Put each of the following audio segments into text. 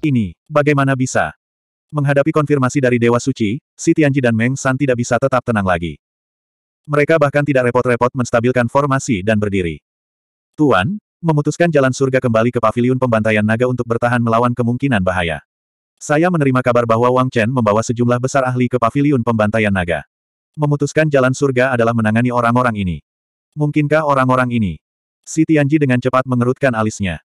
Ini, bagaimana bisa? Menghadapi konfirmasi dari Dewa Suci, Si Tianji dan Meng San tidak bisa tetap tenang lagi. Mereka bahkan tidak repot-repot menstabilkan formasi dan berdiri. Tuan, memutuskan jalan surga kembali ke paviliun pembantaian naga untuk bertahan melawan kemungkinan bahaya. Saya menerima kabar bahwa Wang Chen membawa sejumlah besar ahli ke paviliun pembantaian naga. Memutuskan jalan surga adalah menangani orang-orang ini. Mungkinkah orang-orang ini? Si Tianji dengan cepat mengerutkan alisnya.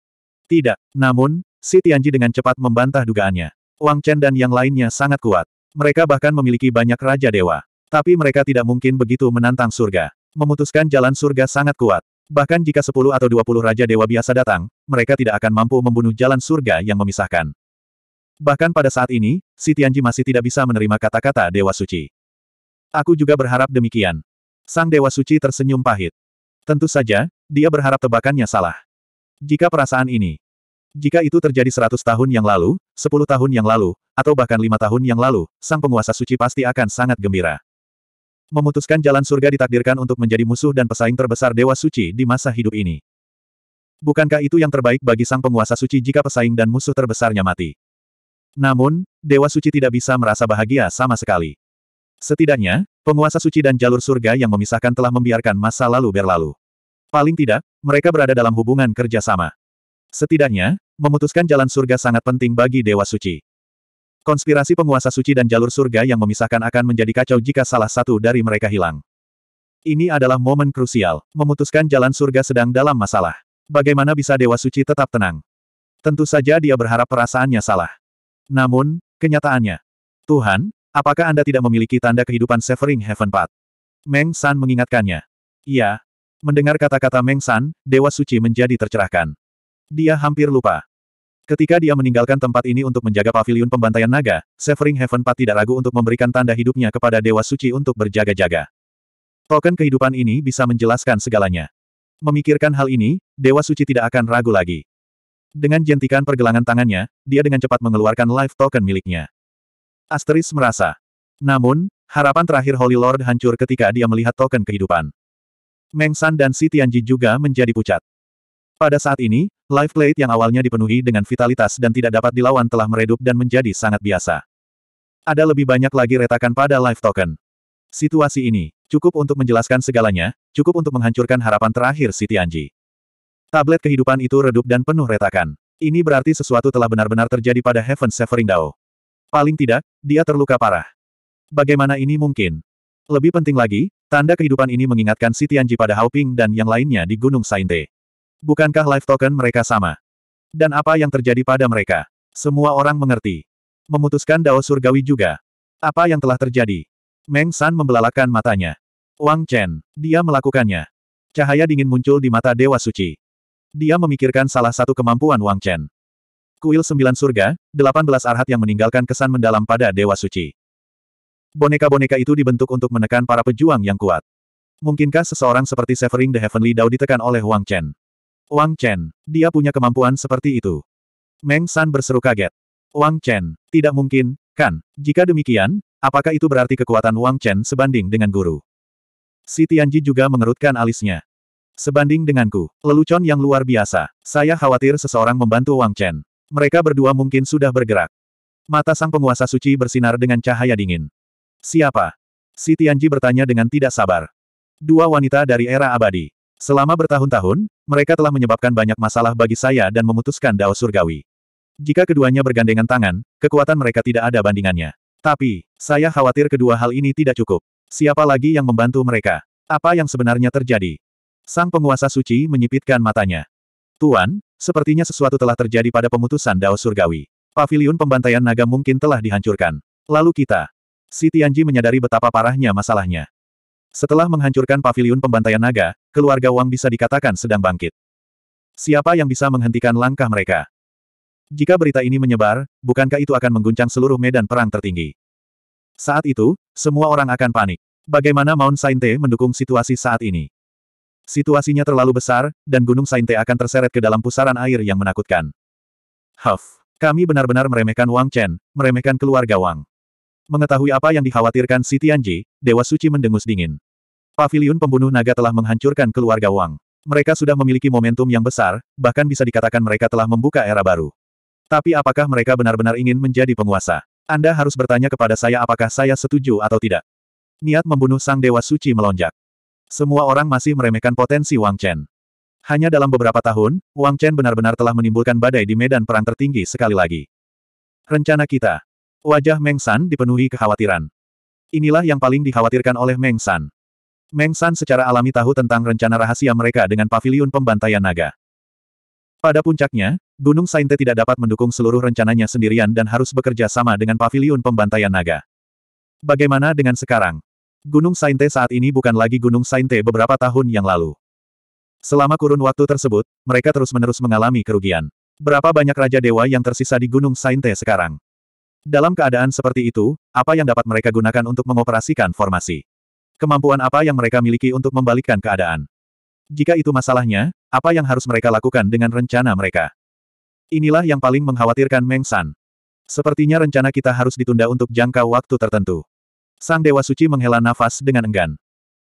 Tidak, namun, Si Tianji dengan cepat membantah dugaannya. Wang Chen dan yang lainnya sangat kuat. Mereka bahkan memiliki banyak raja dewa. Tapi mereka tidak mungkin begitu menantang surga. Memutuskan jalan surga sangat kuat. Bahkan jika 10 atau 20 raja dewa biasa datang, mereka tidak akan mampu membunuh jalan surga yang memisahkan. Bahkan pada saat ini, si Tianji masih tidak bisa menerima kata-kata Dewa Suci. Aku juga berharap demikian. Sang Dewa Suci tersenyum pahit. Tentu saja, dia berharap tebakannya salah. Jika perasaan ini jika itu terjadi seratus tahun yang lalu, sepuluh tahun yang lalu, atau bahkan lima tahun yang lalu, sang penguasa suci pasti akan sangat gembira. Memutuskan jalan surga ditakdirkan untuk menjadi musuh dan pesaing terbesar Dewa Suci di masa hidup ini. Bukankah itu yang terbaik bagi sang penguasa suci jika pesaing dan musuh terbesarnya mati? Namun, Dewa Suci tidak bisa merasa bahagia sama sekali. Setidaknya, penguasa suci dan jalur surga yang memisahkan telah membiarkan masa lalu berlalu. Paling tidak, mereka berada dalam hubungan kerjasama. Setidaknya, Memutuskan jalan surga sangat penting bagi Dewa Suci. Konspirasi penguasa suci dan jalur surga yang memisahkan akan menjadi kacau jika salah satu dari mereka hilang. Ini adalah momen krusial. Memutuskan jalan surga sedang dalam masalah. Bagaimana bisa Dewa Suci tetap tenang? Tentu saja dia berharap perasaannya salah. Namun, kenyataannya. Tuhan, apakah Anda tidak memiliki tanda kehidupan Severing Heaven Path? Meng San mengingatkannya. Iya. Mendengar kata-kata Meng San, Dewa Suci menjadi tercerahkan. Dia hampir lupa. Ketika dia meninggalkan tempat ini untuk menjaga paviliun pembantaian naga, Severing Heaven pat tidak ragu untuk memberikan tanda hidupnya kepada Dewa Suci untuk berjaga-jaga. Token kehidupan ini bisa menjelaskan segalanya. Memikirkan hal ini, Dewa Suci tidak akan ragu lagi. Dengan jentikan pergelangan tangannya, dia dengan cepat mengeluarkan life token miliknya. Asteris merasa. Namun, harapan terakhir Holy Lord hancur ketika dia melihat token kehidupan. Meng San dan Si Tianji juga menjadi pucat. Pada saat ini, life plate yang awalnya dipenuhi dengan vitalitas dan tidak dapat dilawan telah meredup dan menjadi sangat biasa. Ada lebih banyak lagi retakan pada life token. Situasi ini cukup untuk menjelaskan segalanya, cukup untuk menghancurkan harapan terakhir si Tianji. Tablet kehidupan itu redup dan penuh retakan. Ini berarti sesuatu telah benar-benar terjadi pada Heaven Severing Dao. Paling tidak, dia terluka parah. Bagaimana ini mungkin? Lebih penting lagi, tanda kehidupan ini mengingatkan si Tianji pada Haoping dan yang lainnya di Gunung Sainte. Bukankah life token mereka sama? Dan apa yang terjadi pada mereka? Semua orang mengerti. Memutuskan Dao Surgawi juga. Apa yang telah terjadi? Meng San membelalakan matanya. Wang Chen, dia melakukannya. Cahaya dingin muncul di mata Dewa Suci. Dia memikirkan salah satu kemampuan Wang Chen. Kuil Sembilan Surga, delapan arhat yang meninggalkan kesan mendalam pada Dewa Suci. Boneka-boneka itu dibentuk untuk menekan para pejuang yang kuat. Mungkinkah seseorang seperti Severing the Heavenly Dao ditekan oleh Wang Chen? Wang Chen, dia punya kemampuan seperti itu. Meng San berseru kaget. Wang Chen, tidak mungkin, kan? Jika demikian, apakah itu berarti kekuatan Wang Chen sebanding dengan guru? Si Tianji juga mengerutkan alisnya. Sebanding denganku, lelucon yang luar biasa. Saya khawatir seseorang membantu Wang Chen. Mereka berdua mungkin sudah bergerak. Mata sang penguasa suci bersinar dengan cahaya dingin. Siapa? Si Tianji bertanya dengan tidak sabar. Dua wanita dari era abadi. Selama bertahun-tahun, mereka telah menyebabkan banyak masalah bagi saya dan memutuskan Dao Surgawi. Jika keduanya bergandengan tangan, kekuatan mereka tidak ada bandingannya. Tapi, saya khawatir kedua hal ini tidak cukup. Siapa lagi yang membantu mereka? Apa yang sebenarnya terjadi? Sang penguasa suci menyipitkan matanya. Tuan, sepertinya sesuatu telah terjadi pada pemutusan Dao Surgawi. Paviliun pembantaian naga mungkin telah dihancurkan. Lalu kita. Si Tianji menyadari betapa parahnya masalahnya. Setelah menghancurkan paviliun pembantaian naga, keluarga Wang bisa dikatakan sedang bangkit. Siapa yang bisa menghentikan langkah mereka? Jika berita ini menyebar, bukankah itu akan mengguncang seluruh medan perang tertinggi? Saat itu, semua orang akan panik. Bagaimana Mount Sainte mendukung situasi saat ini? Situasinya terlalu besar, dan Gunung Sainte akan terseret ke dalam pusaran air yang menakutkan. Huff, kami benar-benar meremehkan Wang Chen, meremehkan keluarga Wang. Mengetahui apa yang dikhawatirkan si Tianji, Dewa Suci mendengus dingin. Pavilion pembunuh naga telah menghancurkan keluarga Wang. Mereka sudah memiliki momentum yang besar, bahkan bisa dikatakan mereka telah membuka era baru. Tapi apakah mereka benar-benar ingin menjadi penguasa? Anda harus bertanya kepada saya apakah saya setuju atau tidak. Niat membunuh sang Dewa Suci melonjak. Semua orang masih meremehkan potensi Wang Chen. Hanya dalam beberapa tahun, Wang Chen benar-benar telah menimbulkan badai di medan perang tertinggi sekali lagi. Rencana kita. Wajah Meng San dipenuhi kekhawatiran. Inilah yang paling dikhawatirkan oleh Meng San. Meng San secara alami tahu tentang rencana rahasia mereka dengan pavilion pembantaian naga. Pada puncaknya, Gunung Sainte tidak dapat mendukung seluruh rencananya sendirian dan harus bekerja sama dengan pavilion pembantaian naga. Bagaimana dengan sekarang? Gunung Sainte saat ini bukan lagi Gunung Sainte beberapa tahun yang lalu. Selama kurun waktu tersebut, mereka terus-menerus mengalami kerugian. Berapa banyak Raja Dewa yang tersisa di Gunung Sainte sekarang? Dalam keadaan seperti itu, apa yang dapat mereka gunakan untuk mengoperasikan formasi? Kemampuan apa yang mereka miliki untuk membalikkan keadaan? Jika itu masalahnya, apa yang harus mereka lakukan dengan rencana mereka? Inilah yang paling mengkhawatirkan Meng San. Sepertinya rencana kita harus ditunda untuk jangka waktu tertentu. Sang Dewa Suci menghela nafas dengan enggan.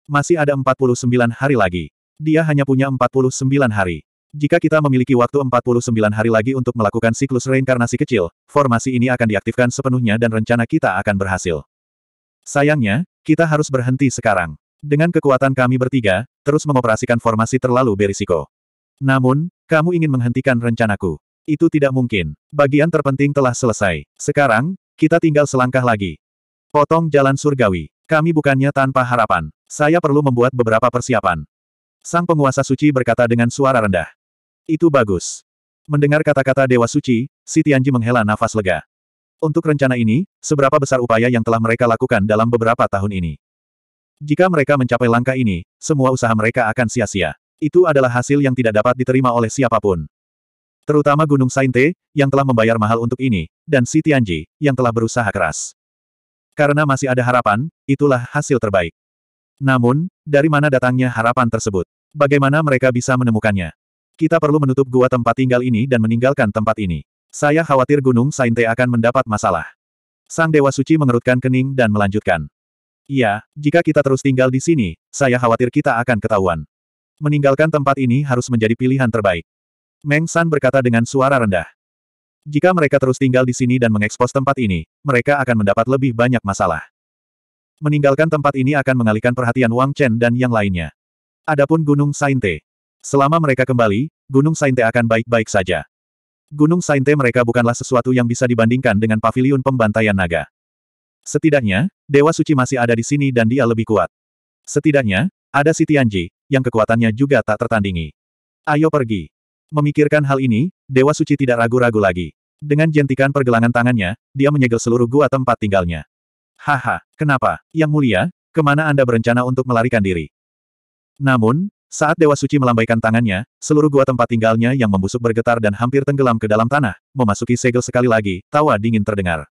Masih ada 49 hari lagi. Dia hanya punya 49 hari. Jika kita memiliki waktu 49 hari lagi untuk melakukan siklus reinkarnasi kecil, formasi ini akan diaktifkan sepenuhnya dan rencana kita akan berhasil. Sayangnya, kita harus berhenti sekarang. Dengan kekuatan kami bertiga, terus mengoperasikan formasi terlalu berisiko. Namun, kamu ingin menghentikan rencanaku. Itu tidak mungkin. Bagian terpenting telah selesai. Sekarang, kita tinggal selangkah lagi. Potong jalan surgawi. Kami bukannya tanpa harapan. Saya perlu membuat beberapa persiapan. Sang penguasa suci berkata dengan suara rendah. Itu bagus. Mendengar kata-kata Dewa Suci, si Tianji menghela nafas lega. Untuk rencana ini, seberapa besar upaya yang telah mereka lakukan dalam beberapa tahun ini? Jika mereka mencapai langkah ini, semua usaha mereka akan sia-sia. Itu adalah hasil yang tidak dapat diterima oleh siapapun. Terutama Gunung Sainte, yang telah membayar mahal untuk ini, dan si Tianji, yang telah berusaha keras. Karena masih ada harapan, itulah hasil terbaik. Namun, dari mana datangnya harapan tersebut? Bagaimana mereka bisa menemukannya? Kita perlu menutup gua tempat tinggal ini dan meninggalkan tempat ini. Saya khawatir Gunung Sainte akan mendapat masalah. Sang Dewa Suci mengerutkan kening dan melanjutkan. Iya, jika kita terus tinggal di sini, saya khawatir kita akan ketahuan. Meninggalkan tempat ini harus menjadi pilihan terbaik. Meng San berkata dengan suara rendah. Jika mereka terus tinggal di sini dan mengekspos tempat ini, mereka akan mendapat lebih banyak masalah. Meninggalkan tempat ini akan mengalihkan perhatian Wang Chen dan yang lainnya. Adapun Gunung Sainte. Selama mereka kembali, Gunung Sainte akan baik-baik saja. Gunung Sainte mereka bukanlah sesuatu yang bisa dibandingkan dengan pavilion pembantaian naga. Setidaknya, Dewa Suci masih ada di sini dan dia lebih kuat. Setidaknya, ada si Tianji, yang kekuatannya juga tak tertandingi. Ayo pergi. Memikirkan hal ini, Dewa Suci tidak ragu-ragu lagi. Dengan jentikan pergelangan tangannya, dia menyegel seluruh gua tempat tinggalnya. Haha, kenapa? Yang mulia, kemana Anda berencana untuk melarikan diri? Namun, saat Dewa Suci melambaikan tangannya, seluruh gua tempat tinggalnya yang membusuk bergetar dan hampir tenggelam ke dalam tanah, memasuki segel sekali lagi, tawa dingin terdengar.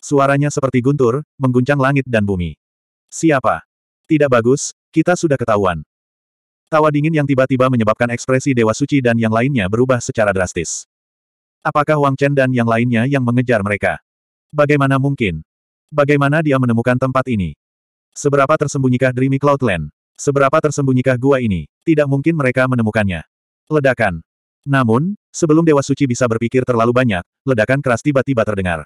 Suaranya seperti guntur, mengguncang langit dan bumi. Siapa? Tidak bagus, kita sudah ketahuan. Tawa dingin yang tiba-tiba menyebabkan ekspresi Dewa Suci dan yang lainnya berubah secara drastis. Apakah Wang Chen dan yang lainnya yang mengejar mereka? Bagaimana mungkin? Bagaimana dia menemukan tempat ini? Seberapa tersembunyikah Dreamy Cloudland? Seberapa tersembunyikah gua ini, tidak mungkin mereka menemukannya. Ledakan. Namun, sebelum Dewa Suci bisa berpikir terlalu banyak, ledakan keras tiba-tiba terdengar.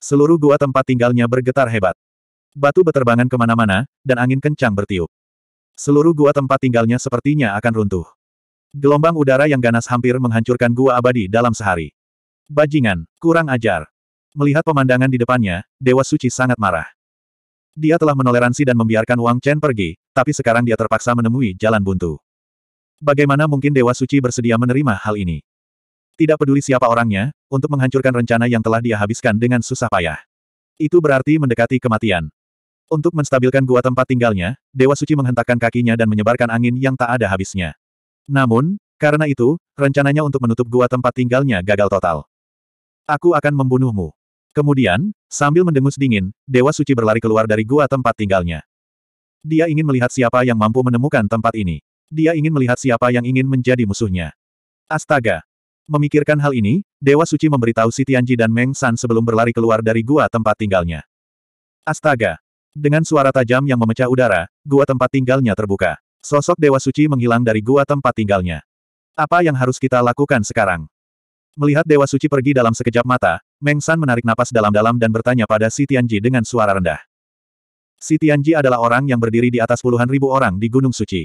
Seluruh gua tempat tinggalnya bergetar hebat. Batu beterbangan kemana-mana, dan angin kencang bertiup. Seluruh gua tempat tinggalnya sepertinya akan runtuh. Gelombang udara yang ganas hampir menghancurkan gua abadi dalam sehari. Bajingan, kurang ajar. Melihat pemandangan di depannya, Dewa Suci sangat marah. Dia telah menoleransi dan membiarkan Wang Chen pergi, tapi sekarang dia terpaksa menemui jalan buntu. Bagaimana mungkin Dewa Suci bersedia menerima hal ini? Tidak peduli siapa orangnya, untuk menghancurkan rencana yang telah dia habiskan dengan susah payah. Itu berarti mendekati kematian. Untuk menstabilkan gua tempat tinggalnya, Dewa Suci menghentakkan kakinya dan menyebarkan angin yang tak ada habisnya. Namun, karena itu, rencananya untuk menutup gua tempat tinggalnya gagal total. Aku akan membunuhmu. Kemudian, sambil mendengus dingin, Dewa Suci berlari keluar dari gua tempat tinggalnya. Dia ingin melihat siapa yang mampu menemukan tempat ini. Dia ingin melihat siapa yang ingin menjadi musuhnya. Astaga! Memikirkan hal ini, Dewa Suci memberitahu si Tianji dan Meng San sebelum berlari keluar dari gua tempat tinggalnya. Astaga! Dengan suara tajam yang memecah udara, gua tempat tinggalnya terbuka. Sosok Dewa Suci menghilang dari gua tempat tinggalnya. Apa yang harus kita lakukan sekarang? Melihat Dewa Suci pergi dalam sekejap mata, Meng San menarik napas dalam-dalam dan bertanya pada Si Tianji dengan suara rendah. Si Tianji adalah orang yang berdiri di atas puluhan ribu orang di Gunung Suci.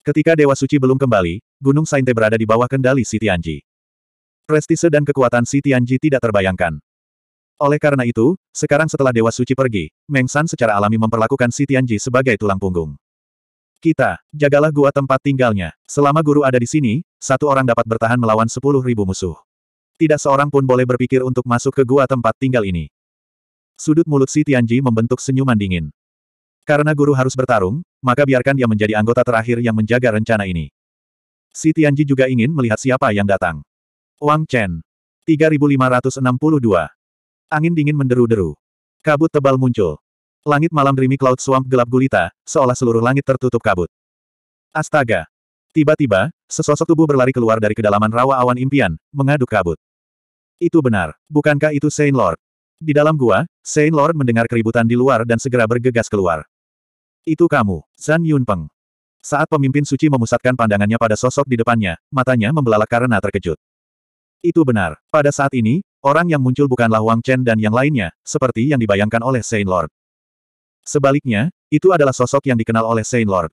Ketika Dewa Suci belum kembali, Gunung Sainte berada di bawah kendali Si Tianji. Prestise dan kekuatan Si Tianji tidak terbayangkan. Oleh karena itu, sekarang setelah Dewa Suci pergi, Meng San secara alami memperlakukan Si Tianji sebagai tulang punggung. Kita, jagalah gua tempat tinggalnya. Selama guru ada di sini, satu orang dapat bertahan melawan sepuluh ribu musuh. Tidak seorang pun boleh berpikir untuk masuk ke gua tempat tinggal ini. Sudut mulut si Tianji membentuk senyuman dingin. Karena guru harus bertarung, maka biarkan dia menjadi anggota terakhir yang menjaga rencana ini. Si Tianji juga ingin melihat siapa yang datang. Wang Chen. 3562. Angin dingin menderu-deru. Kabut tebal muncul. Langit malam rimi cloud swamp gelap gulita, seolah seluruh langit tertutup kabut. Astaga! Tiba-tiba, sesosok tubuh berlari keluar dari kedalaman rawa awan impian, mengaduk kabut. Itu benar. Bukankah itu Saint Lord? Di dalam gua, Saint Lord mendengar keributan di luar dan segera bergegas keluar. Itu kamu, Zan Yunpeng. Saat pemimpin suci memusatkan pandangannya pada sosok di depannya, matanya membelalak karena terkejut. Itu benar. Pada saat ini, orang yang muncul bukanlah Wang Chen dan yang lainnya, seperti yang dibayangkan oleh Saint Lord. Sebaliknya, itu adalah sosok yang dikenal oleh Saint Lord.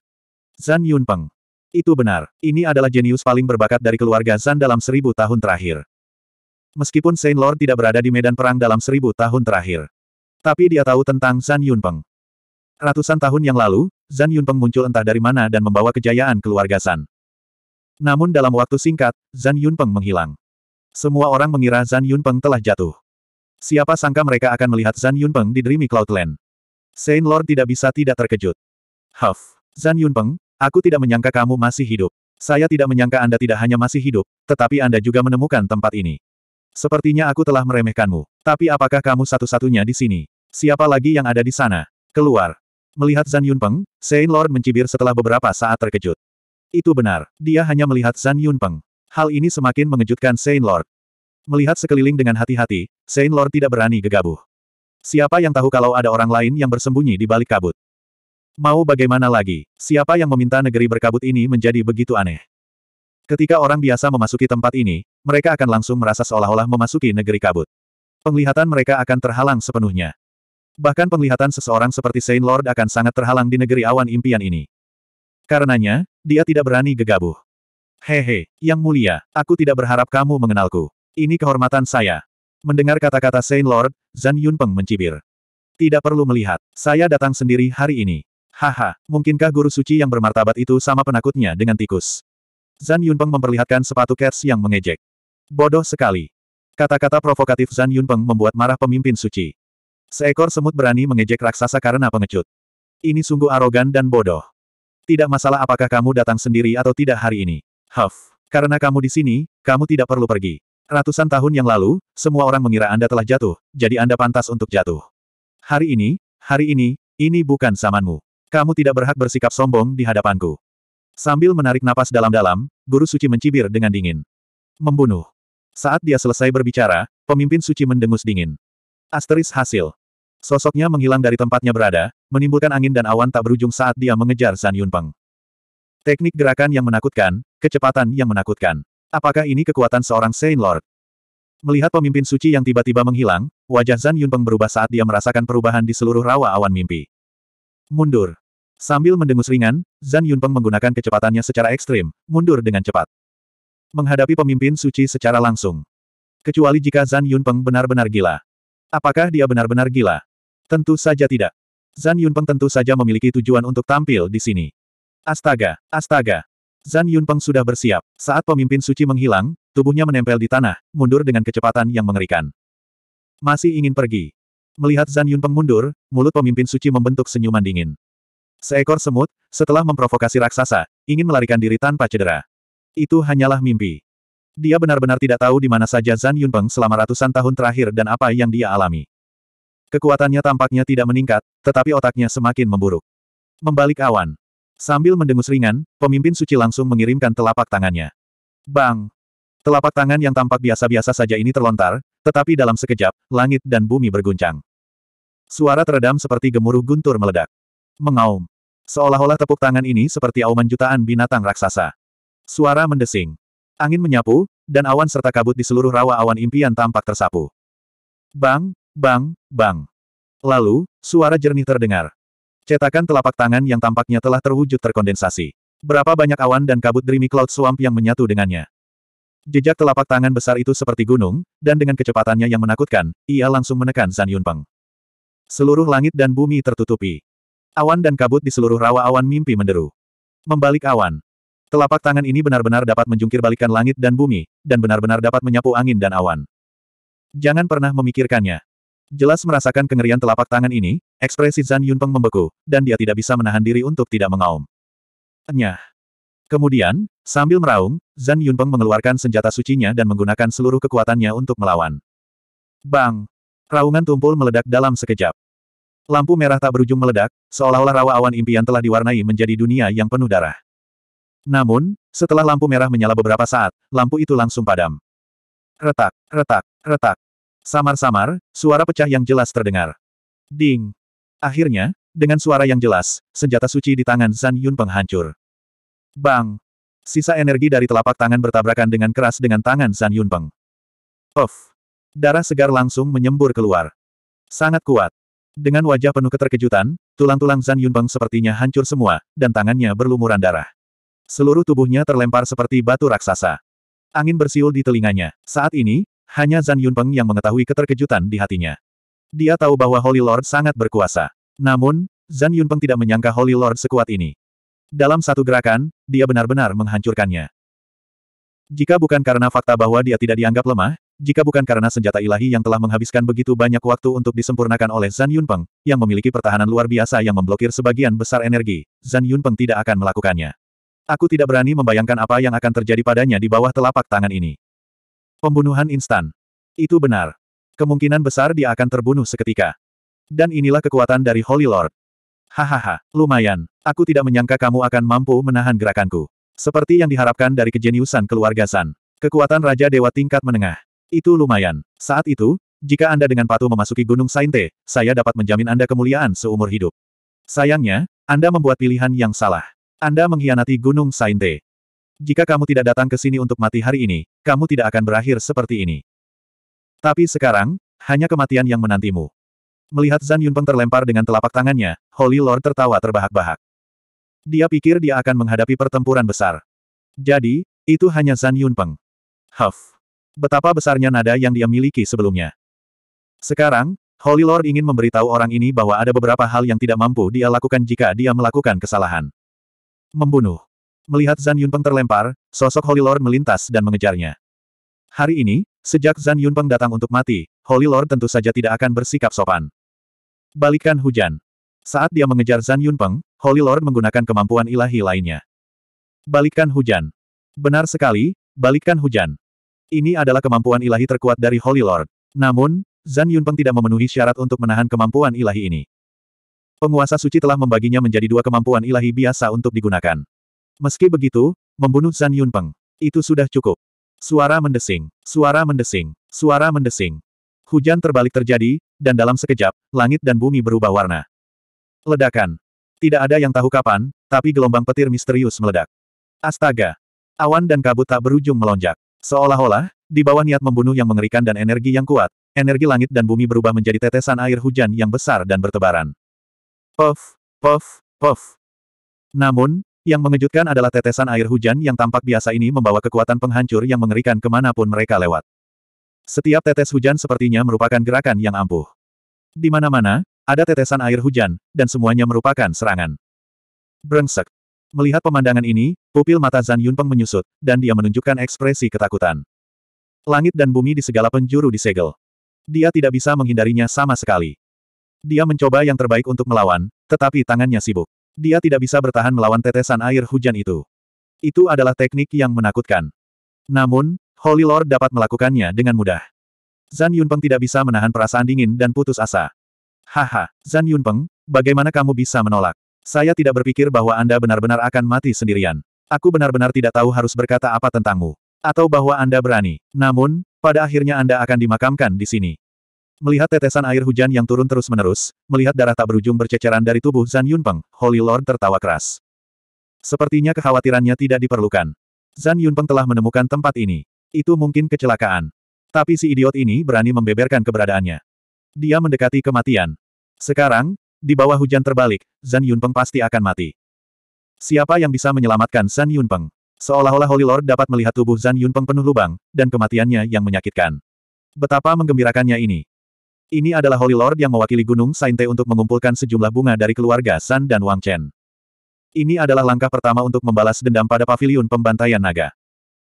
Zan Yunpeng. Itu benar, ini adalah jenius paling berbakat dari keluarga Zan dalam seribu tahun terakhir. Meskipun Saint Lord tidak berada di medan perang dalam seribu tahun terakhir. Tapi dia tahu tentang Zan Yunpeng. Ratusan tahun yang lalu, Zan Yunpeng muncul entah dari mana dan membawa kejayaan keluarga Zan. Namun dalam waktu singkat, Zan Yunpeng menghilang. Semua orang mengira Zan Yunpeng telah jatuh. Siapa sangka mereka akan melihat Zan Yunpeng di Dreamy Cloudland. Saint Lord tidak bisa tidak terkejut. Huff, Zan Yunpeng, Aku tidak menyangka kamu masih hidup. Saya tidak menyangka Anda tidak hanya masih hidup, tetapi Anda juga menemukan tempat ini. Sepertinya aku telah meremehkanmu. Tapi apakah kamu satu-satunya di sini? Siapa lagi yang ada di sana? Keluar. Melihat Zan Yunpeng, Saint Lord mencibir setelah beberapa saat terkejut. Itu benar, dia hanya melihat Zan Yunpeng. Hal ini semakin mengejutkan Saint Lord. Melihat sekeliling dengan hati-hati, Saint Lord tidak berani gegabah. Siapa yang tahu kalau ada orang lain yang bersembunyi di balik kabut? Mau bagaimana lagi, siapa yang meminta negeri berkabut ini menjadi begitu aneh? Ketika orang biasa memasuki tempat ini, mereka akan langsung merasa seolah-olah memasuki negeri kabut. Penglihatan mereka akan terhalang sepenuhnya. Bahkan penglihatan seseorang seperti Saint Lord akan sangat terhalang di negeri awan impian ini. Karenanya, dia tidak berani gegabah. Hehe, yang mulia, aku tidak berharap kamu mengenalku. Ini kehormatan saya. Mendengar kata-kata Saint Lord, Zan Yunpeng mencibir. Tidak perlu melihat, saya datang sendiri hari ini. Haha, mungkinkah guru suci yang bermartabat itu sama penakutnya dengan tikus? Zan Yunpeng memperlihatkan sepatu kets yang mengejek. Bodoh sekali. Kata-kata provokatif Zan Yunpeng membuat marah pemimpin suci. Seekor semut berani mengejek raksasa karena pengecut. Ini sungguh arogan dan bodoh. Tidak masalah apakah kamu datang sendiri atau tidak hari ini. Huff, karena kamu di sini, kamu tidak perlu pergi. Ratusan tahun yang lalu, semua orang mengira Anda telah jatuh, jadi Anda pantas untuk jatuh. Hari ini, hari ini, ini bukan zamanmu. Kamu tidak berhak bersikap sombong di hadapanku. Sambil menarik napas dalam-dalam, guru suci mencibir dengan dingin. Membunuh. Saat dia selesai berbicara, pemimpin suci mendengus dingin. Asteris hasil. Sosoknya menghilang dari tempatnya berada, menimbulkan angin dan awan tak berujung saat dia mengejar San Yunpeng. Teknik gerakan yang menakutkan, kecepatan yang menakutkan. Apakah ini kekuatan seorang Saint Lord? Melihat pemimpin suci yang tiba-tiba menghilang, wajah San Yunpeng berubah saat dia merasakan perubahan di seluruh rawa awan mimpi. Mundur. Sambil mendengus ringan, Zan Yunpeng menggunakan kecepatannya secara ekstrim, mundur dengan cepat. Menghadapi pemimpin suci secara langsung. Kecuali jika Zan Yunpeng benar-benar gila. Apakah dia benar-benar gila? Tentu saja tidak. Zan Yunpeng tentu saja memiliki tujuan untuk tampil di sini. Astaga, astaga. Zan Yunpeng sudah bersiap. Saat pemimpin suci menghilang, tubuhnya menempel di tanah, mundur dengan kecepatan yang mengerikan. Masih ingin pergi. Melihat Zan Yunpeng mundur, mulut pemimpin suci membentuk senyuman dingin. Seekor semut, setelah memprovokasi raksasa, ingin melarikan diri tanpa cedera. Itu hanyalah mimpi. Dia benar-benar tidak tahu di mana saja Zan Yunpeng selama ratusan tahun terakhir dan apa yang dia alami. Kekuatannya tampaknya tidak meningkat, tetapi otaknya semakin memburuk. Membalik awan. Sambil mendengus ringan, pemimpin suci langsung mengirimkan telapak tangannya. Bang! Telapak tangan yang tampak biasa-biasa saja ini terlontar, tetapi dalam sekejap, langit dan bumi berguncang. Suara teredam seperti gemuruh guntur meledak. Mengaum. Seolah-olah tepuk tangan ini seperti auman jutaan binatang raksasa. Suara mendesing. Angin menyapu, dan awan serta kabut di seluruh rawa awan impian tampak tersapu. Bang, bang, bang. Lalu, suara jernih terdengar. Cetakan telapak tangan yang tampaknya telah terwujud terkondensasi. Berapa banyak awan dan kabut dreamy cloud swamp yang menyatu dengannya. Jejak telapak tangan besar itu seperti gunung, dan dengan kecepatannya yang menakutkan, ia langsung menekan Zan Yunpeng. Seluruh langit dan bumi tertutupi. Awan dan kabut di seluruh rawa awan mimpi menderu. Membalik awan. Telapak tangan ini benar-benar dapat menjungkir balikan langit dan bumi, dan benar-benar dapat menyapu angin dan awan. Jangan pernah memikirkannya. Jelas merasakan kengerian telapak tangan ini, ekspresi Zan Yunpeng membeku, dan dia tidak bisa menahan diri untuk tidak mengaum. Nyah. Kemudian, sambil meraung, Zan Yunpeng mengeluarkan senjata sucinya dan menggunakan seluruh kekuatannya untuk melawan. Bang! Raungan tumpul meledak dalam sekejap. Lampu merah tak berujung meledak, seolah-olah rawa awan impian telah diwarnai menjadi dunia yang penuh darah. Namun, setelah lampu merah menyala beberapa saat, lampu itu langsung padam. Retak, retak, retak. Samar-samar, suara pecah yang jelas terdengar. Ding. Akhirnya, dengan suara yang jelas, senjata suci di tangan Zan Yun penghancur. Bang! Sisa energi dari telapak tangan bertabrakan dengan keras dengan tangan Zan Peng. Of. Darah segar langsung menyembur keluar. Sangat kuat. Dengan wajah penuh keterkejutan, tulang-tulang Zan Yunpeng sepertinya hancur semua, dan tangannya berlumuran darah. Seluruh tubuhnya terlempar seperti batu raksasa. Angin bersiul di telinganya. Saat ini, hanya Zan Yunpeng yang mengetahui keterkejutan di hatinya. Dia tahu bahwa Holy Lord sangat berkuasa. Namun, Zan Yunpeng tidak menyangka Holy Lord sekuat ini. Dalam satu gerakan, dia benar-benar menghancurkannya. Jika bukan karena fakta bahwa dia tidak dianggap lemah, jika bukan karena senjata ilahi yang telah menghabiskan begitu banyak waktu untuk disempurnakan oleh Zan Yunpeng, yang memiliki pertahanan luar biasa yang memblokir sebagian besar energi, Zan Yunpeng tidak akan melakukannya. Aku tidak berani membayangkan apa yang akan terjadi padanya di bawah telapak tangan ini. Pembunuhan instan. Itu benar. Kemungkinan besar dia akan terbunuh seketika. Dan inilah kekuatan dari Holy Lord. Hahaha, lumayan. Aku tidak menyangka kamu akan mampu menahan gerakanku. Seperti yang diharapkan dari kejeniusan keluarga San. Kekuatan Raja Dewa tingkat menengah. Itu lumayan. Saat itu, jika Anda dengan patuh memasuki Gunung Sainte, saya dapat menjamin Anda kemuliaan seumur hidup. Sayangnya, Anda membuat pilihan yang salah. Anda mengkhianati Gunung Sainte. Jika kamu tidak datang ke sini untuk mati hari ini, kamu tidak akan berakhir seperti ini. Tapi sekarang, hanya kematian yang menantimu. Melihat Zan Yunpeng terlempar dengan telapak tangannya, Holy Lord tertawa terbahak-bahak. Dia pikir dia akan menghadapi pertempuran besar. Jadi, itu hanya Zan Yunpeng. Huff. Betapa besarnya nada yang dia miliki sebelumnya. Sekarang, Holy Lord ingin memberitahu orang ini bahwa ada beberapa hal yang tidak mampu dia lakukan jika dia melakukan kesalahan. Membunuh. Melihat Zan Yunpeng terlempar, sosok Holy Lord melintas dan mengejarnya. Hari ini, sejak Zan Yunpeng datang untuk mati, Holy Lord tentu saja tidak akan bersikap sopan. Balikan hujan. Saat dia mengejar Zan Yunpeng, Holy Lord menggunakan kemampuan ilahi lainnya. Balikan hujan. Benar sekali, balikan hujan. Ini adalah kemampuan ilahi terkuat dari Holy Lord. Namun, Zan Yunpeng tidak memenuhi syarat untuk menahan kemampuan ilahi ini. Penguasa suci telah membaginya menjadi dua kemampuan ilahi biasa untuk digunakan. Meski begitu, membunuh Zan Yunpeng. Itu sudah cukup. Suara mendesing, suara mendesing, suara mendesing. Hujan terbalik terjadi, dan dalam sekejap, langit dan bumi berubah warna. Ledakan. Tidak ada yang tahu kapan, tapi gelombang petir misterius meledak. Astaga! Awan dan kabut tak berujung melonjak. Seolah-olah, di bawah niat membunuh yang mengerikan dan energi yang kuat, energi langit dan bumi berubah menjadi tetesan air hujan yang besar dan bertebaran. Puff, puff, puff. Namun, yang mengejutkan adalah tetesan air hujan yang tampak biasa ini membawa kekuatan penghancur yang mengerikan kemanapun mereka lewat. Setiap tetes hujan sepertinya merupakan gerakan yang ampuh. Di mana-mana, ada tetesan air hujan, dan semuanya merupakan serangan. Brengsek. Melihat pemandangan ini, pupil mata Zan Yunpeng menyusut, dan dia menunjukkan ekspresi ketakutan. Langit dan bumi di segala penjuru disegel. Dia tidak bisa menghindarinya sama sekali. Dia mencoba yang terbaik untuk melawan, tetapi tangannya sibuk. Dia tidak bisa bertahan melawan tetesan air hujan itu. Itu adalah teknik yang menakutkan. Namun, Holy Lord dapat melakukannya dengan mudah. Zan Yunpeng tidak bisa menahan perasaan dingin dan putus asa. Haha, Zan Yunpeng, bagaimana kamu bisa menolak? Saya tidak berpikir bahwa Anda benar-benar akan mati sendirian. Aku benar-benar tidak tahu harus berkata apa tentangmu. Atau bahwa Anda berani. Namun, pada akhirnya Anda akan dimakamkan di sini. Melihat tetesan air hujan yang turun terus-menerus, melihat darah tak berujung berceceran dari tubuh Zan Yunpeng, Holy Lord tertawa keras. Sepertinya kekhawatirannya tidak diperlukan. Zan Yunpeng telah menemukan tempat ini. Itu mungkin kecelakaan. Tapi si idiot ini berani membeberkan keberadaannya. Dia mendekati kematian. Sekarang, di bawah hujan terbalik, Zan Yunpeng pasti akan mati. Siapa yang bisa menyelamatkan Zan Yunpeng? Seolah-olah Holy Lord dapat melihat tubuh Zan Yunpeng penuh lubang, dan kematiannya yang menyakitkan. Betapa menggembirakannya ini. Ini adalah Holy Lord yang mewakili Gunung Sainte untuk mengumpulkan sejumlah bunga dari keluarga San dan Wang Chen. Ini adalah langkah pertama untuk membalas dendam pada Paviliun pembantaian naga.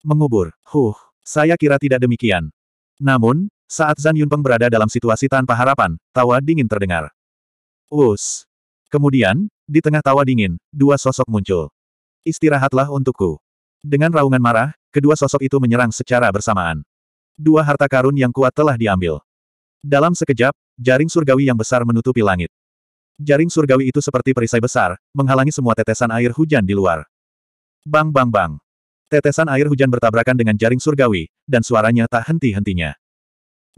Mengubur, huh, saya kira tidak demikian. Namun, saat Zan Yunpeng berada dalam situasi tanpa harapan, tawa dingin terdengar. Us. Kemudian, di tengah tawa dingin, dua sosok muncul. Istirahatlah untukku. Dengan raungan marah, kedua sosok itu menyerang secara bersamaan. Dua harta karun yang kuat telah diambil. Dalam sekejap, jaring surgawi yang besar menutupi langit. Jaring surgawi itu seperti perisai besar, menghalangi semua tetesan air hujan di luar. Bang bang bang. Tetesan air hujan bertabrakan dengan jaring surgawi, dan suaranya tak henti-hentinya.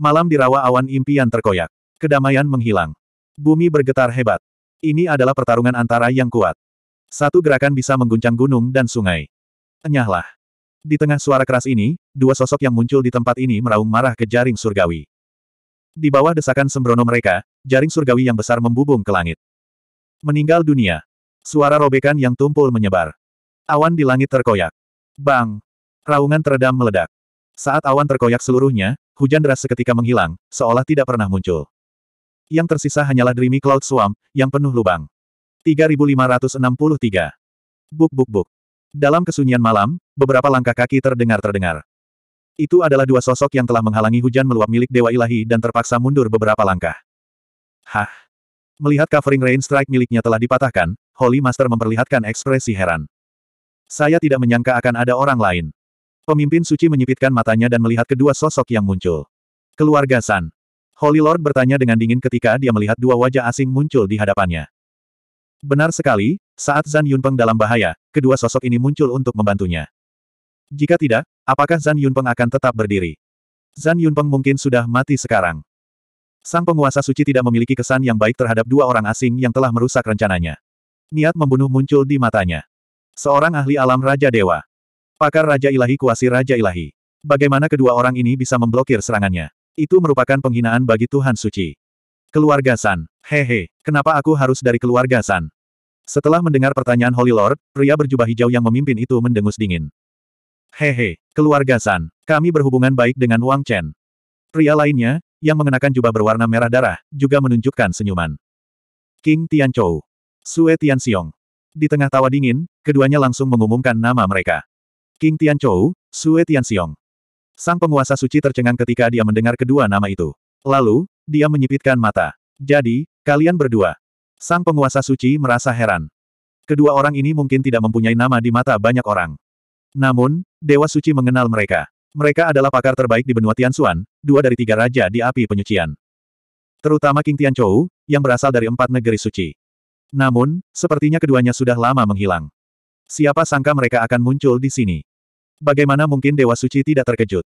Malam di rawa awan impian terkoyak. Kedamaian menghilang. Bumi bergetar hebat. Ini adalah pertarungan antara yang kuat. Satu gerakan bisa mengguncang gunung dan sungai. Enyahlah. Di tengah suara keras ini, dua sosok yang muncul di tempat ini meraung marah ke jaring surgawi. Di bawah desakan sembrono mereka, jaring surgawi yang besar membubung ke langit. Meninggal dunia. Suara robekan yang tumpul menyebar. Awan di langit terkoyak. Bang! Raungan teredam meledak. Saat awan terkoyak seluruhnya, hujan deras seketika menghilang, seolah tidak pernah muncul yang tersisa hanyalah Dreamy Cloud Swamp, yang penuh lubang. 3563. Buk buk buk. Dalam kesunyian malam, beberapa langkah kaki terdengar-terdengar. Itu adalah dua sosok yang telah menghalangi hujan meluap milik Dewa Ilahi dan terpaksa mundur beberapa langkah. Hah. Melihat covering rain strike miliknya telah dipatahkan, Holy Master memperlihatkan ekspresi heran. Saya tidak menyangka akan ada orang lain. Pemimpin suci menyipitkan matanya dan melihat kedua sosok yang muncul. Keluarga San. Holy Lord bertanya dengan dingin ketika dia melihat dua wajah asing muncul di hadapannya. Benar sekali, saat Zan Yunpeng dalam bahaya, kedua sosok ini muncul untuk membantunya. Jika tidak, apakah Zan Yunpeng akan tetap berdiri? Zan Yunpeng mungkin sudah mati sekarang. Sang penguasa suci tidak memiliki kesan yang baik terhadap dua orang asing yang telah merusak rencananya. Niat membunuh muncul di matanya. Seorang ahli alam Raja Dewa. Pakar Raja Ilahi kuasi Raja Ilahi. Bagaimana kedua orang ini bisa memblokir serangannya? Itu merupakan penghinaan bagi Tuhan Suci. Keluarga San. Hehe, kenapa aku harus dari keluarga San? Setelah mendengar pertanyaan Holy Lord, pria berjubah hijau yang memimpin itu mendengus dingin. Hehe, keluarga San. Kami berhubungan baik dengan Wang Chen. Pria lainnya, yang mengenakan jubah berwarna merah darah, juga menunjukkan senyuman. King Tianchou. Sue Tianxiong. Di tengah tawa dingin, keduanya langsung mengumumkan nama mereka. King Tianchou, Sue Tianxiong. Sang penguasa suci tercengang ketika dia mendengar kedua nama itu. Lalu, dia menyipitkan mata. Jadi, kalian berdua. Sang penguasa suci merasa heran. Kedua orang ini mungkin tidak mempunyai nama di mata banyak orang. Namun, Dewa Suci mengenal mereka. Mereka adalah pakar terbaik di benua Tianxuan, dua dari tiga raja di api penyucian. Terutama King Tianchou, yang berasal dari empat negeri suci. Namun, sepertinya keduanya sudah lama menghilang. Siapa sangka mereka akan muncul di sini. Bagaimana mungkin Dewa Suci tidak terkejut?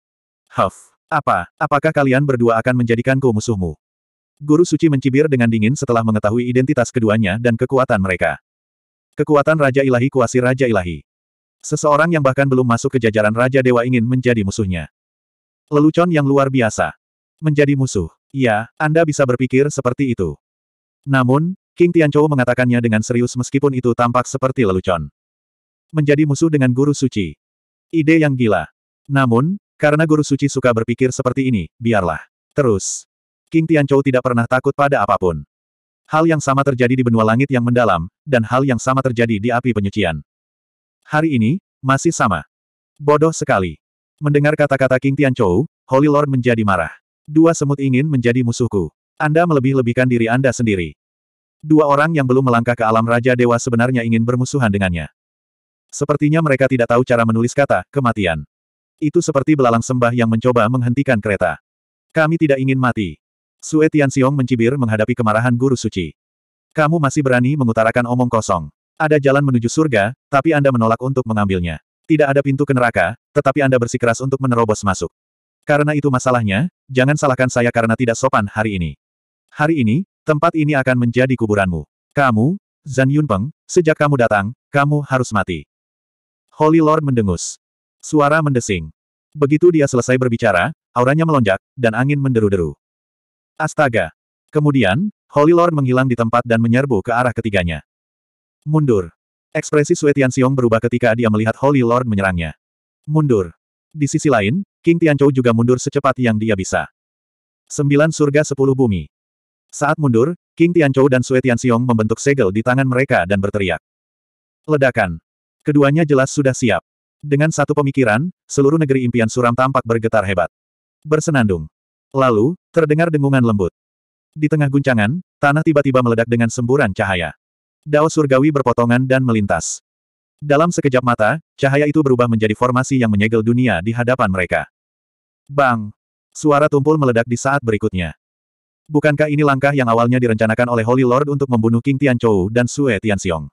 Huff, apa, apakah kalian berdua akan menjadikanku musuhmu? Guru Suci mencibir dengan dingin setelah mengetahui identitas keduanya dan kekuatan mereka. Kekuatan Raja Ilahi kuasi Raja Ilahi. Seseorang yang bahkan belum masuk ke jajaran Raja Dewa ingin menjadi musuhnya. Lelucon yang luar biasa. Menjadi musuh. Ya, Anda bisa berpikir seperti itu. Namun, King Tianchou mengatakannya dengan serius meskipun itu tampak seperti lelucon. Menjadi musuh dengan guru suci. Ide yang gila. Namun, karena Guru Suci suka berpikir seperti ini, biarlah. Terus. King Tianchou tidak pernah takut pada apapun. Hal yang sama terjadi di benua langit yang mendalam, dan hal yang sama terjadi di api penyucian. Hari ini, masih sama. Bodoh sekali. Mendengar kata-kata King Tianchou, Holy Lord menjadi marah. Dua semut ingin menjadi musuhku. Anda melebih-lebihkan diri Anda sendiri. Dua orang yang belum melangkah ke alam Raja Dewa sebenarnya ingin bermusuhan dengannya. Sepertinya mereka tidak tahu cara menulis kata, kematian. Itu seperti belalang sembah yang mencoba menghentikan kereta. Kami tidak ingin mati. Sue Tianxiong mencibir menghadapi kemarahan guru suci. Kamu masih berani mengutarakan omong kosong. Ada jalan menuju surga, tapi Anda menolak untuk mengambilnya. Tidak ada pintu ke neraka, tetapi Anda bersikeras untuk menerobos masuk. Karena itu masalahnya, jangan salahkan saya karena tidak sopan hari ini. Hari ini, tempat ini akan menjadi kuburanmu. Kamu, Zan Yunpeng, sejak kamu datang, kamu harus mati. Holy Lord mendengus. Suara mendesing. Begitu dia selesai berbicara, auranya melonjak, dan angin menderu-deru. Astaga! Kemudian, Holy Lord menghilang di tempat dan menyerbu ke arah ketiganya. Mundur. Ekspresi Sui Xiong berubah ketika dia melihat Holy Lord menyerangnya. Mundur. Di sisi lain, King Tianchou juga mundur secepat yang dia bisa. Sembilan surga sepuluh bumi. Saat mundur, King Tianchou dan Sui Xiong membentuk segel di tangan mereka dan berteriak. Ledakan. Keduanya jelas sudah siap. Dengan satu pemikiran, seluruh negeri impian suram tampak bergetar hebat. Bersenandung. Lalu, terdengar dengungan lembut. Di tengah guncangan, tanah tiba-tiba meledak dengan semburan cahaya. Dao surgawi berpotongan dan melintas. Dalam sekejap mata, cahaya itu berubah menjadi formasi yang menyegel dunia di hadapan mereka. Bang! Suara tumpul meledak di saat berikutnya. Bukankah ini langkah yang awalnya direncanakan oleh Holy Lord untuk membunuh King Tian Tianchou dan Sue Tian Xiong?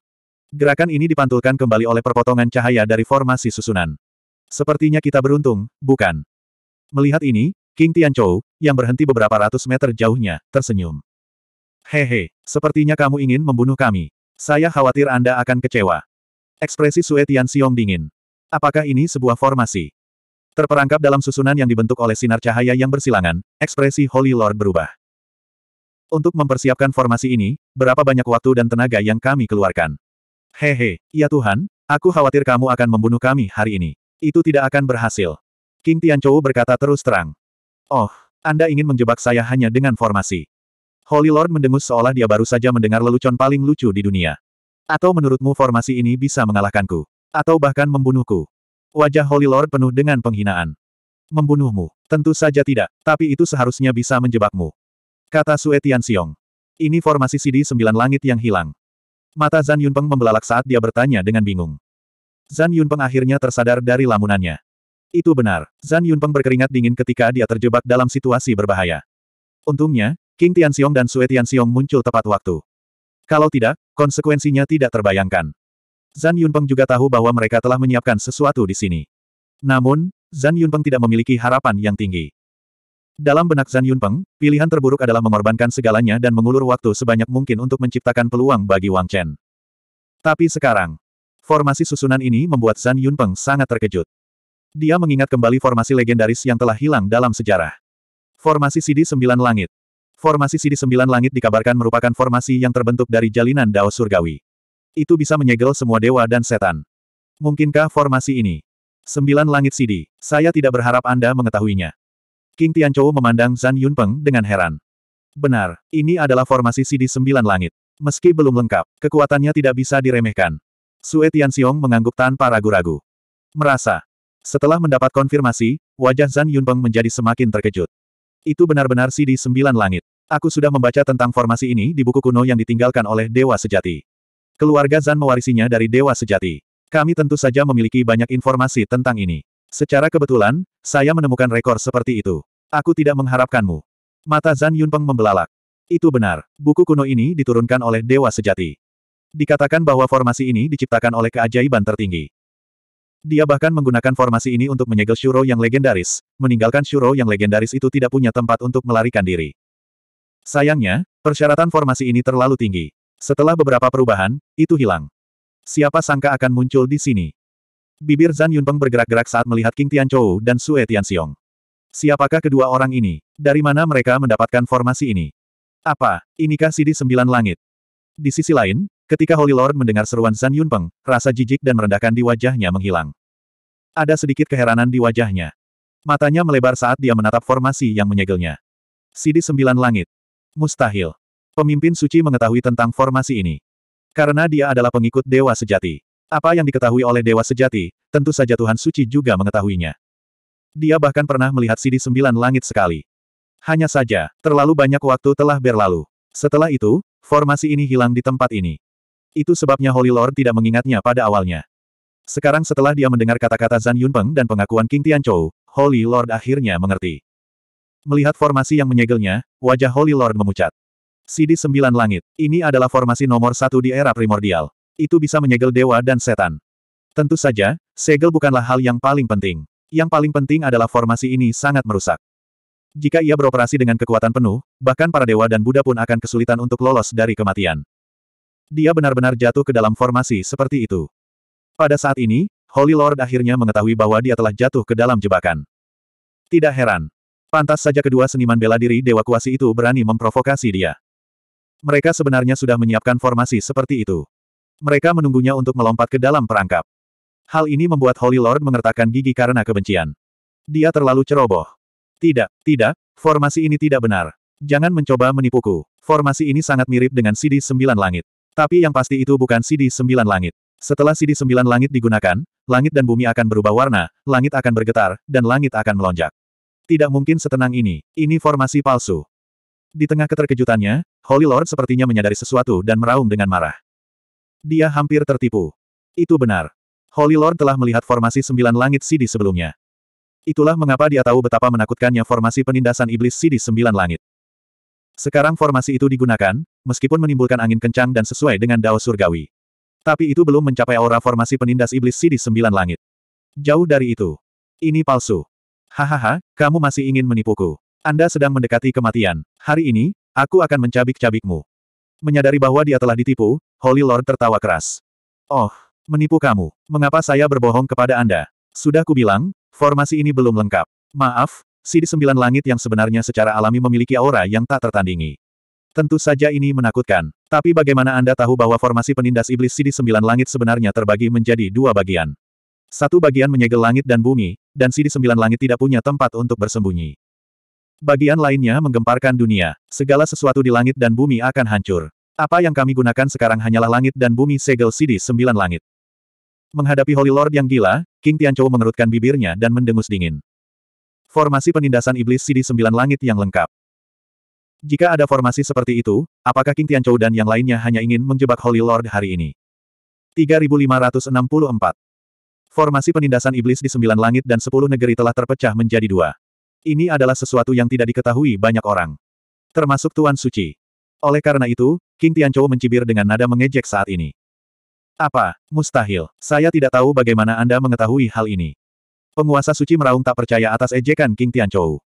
Gerakan ini dipantulkan kembali oleh perpotongan cahaya dari formasi susunan. Sepertinya kita beruntung, bukan? Melihat ini, King Tianchou, yang berhenti beberapa ratus meter jauhnya, tersenyum. Hehe, sepertinya kamu ingin membunuh kami. Saya khawatir Anda akan kecewa. Ekspresi Sue Tian dingin. Apakah ini sebuah formasi? Terperangkap dalam susunan yang dibentuk oleh sinar cahaya yang bersilangan, ekspresi Holy Lord berubah. Untuk mempersiapkan formasi ini, berapa banyak waktu dan tenaga yang kami keluarkan? Hehe, ya Tuhan, aku khawatir kamu akan membunuh kami hari ini. Itu tidak akan berhasil. King Tianchou berkata terus terang. Oh, Anda ingin menjebak saya hanya dengan formasi. Holy Lord mendengus seolah dia baru saja mendengar lelucon paling lucu di dunia. Atau menurutmu formasi ini bisa mengalahkanku? Atau bahkan membunuhku? Wajah Holy Lord penuh dengan penghinaan. Membunuhmu? Tentu saja tidak, tapi itu seharusnya bisa menjebakmu. Kata Sue Tian Xiong. Ini formasi CD 9 langit yang hilang. Mata Zan Yunpeng membelalak saat dia bertanya dengan bingung. Zan Yunpeng akhirnya tersadar dari lamunannya. Itu benar, Zan Yunpeng berkeringat dingin ketika dia terjebak dalam situasi berbahaya. Untungnya, King Tianxiong dan Sue Tianxiong muncul tepat waktu. Kalau tidak, konsekuensinya tidak terbayangkan. Zan Yunpeng juga tahu bahwa mereka telah menyiapkan sesuatu di sini. Namun, Zan Yunpeng tidak memiliki harapan yang tinggi. Dalam benak Zan Yunpeng, pilihan terburuk adalah mengorbankan segalanya dan mengulur waktu sebanyak mungkin untuk menciptakan peluang bagi Wang Chen. Tapi sekarang, formasi susunan ini membuat Zan Yunpeng sangat terkejut. Dia mengingat kembali formasi legendaris yang telah hilang dalam sejarah. Formasi Sidi Sembilan Langit. Formasi Sidi Sembilan Langit dikabarkan merupakan formasi yang terbentuk dari jalinan Dao Surgawi. Itu bisa menyegel semua dewa dan setan. Mungkinkah formasi ini? Sembilan Langit Sidi, saya tidak berharap Anda mengetahuinya. King Tianchou memandang Zan Yunpeng dengan heran. Benar, ini adalah formasi Sidi Sembilan Langit. Meski belum lengkap, kekuatannya tidak bisa diremehkan. Sue Tianxiong mengangguk tanpa ragu-ragu. Merasa. Setelah mendapat konfirmasi, wajah Zan Yunpeng menjadi semakin terkejut. Itu benar-benar Sidi Sembilan Langit. Aku sudah membaca tentang formasi ini di buku kuno yang ditinggalkan oleh Dewa Sejati. Keluarga Zan mewarisinya dari Dewa Sejati. Kami tentu saja memiliki banyak informasi tentang ini. Secara kebetulan, saya menemukan rekor seperti itu. Aku tidak mengharapkanmu. Mata Zan Yunpeng membelalak. Itu benar, buku kuno ini diturunkan oleh Dewa Sejati. Dikatakan bahwa formasi ini diciptakan oleh keajaiban tertinggi. Dia bahkan menggunakan formasi ini untuk menyegel Shuro yang legendaris, meninggalkan Shuro yang legendaris itu tidak punya tempat untuk melarikan diri. Sayangnya, persyaratan formasi ini terlalu tinggi. Setelah beberapa perubahan, itu hilang. Siapa sangka akan muncul di sini? Bibir Zan Yunpeng bergerak-gerak saat melihat King Tianchou dan Sue Tianxiong. Siapakah kedua orang ini? Dari mana mereka mendapatkan formasi ini? Apa, inikah Sidi Sembilan Langit? Di sisi lain, ketika Holy Lord mendengar seruan San Yunpeng, rasa jijik dan merendahkan di wajahnya menghilang. Ada sedikit keheranan di wajahnya. Matanya melebar saat dia menatap formasi yang menyegelnya. Sidi Sembilan Langit. Mustahil. Pemimpin suci mengetahui tentang formasi ini. Karena dia adalah pengikut dewa sejati. Apa yang diketahui oleh dewa sejati, tentu saja Tuhan suci juga mengetahuinya. Dia bahkan pernah melihat Sidi Sembilan Langit sekali. Hanya saja, terlalu banyak waktu telah berlalu. Setelah itu, formasi ini hilang di tempat ini. Itu sebabnya Holy Lord tidak mengingatnya pada awalnya. Sekarang setelah dia mendengar kata-kata Zan Yunpeng dan pengakuan King Tianchou, Holy Lord akhirnya mengerti. Melihat formasi yang menyegelnya, wajah Holy Lord memucat. Sidi Sembilan Langit, ini adalah formasi nomor satu di era primordial. Itu bisa menyegel dewa dan setan. Tentu saja, segel bukanlah hal yang paling penting. Yang paling penting adalah formasi ini sangat merusak. Jika ia beroperasi dengan kekuatan penuh, bahkan para dewa dan Buddha pun akan kesulitan untuk lolos dari kematian. Dia benar-benar jatuh ke dalam formasi seperti itu. Pada saat ini, Holy Lord akhirnya mengetahui bahwa dia telah jatuh ke dalam jebakan. Tidak heran. Pantas saja kedua seniman bela diri Dewa Kuasi itu berani memprovokasi dia. Mereka sebenarnya sudah menyiapkan formasi seperti itu. Mereka menunggunya untuk melompat ke dalam perangkap. Hal ini membuat Holy Lord mengertakkan gigi karena kebencian. Dia terlalu ceroboh. Tidak, tidak, formasi ini tidak benar. Jangan mencoba menipuku. Formasi ini sangat mirip dengan CD 9 Langit. Tapi yang pasti itu bukan CD 9 Langit. Setelah CD 9 Langit digunakan, langit dan bumi akan berubah warna, langit akan bergetar, dan langit akan melonjak. Tidak mungkin setenang ini. Ini formasi palsu. Di tengah keterkejutannya, Holy Lord sepertinya menyadari sesuatu dan meraung dengan marah. Dia hampir tertipu. Itu benar. Holy Lord telah melihat formasi sembilan langit Sidi sebelumnya. Itulah mengapa dia tahu betapa menakutkannya formasi penindasan iblis Sidi sembilan langit. Sekarang formasi itu digunakan, meskipun menimbulkan angin kencang dan sesuai dengan dao surgawi. Tapi itu belum mencapai aura formasi penindas iblis Sidi sembilan langit. Jauh dari itu. Ini palsu. Hahaha, kamu masih ingin menipuku. Anda sedang mendekati kematian. Hari ini, aku akan mencabik-cabikmu. Menyadari bahwa dia telah ditipu, Holy Lord tertawa keras. Oh, Menipu kamu. Mengapa saya berbohong kepada Anda? Sudah kubilang, formasi ini belum lengkap. Maaf, Sidi Sembilan Langit yang sebenarnya secara alami memiliki aura yang tak tertandingi. Tentu saja ini menakutkan. Tapi bagaimana Anda tahu bahwa formasi penindas iblis Sidi Sembilan Langit sebenarnya terbagi menjadi dua bagian? Satu bagian menyegel langit dan bumi, dan Sidi Sembilan Langit tidak punya tempat untuk bersembunyi. Bagian lainnya menggemparkan dunia. Segala sesuatu di langit dan bumi akan hancur. Apa yang kami gunakan sekarang hanyalah langit dan bumi segel Sidi Sembilan Langit. Menghadapi Holy Lord yang gila, King Tianchou mengerutkan bibirnya dan mendengus dingin. Formasi penindasan iblis di Sembilan Langit yang lengkap. Jika ada formasi seperti itu, apakah King Tianchou dan yang lainnya hanya ingin menjebak Holy Lord hari ini? 3564. Formasi penindasan iblis di Sembilan Langit dan Sepuluh Negeri telah terpecah menjadi dua. Ini adalah sesuatu yang tidak diketahui banyak orang. Termasuk Tuan Suci. Oleh karena itu, King Tianchou mencibir dengan nada mengejek saat ini. Apa? Mustahil. Saya tidak tahu bagaimana Anda mengetahui hal ini. Penguasa suci meraung tak percaya atas ejekan King Tianchou.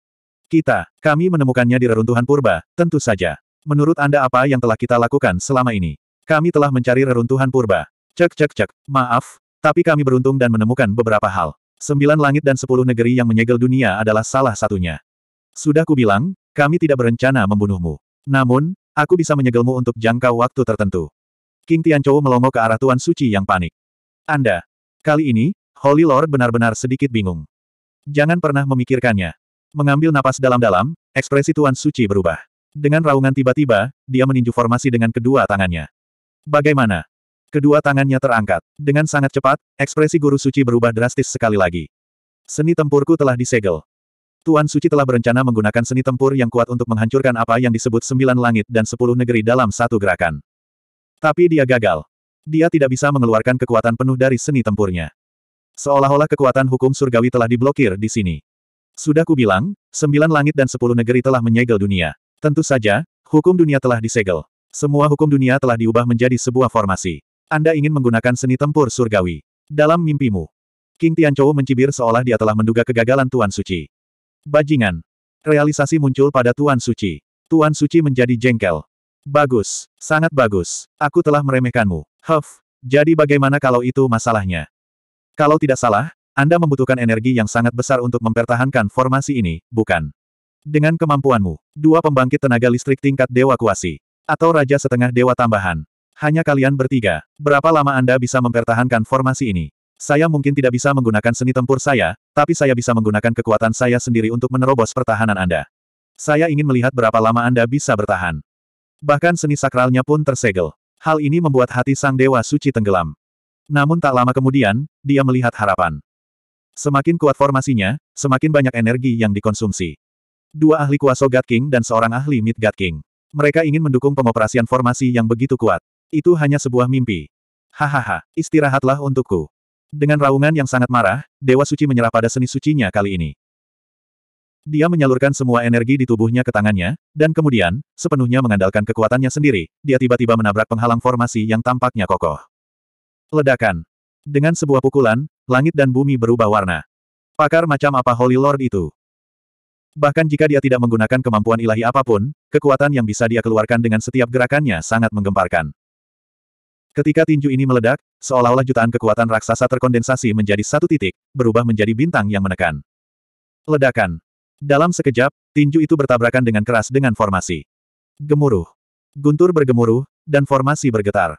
Kita, kami menemukannya di reruntuhan purba, tentu saja. Menurut Anda apa yang telah kita lakukan selama ini? Kami telah mencari reruntuhan purba. Cek cek cek, maaf, tapi kami beruntung dan menemukan beberapa hal. Sembilan langit dan sepuluh negeri yang menyegel dunia adalah salah satunya. Sudah kubilang, kami tidak berencana membunuhmu. Namun, aku bisa menyegelmu untuk jangka waktu tertentu. King Tianchou melongo ke arah Tuan Suci yang panik. Anda. Kali ini, Holy Lord benar-benar sedikit bingung. Jangan pernah memikirkannya. Mengambil napas dalam-dalam, ekspresi Tuan Suci berubah. Dengan raungan tiba-tiba, dia meninju formasi dengan kedua tangannya. Bagaimana? Kedua tangannya terangkat. Dengan sangat cepat, ekspresi Guru Suci berubah drastis sekali lagi. Seni tempurku telah disegel. Tuan Suci telah berencana menggunakan seni tempur yang kuat untuk menghancurkan apa yang disebut sembilan langit dan sepuluh negeri dalam satu gerakan. Tapi dia gagal. Dia tidak bisa mengeluarkan kekuatan penuh dari seni tempurnya. Seolah-olah kekuatan hukum surgawi telah diblokir di sini. Sudah kubilang, sembilan langit dan sepuluh negeri telah menyegel dunia. Tentu saja, hukum dunia telah disegel. Semua hukum dunia telah diubah menjadi sebuah formasi. Anda ingin menggunakan seni tempur surgawi. Dalam mimpimu. King Tianchou mencibir seolah dia telah menduga kegagalan Tuan Suci. Bajingan. Realisasi muncul pada Tuan Suci. Tuan Suci menjadi jengkel. Bagus, sangat bagus. Aku telah meremehkanmu. Huff, jadi bagaimana kalau itu masalahnya? Kalau tidak salah, Anda membutuhkan energi yang sangat besar untuk mempertahankan formasi ini, bukan? Dengan kemampuanmu, dua pembangkit tenaga listrik tingkat dewa kuasi. Atau raja setengah dewa tambahan. Hanya kalian bertiga. Berapa lama Anda bisa mempertahankan formasi ini? Saya mungkin tidak bisa menggunakan seni tempur saya, tapi saya bisa menggunakan kekuatan saya sendiri untuk menerobos pertahanan Anda. Saya ingin melihat berapa lama Anda bisa bertahan. Bahkan seni sakralnya pun tersegel. Hal ini membuat hati sang dewa suci tenggelam. Namun tak lama kemudian, dia melihat harapan. Semakin kuat formasinya, semakin banyak energi yang dikonsumsi. Dua ahli kuasa God King dan seorang ahli Mid God King. Mereka ingin mendukung pengoperasian formasi yang begitu kuat. Itu hanya sebuah mimpi. Hahaha, istirahatlah untukku. Dengan raungan yang sangat marah, Dewa Suci menyerah pada seni sucinya kali ini. Dia menyalurkan semua energi di tubuhnya ke tangannya, dan kemudian, sepenuhnya mengandalkan kekuatannya sendiri, dia tiba-tiba menabrak penghalang formasi yang tampaknya kokoh. Ledakan. Dengan sebuah pukulan, langit dan bumi berubah warna. Pakar macam apa Holy Lord itu? Bahkan jika dia tidak menggunakan kemampuan ilahi apapun, kekuatan yang bisa dia keluarkan dengan setiap gerakannya sangat menggemparkan. Ketika tinju ini meledak, seolah-olah jutaan kekuatan raksasa terkondensasi menjadi satu titik, berubah menjadi bintang yang menekan. Ledakan. Dalam sekejap, tinju itu bertabrakan dengan keras dengan formasi. Gemuruh. Guntur bergemuruh, dan formasi bergetar.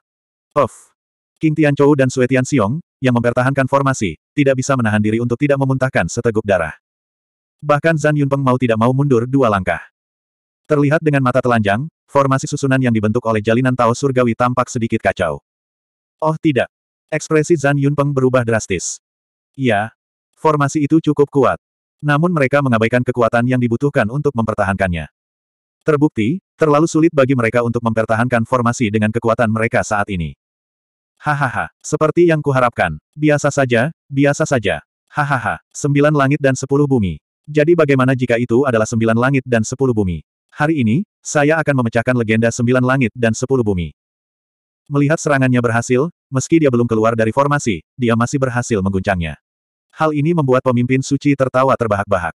Of. King Tianchou dan Sue Tianxiong, yang mempertahankan formasi, tidak bisa menahan diri untuk tidak memuntahkan seteguk darah. Bahkan Zan Yunpeng mau tidak mau mundur dua langkah. Terlihat dengan mata telanjang, formasi susunan yang dibentuk oleh jalinan Tao Surgawi tampak sedikit kacau. Oh tidak. Ekspresi Zan Yunpeng berubah drastis. Ya. Formasi itu cukup kuat namun mereka mengabaikan kekuatan yang dibutuhkan untuk mempertahankannya. Terbukti, terlalu sulit bagi mereka untuk mempertahankan formasi dengan kekuatan mereka saat ini. Hahaha, seperti yang kuharapkan. Biasa saja, biasa saja. Hahaha, sembilan langit dan sepuluh bumi. Jadi bagaimana jika itu adalah sembilan langit dan sepuluh bumi? Hari ini, saya akan memecahkan legenda sembilan langit dan sepuluh bumi. Melihat serangannya berhasil, meski dia belum keluar dari formasi, dia masih berhasil mengguncangnya. Hal ini membuat pemimpin suci tertawa terbahak-bahak.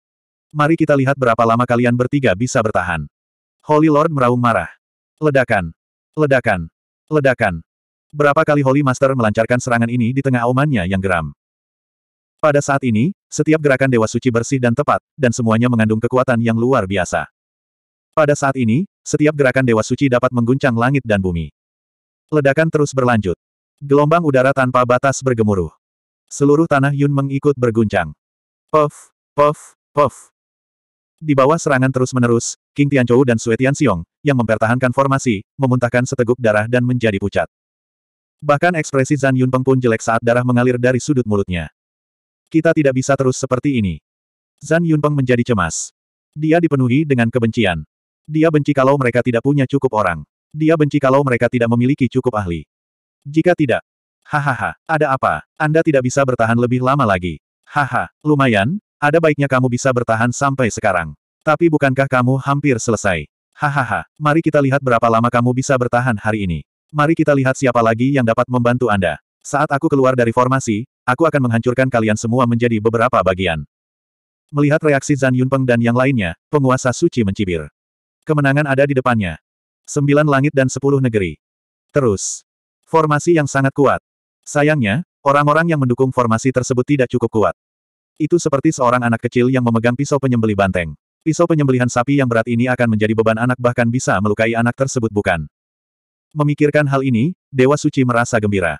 Mari kita lihat berapa lama kalian bertiga bisa bertahan. Holy Lord meraung marah. Ledakan. Ledakan. Ledakan. Berapa kali Holy Master melancarkan serangan ini di tengah aumannya yang geram. Pada saat ini, setiap gerakan Dewa Suci bersih dan tepat, dan semuanya mengandung kekuatan yang luar biasa. Pada saat ini, setiap gerakan Dewa Suci dapat mengguncang langit dan bumi. Ledakan terus berlanjut. Gelombang udara tanpa batas bergemuruh. Seluruh tanah Yun mengikut berguncang. Puff, puff, puff. Di bawah serangan terus-menerus, King Tianchou dan Sue Tianxiong, yang mempertahankan formasi, memuntahkan seteguk darah dan menjadi pucat. Bahkan ekspresi Zan Yunpeng pun jelek saat darah mengalir dari sudut mulutnya. Kita tidak bisa terus seperti ini. Zan Yunpeng menjadi cemas. Dia dipenuhi dengan kebencian. Dia benci kalau mereka tidak punya cukup orang. Dia benci kalau mereka tidak memiliki cukup ahli. Jika tidak, Hahaha, ada apa? Anda tidak bisa bertahan lebih lama lagi. Haha, lumayan, ada baiknya kamu bisa bertahan sampai sekarang. Tapi bukankah kamu hampir selesai? Hahaha, mari kita lihat berapa lama kamu bisa bertahan hari ini. Mari kita lihat siapa lagi yang dapat membantu Anda. Saat aku keluar dari formasi, aku akan menghancurkan kalian semua menjadi beberapa bagian. Melihat reaksi Zan Yunpeng dan yang lainnya, penguasa suci mencibir. Kemenangan ada di depannya. Sembilan langit dan sepuluh negeri. Terus. Formasi yang sangat kuat. Sayangnya, orang-orang yang mendukung formasi tersebut tidak cukup kuat. Itu seperti seorang anak kecil yang memegang pisau penyembeli banteng. Pisau penyembelihan sapi yang berat ini akan menjadi beban anak bahkan bisa melukai anak tersebut bukan. Memikirkan hal ini, Dewa Suci merasa gembira.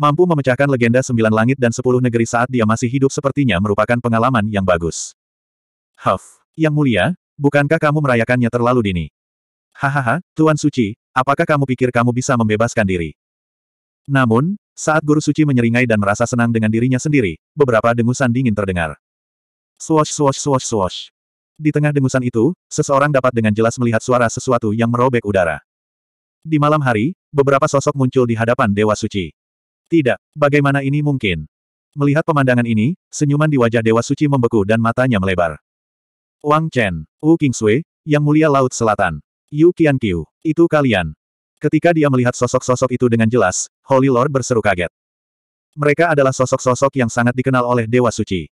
Mampu memecahkan legenda sembilan langit dan sepuluh negeri saat dia masih hidup sepertinya merupakan pengalaman yang bagus. Huff, Yang Mulia, bukankah kamu merayakannya terlalu dini? Hahaha, Tuan Suci, apakah kamu pikir kamu bisa membebaskan diri? Namun, saat Guru Suci menyeringai dan merasa senang dengan dirinya sendiri, beberapa dengusan dingin terdengar. Swash swash swash swash. Di tengah dengusan itu, seseorang dapat dengan jelas melihat suara sesuatu yang merobek udara. Di malam hari, beberapa sosok muncul di hadapan Dewa Suci. Tidak, bagaimana ini mungkin? Melihat pemandangan ini, senyuman di wajah Dewa Suci membeku dan matanya melebar. Wang Chen, Wu Qingshui, Yang Mulia Laut Selatan, Yu Qianqiu, itu kalian. Ketika dia melihat sosok-sosok itu dengan jelas, Holy Lord berseru kaget. Mereka adalah sosok-sosok yang sangat dikenal oleh Dewa Suci.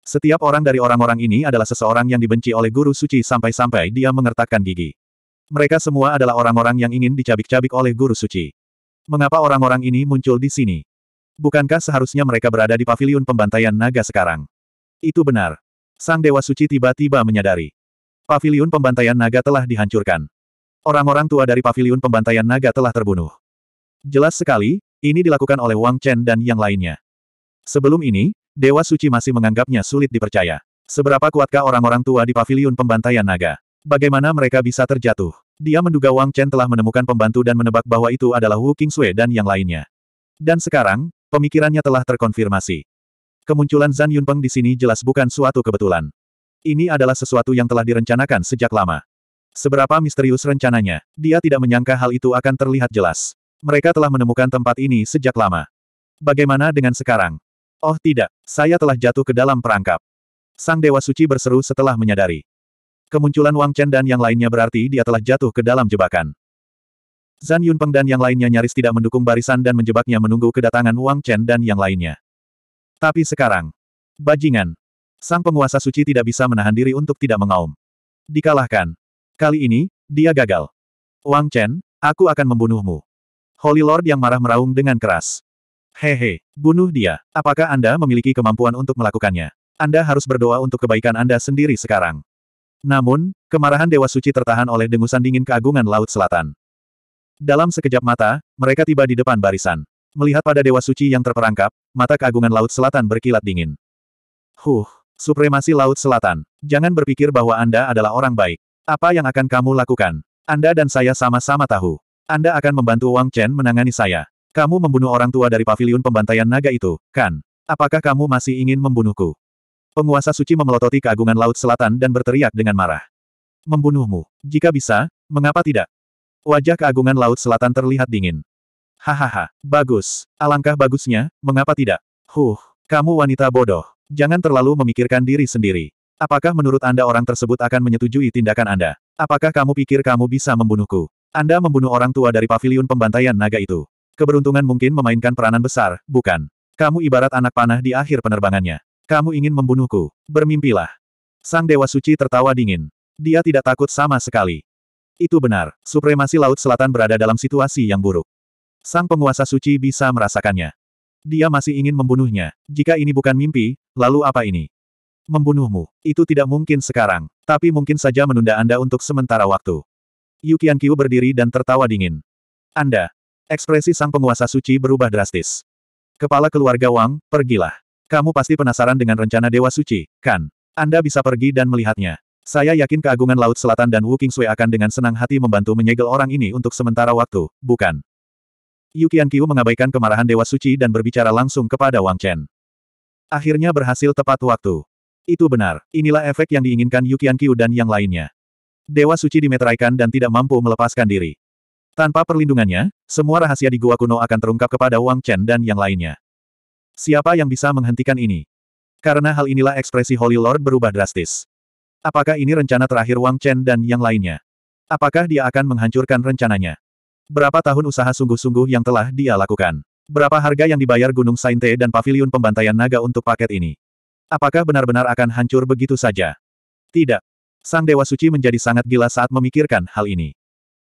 Setiap orang dari orang-orang ini adalah seseorang yang dibenci oleh Guru Suci sampai-sampai dia mengertakkan gigi. Mereka semua adalah orang-orang yang ingin dicabik-cabik oleh Guru Suci. Mengapa orang-orang ini muncul di sini? Bukankah seharusnya mereka berada di paviliun pembantaian naga sekarang? Itu benar. Sang Dewa Suci tiba-tiba menyadari. Paviliun pembantaian naga telah dihancurkan. Orang-orang tua dari paviliun pembantaian naga telah terbunuh. Jelas sekali, ini dilakukan oleh Wang Chen dan yang lainnya. Sebelum ini, Dewa Suci masih menganggapnya sulit dipercaya. Seberapa kuatkah orang-orang tua di paviliun pembantaian naga? Bagaimana mereka bisa terjatuh? Dia menduga Wang Chen telah menemukan pembantu dan menebak bahwa itu adalah Wu Qingsui dan yang lainnya. Dan sekarang, pemikirannya telah terkonfirmasi. Kemunculan Zan Yunpeng di sini jelas bukan suatu kebetulan. Ini adalah sesuatu yang telah direncanakan sejak lama. Seberapa misterius rencananya, dia tidak menyangka hal itu akan terlihat jelas. Mereka telah menemukan tempat ini sejak lama. Bagaimana dengan sekarang? Oh tidak, saya telah jatuh ke dalam perangkap. Sang Dewa Suci berseru setelah menyadari. Kemunculan Wang Chen dan yang lainnya berarti dia telah jatuh ke dalam jebakan. Zan Yunpeng dan yang lainnya nyaris tidak mendukung barisan dan menjebaknya menunggu kedatangan Wang Chen dan yang lainnya. Tapi sekarang, bajingan, sang penguasa suci tidak bisa menahan diri untuk tidak mengaum. Dikalahkan, Kali ini, dia gagal. Wang Chen, aku akan membunuhmu. Holy Lord yang marah meraung dengan keras. Hehe, bunuh dia. Apakah Anda memiliki kemampuan untuk melakukannya? Anda harus berdoa untuk kebaikan Anda sendiri sekarang. Namun, kemarahan Dewa Suci tertahan oleh dengusan dingin keagungan Laut Selatan. Dalam sekejap mata, mereka tiba di depan barisan. Melihat pada Dewa Suci yang terperangkap, mata keagungan Laut Selatan berkilat dingin. Huh, supremasi Laut Selatan. Jangan berpikir bahwa Anda adalah orang baik. Apa yang akan kamu lakukan? Anda dan saya sama-sama tahu. Anda akan membantu Wang Chen menangani saya. Kamu membunuh orang tua dari paviliun pembantaian naga itu, kan? Apakah kamu masih ingin membunuhku? Penguasa suci memelototi keagungan Laut Selatan dan berteriak dengan marah. Membunuhmu. Jika bisa, mengapa tidak? Wajah keagungan Laut Selatan terlihat dingin. Hahaha, bagus. Alangkah bagusnya, mengapa tidak? Huh, kamu wanita bodoh. Jangan terlalu memikirkan diri sendiri. Apakah menurut Anda orang tersebut akan menyetujui tindakan Anda? Apakah kamu pikir kamu bisa membunuhku? Anda membunuh orang tua dari pavilion pembantaian naga itu. Keberuntungan mungkin memainkan peranan besar, bukan? Kamu ibarat anak panah di akhir penerbangannya. Kamu ingin membunuhku. Bermimpilah. Sang Dewa Suci tertawa dingin. Dia tidak takut sama sekali. Itu benar, supremasi Laut Selatan berada dalam situasi yang buruk. Sang penguasa suci bisa merasakannya. Dia masih ingin membunuhnya. Jika ini bukan mimpi, lalu apa ini? membunuhmu. Itu tidak mungkin sekarang, tapi mungkin saja menunda Anda untuk sementara waktu. Yu Qiankyu berdiri dan tertawa dingin. Anda. Ekspresi sang penguasa suci berubah drastis. Kepala keluarga Wang, pergilah. Kamu pasti penasaran dengan rencana Dewa Suci, kan? Anda bisa pergi dan melihatnya. Saya yakin keagungan Laut Selatan dan Wu Qingsui akan dengan senang hati membantu menyegel orang ini untuk sementara waktu, bukan? Yu Qiankyu mengabaikan kemarahan Dewa Suci dan berbicara langsung kepada Wang Chen. Akhirnya berhasil tepat waktu. Itu benar, inilah efek yang diinginkan Yukian Qiu dan yang lainnya. Dewa suci dimeteraikan dan tidak mampu melepaskan diri. Tanpa perlindungannya, semua rahasia di gua kuno akan terungkap kepada Wang Chen dan yang lainnya. Siapa yang bisa menghentikan ini? Karena hal inilah ekspresi Holy Lord berubah drastis. Apakah ini rencana terakhir Wang Chen dan yang lainnya? Apakah dia akan menghancurkan rencananya? Berapa tahun usaha sungguh-sungguh yang telah dia lakukan? Berapa harga yang dibayar Gunung Sainte dan Paviliun Pembantaian Naga untuk paket ini? Apakah benar-benar akan hancur begitu saja? Tidak. Sang Dewa Suci menjadi sangat gila saat memikirkan hal ini.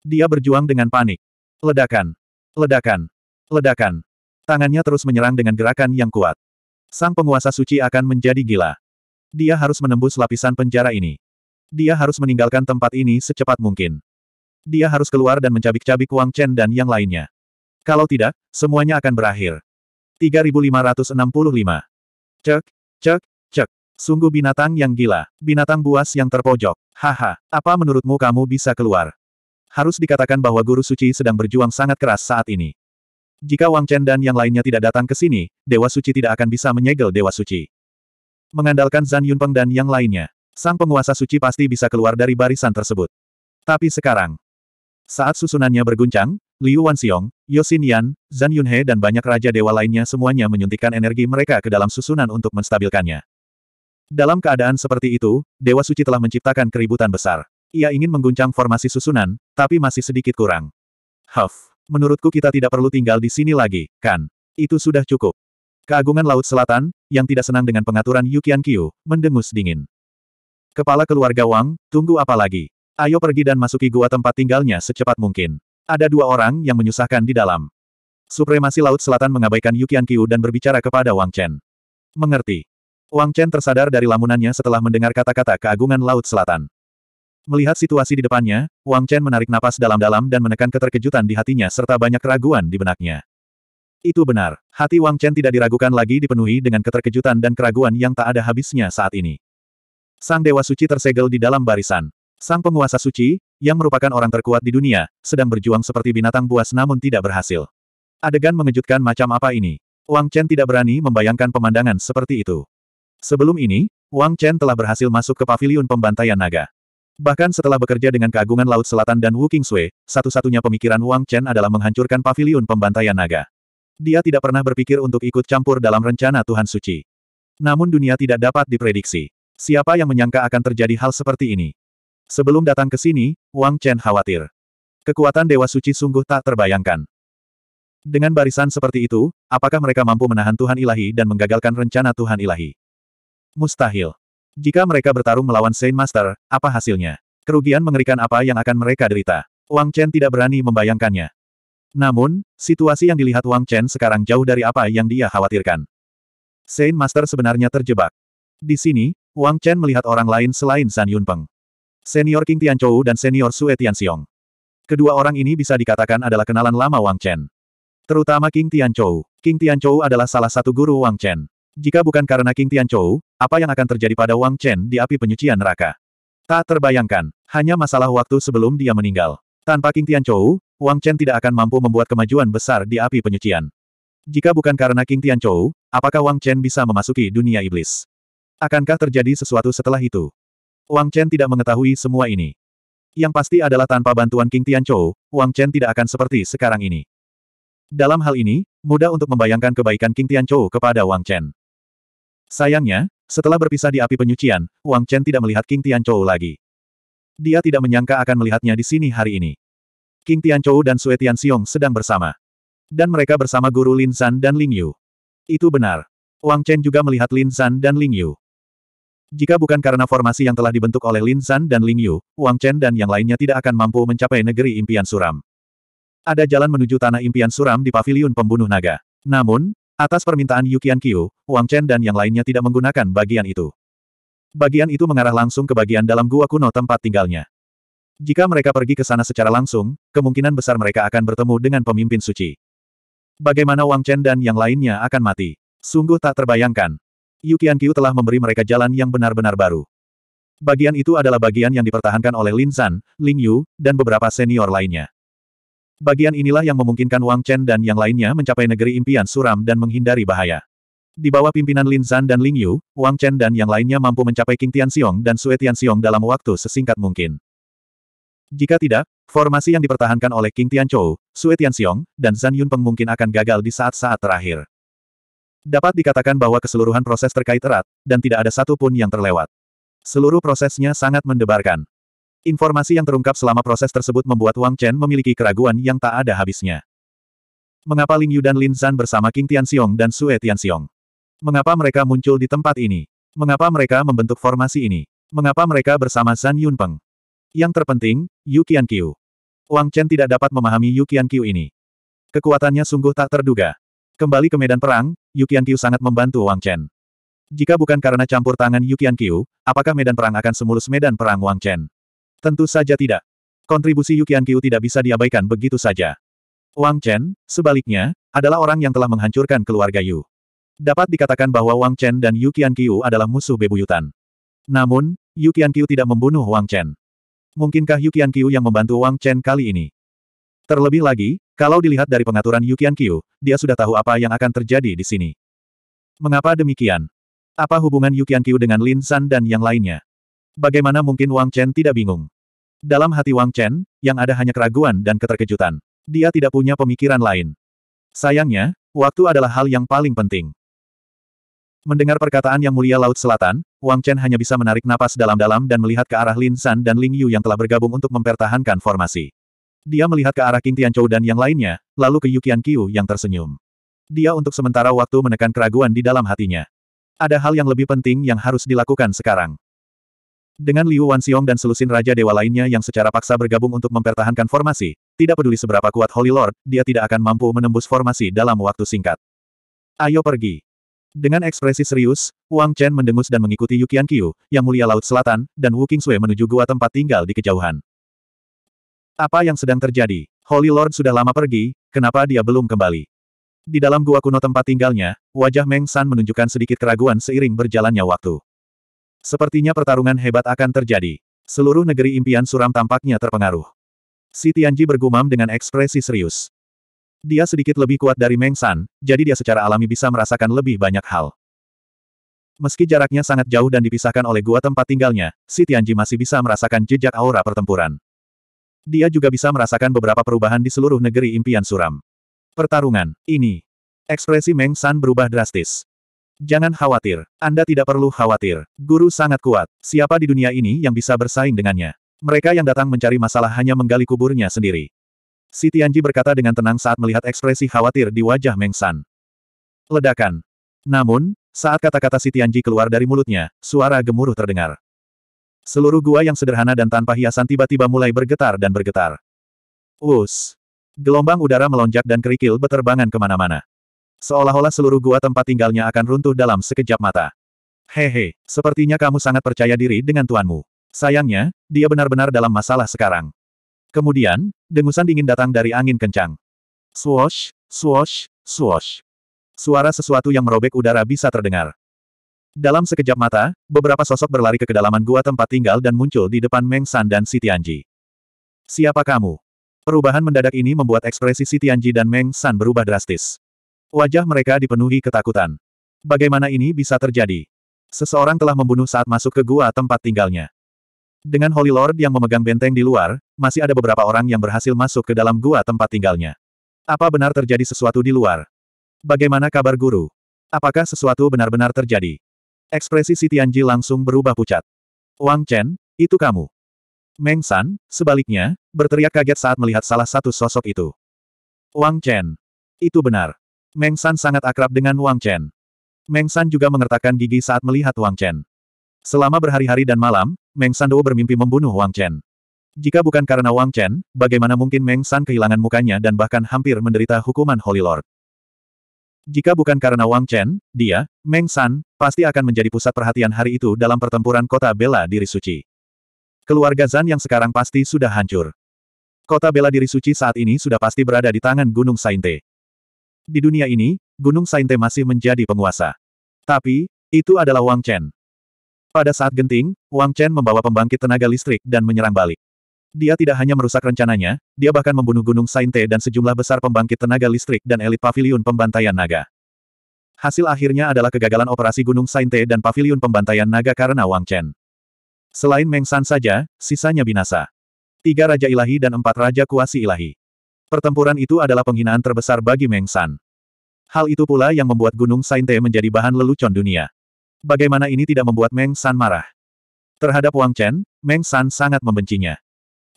Dia berjuang dengan panik. Ledakan. Ledakan. Ledakan. Tangannya terus menyerang dengan gerakan yang kuat. Sang penguasa suci akan menjadi gila. Dia harus menembus lapisan penjara ini. Dia harus meninggalkan tempat ini secepat mungkin. Dia harus keluar dan mencabik-cabik Wang Chen dan yang lainnya. Kalau tidak, semuanya akan berakhir. 3565. Cek, cek, Sungguh binatang yang gila, binatang buas yang terpojok. Haha, apa menurutmu kamu bisa keluar? Harus dikatakan bahwa Guru Suci sedang berjuang sangat keras saat ini. Jika Wang Chen dan yang lainnya tidak datang ke sini, Dewa Suci tidak akan bisa menyegel Dewa Suci. Mengandalkan Zan Yunpeng dan yang lainnya, sang penguasa suci pasti bisa keluar dari barisan tersebut. Tapi sekarang, saat susunannya berguncang, Liu Wanxiong, Yosin Yan, Zan Yunhe dan banyak raja dewa lainnya semuanya menyuntikkan energi mereka ke dalam susunan untuk menstabilkannya. Dalam keadaan seperti itu, Dewa Suci telah menciptakan keributan besar. Ia ingin mengguncang formasi susunan, tapi masih sedikit kurang. Huff, menurutku kita tidak perlu tinggal di sini lagi, kan? Itu sudah cukup. Keagungan Laut Selatan, yang tidak senang dengan pengaturan Yukian Qiu, mendengus dingin. Kepala keluarga Wang, tunggu apa lagi? Ayo pergi dan masuki gua tempat tinggalnya secepat mungkin. Ada dua orang yang menyusahkan di dalam. Supremasi Laut Selatan mengabaikan Yukian Qiu dan berbicara kepada Wang Chen. Mengerti. Wang Chen tersadar dari lamunannya setelah mendengar kata-kata keagungan Laut Selatan. Melihat situasi di depannya, Wang Chen menarik napas dalam-dalam dan menekan keterkejutan di hatinya serta banyak keraguan di benaknya. Itu benar, hati Wang Chen tidak diragukan lagi dipenuhi dengan keterkejutan dan keraguan yang tak ada habisnya saat ini. Sang Dewa Suci tersegel di dalam barisan. Sang penguasa suci, yang merupakan orang terkuat di dunia, sedang berjuang seperti binatang buas namun tidak berhasil. Adegan mengejutkan macam apa ini? Wang Chen tidak berani membayangkan pemandangan seperti itu. Sebelum ini, Wang Chen telah berhasil masuk ke paviliun pembantaian naga. Bahkan setelah bekerja dengan keagungan Laut Selatan dan Wu Kingsui, satu-satunya pemikiran Wang Chen adalah menghancurkan paviliun pembantaian naga. Dia tidak pernah berpikir untuk ikut campur dalam rencana Tuhan Suci. Namun dunia tidak dapat diprediksi. Siapa yang menyangka akan terjadi hal seperti ini? Sebelum datang ke sini, Wang Chen khawatir. Kekuatan Dewa Suci sungguh tak terbayangkan. Dengan barisan seperti itu, apakah mereka mampu menahan Tuhan Ilahi dan menggagalkan rencana Tuhan Ilahi? Mustahil. Jika mereka bertarung melawan Saint Master, apa hasilnya? Kerugian mengerikan apa yang akan mereka derita? Wang Chen tidak berani membayangkannya. Namun, situasi yang dilihat Wang Chen sekarang jauh dari apa yang dia khawatirkan. Saint Master sebenarnya terjebak. Di sini, Wang Chen melihat orang lain selain San Yunpeng. Senior King Tianchou dan senior Sue Tianxiong. Kedua orang ini bisa dikatakan adalah kenalan lama Wang Chen. Terutama King Tianchou. King Tianchou adalah salah satu guru Wang Chen. Jika bukan karena King Tianchou, apa yang akan terjadi pada Wang Chen di api penyucian neraka? Tak terbayangkan, hanya masalah waktu sebelum dia meninggal. Tanpa King Tianchou, Wang Chen tidak akan mampu membuat kemajuan besar di api penyucian. Jika bukan karena King Tianchou, apakah Wang Chen bisa memasuki dunia iblis? Akankah terjadi sesuatu setelah itu? Wang Chen tidak mengetahui semua ini. Yang pasti adalah tanpa bantuan King Tianchou, Wang Chen tidak akan seperti sekarang ini. Dalam hal ini, mudah untuk membayangkan kebaikan King Tianchou kepada Wang Chen. Sayangnya, setelah berpisah di api penyucian, Wang Chen tidak melihat King Tianchou lagi. Dia tidak menyangka akan melihatnya di sini hari ini. King Tianchou dan Sue Tianxiong sedang bersama. Dan mereka bersama guru Lin San dan Ling Yu. Itu benar. Wang Chen juga melihat Lin San dan Ling Yu. Jika bukan karena formasi yang telah dibentuk oleh Lin San dan Ling Yu, Wang Chen dan yang lainnya tidak akan mampu mencapai negeri impian suram. Ada jalan menuju tanah impian suram di paviliun pembunuh naga. Namun, Atas permintaan Yukian Qiu, Wang Chen dan yang lainnya tidak menggunakan bagian itu. Bagian itu mengarah langsung ke bagian dalam gua kuno tempat tinggalnya. Jika mereka pergi ke sana secara langsung, kemungkinan besar mereka akan bertemu dengan pemimpin suci. Bagaimana Wang Chen dan yang lainnya akan mati? Sungguh tak terbayangkan. Yukian Qiu telah memberi mereka jalan yang benar-benar baru. Bagian itu adalah bagian yang dipertahankan oleh Lin San, Ling Yu, dan beberapa senior lainnya. Bagian inilah yang memungkinkan Wang Chen dan yang lainnya mencapai negeri impian suram dan menghindari bahaya. Di bawah pimpinan Lin Zan dan Ling Yu, Wang Chen dan yang lainnya mampu mencapai King Tianxiong dan Sue Tianxiong dalam waktu sesingkat mungkin. Jika tidak, formasi yang dipertahankan oleh King Tianchou, Sue Tianxiong, dan Zan Yunpeng mungkin akan gagal di saat-saat terakhir. Dapat dikatakan bahwa keseluruhan proses terkait erat, dan tidak ada satu pun yang terlewat. Seluruh prosesnya sangat mendebarkan. Informasi yang terungkap selama proses tersebut membuat Wang Chen memiliki keraguan yang tak ada habisnya. Mengapa Ling Yu dan Lin Zan bersama King Tianxiong dan Sue Tianxiong? Mengapa mereka muncul di tempat ini? Mengapa mereka membentuk formasi ini? Mengapa mereka bersama Zan Yunpeng? Yang terpenting, Yu Qianqiu. Wang Chen tidak dapat memahami Yu Qianqiu ini. Kekuatannya sungguh tak terduga. Kembali ke medan perang, Yu Qianqiu sangat membantu Wang Chen. Jika bukan karena campur tangan Yu Qianqiu, apakah medan perang akan semulus medan perang Wang Chen? Tentu saja tidak. Kontribusi Yukian Qiu tidak bisa diabaikan begitu saja. Wang Chen, sebaliknya, adalah orang yang telah menghancurkan keluarga Yu. Dapat dikatakan bahwa Wang Chen dan Yukian Qiu adalah musuh bebuyutan. Namun, Yukian Qiu tidak membunuh Wang Chen. Mungkinkah Yukian Qiu yang membantu Wang Chen kali ini? Terlebih lagi, kalau dilihat dari pengaturan Yukian Qiu, dia sudah tahu apa yang akan terjadi di sini. Mengapa demikian? Apa hubungan Yukian Qiu dengan Lin San dan yang lainnya? Bagaimana mungkin Wang Chen tidak bingung? Dalam hati Wang Chen, yang ada hanya keraguan dan keterkejutan. Dia tidak punya pemikiran lain. Sayangnya, waktu adalah hal yang paling penting. Mendengar perkataan Yang Mulia Laut Selatan, Wang Chen hanya bisa menarik napas dalam-dalam dan melihat ke arah Lin San dan Ling Yu yang telah bergabung untuk mempertahankan formasi. Dia melihat ke arah King Tianchou dan yang lainnya, lalu ke Yukian Qiu yang tersenyum. Dia untuk sementara waktu menekan keraguan di dalam hatinya. Ada hal yang lebih penting yang harus dilakukan sekarang. Dengan Liu Wanxiong dan selusin Raja Dewa lainnya yang secara paksa bergabung untuk mempertahankan formasi, tidak peduli seberapa kuat Holy Lord, dia tidak akan mampu menembus formasi dalam waktu singkat. Ayo pergi. Dengan ekspresi serius, Wang Chen mendengus dan mengikuti Yu Qiankiu, yang mulia Laut Selatan, dan Wu Qingsui menuju gua tempat tinggal di kejauhan. Apa yang sedang terjadi? Holy Lord sudah lama pergi, kenapa dia belum kembali? Di dalam gua kuno tempat tinggalnya, wajah Meng San menunjukkan sedikit keraguan seiring berjalannya waktu. Sepertinya pertarungan hebat akan terjadi. Seluruh negeri impian suram tampaknya terpengaruh. Si Tianji bergumam dengan ekspresi serius. Dia sedikit lebih kuat dari Meng San, jadi dia secara alami bisa merasakan lebih banyak hal. Meski jaraknya sangat jauh dan dipisahkan oleh gua tempat tinggalnya, si Tianji masih bisa merasakan jejak aura pertempuran. Dia juga bisa merasakan beberapa perubahan di seluruh negeri impian suram. Pertarungan ini. Ekspresi Meng San berubah drastis. Jangan khawatir, Anda tidak perlu khawatir. Guru sangat kuat, siapa di dunia ini yang bisa bersaing dengannya? Mereka yang datang mencari masalah hanya menggali kuburnya sendiri. Si Tianji berkata dengan tenang saat melihat ekspresi khawatir di wajah Meng San. Ledakan. Namun, saat kata-kata si Tianji keluar dari mulutnya, suara gemuruh terdengar. Seluruh gua yang sederhana dan tanpa hiasan tiba-tiba mulai bergetar dan bergetar. Us. Gelombang udara melonjak dan kerikil beterbangan kemana-mana. Seolah-olah seluruh gua tempat tinggalnya akan runtuh dalam sekejap mata. Hehe, sepertinya kamu sangat percaya diri dengan tuanmu. Sayangnya, dia benar-benar dalam masalah sekarang. Kemudian, dengusan dingin datang dari angin kencang. Swosh, swosh, swosh. Suara sesuatu yang merobek udara bisa terdengar. Dalam sekejap mata, beberapa sosok berlari ke kedalaman gua tempat tinggal dan muncul di depan Meng San dan Tianji. Siapa kamu? Perubahan mendadak ini membuat ekspresi Tianji dan Meng San berubah drastis. Wajah mereka dipenuhi ketakutan. Bagaimana ini bisa terjadi? Seseorang telah membunuh saat masuk ke gua tempat tinggalnya. Dengan Holy Lord yang memegang benteng di luar, masih ada beberapa orang yang berhasil masuk ke dalam gua tempat tinggalnya. Apa benar terjadi sesuatu di luar? Bagaimana kabar guru? Apakah sesuatu benar-benar terjadi? Ekspresi si Tianji langsung berubah pucat. Wang Chen, itu kamu. Meng San, sebaliknya, berteriak kaget saat melihat salah satu sosok itu. Wang Chen. Itu benar. Meng San sangat akrab dengan Wang Chen. Meng San juga mengertakkan gigi saat melihat Wang Chen. Selama berhari-hari dan malam, Meng San Duo bermimpi membunuh Wang Chen. Jika bukan karena Wang Chen, bagaimana mungkin Meng San kehilangan mukanya dan bahkan hampir menderita hukuman Holy Lord? Jika bukan karena Wang Chen, dia, Meng San, pasti akan menjadi pusat perhatian hari itu dalam pertempuran kota bela diri suci. Keluarga Zan yang sekarang pasti sudah hancur. Kota bela diri suci saat ini sudah pasti berada di tangan Gunung Sainte. Di dunia ini, Gunung Sainte masih menjadi penguasa. Tapi, itu adalah Wang Chen. Pada saat genting, Wang Chen membawa pembangkit tenaga listrik dan menyerang balik. Dia tidak hanya merusak rencananya, dia bahkan membunuh Gunung Sainte dan sejumlah besar pembangkit tenaga listrik dan elit pavilion pembantaian naga. Hasil akhirnya adalah kegagalan operasi Gunung Sainte dan pavilion pembantaian naga karena Wang Chen. Selain Meng San saja, sisanya binasa. Tiga Raja Ilahi dan empat Raja Kuasi Ilahi. Pertempuran itu adalah penghinaan terbesar bagi Meng San. Hal itu pula yang membuat Gunung Sainte menjadi bahan lelucon dunia. Bagaimana ini tidak membuat Meng San marah? Terhadap Wang Chen, Meng San sangat membencinya.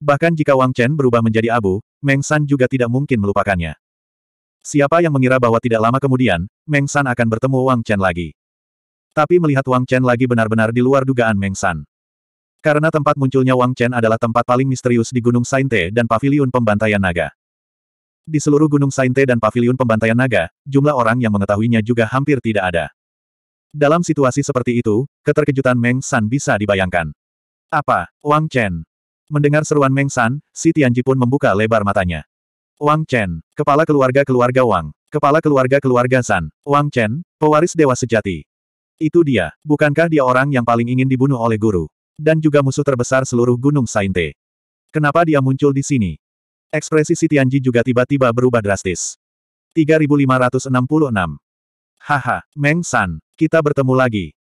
Bahkan jika Wang Chen berubah menjadi abu, Meng San juga tidak mungkin melupakannya. Siapa yang mengira bahwa tidak lama kemudian, Meng San akan bertemu Wang Chen lagi. Tapi melihat Wang Chen lagi benar-benar di luar dugaan Meng San. Karena tempat munculnya Wang Chen adalah tempat paling misterius di Gunung Sainte dan Paviliun Pembantaian Naga. Di seluruh Gunung Sainte dan Paviliun Pembantaian Naga, jumlah orang yang mengetahuinya juga hampir tidak ada. Dalam situasi seperti itu, keterkejutan Meng San bisa dibayangkan. Apa, Wang Chen? Mendengar seruan Meng San, si Tianji pun membuka lebar matanya. Wang Chen, kepala keluarga-keluarga Wang, kepala keluarga-keluarga San, Wang Chen, pewaris dewa sejati. Itu dia, bukankah dia orang yang paling ingin dibunuh oleh guru? Dan juga musuh terbesar seluruh Gunung Sainte. Kenapa dia muncul di sini? Ekspresi si Tianji juga tiba-tiba berubah drastis. 3566. Haha, Meng San, kita bertemu lagi.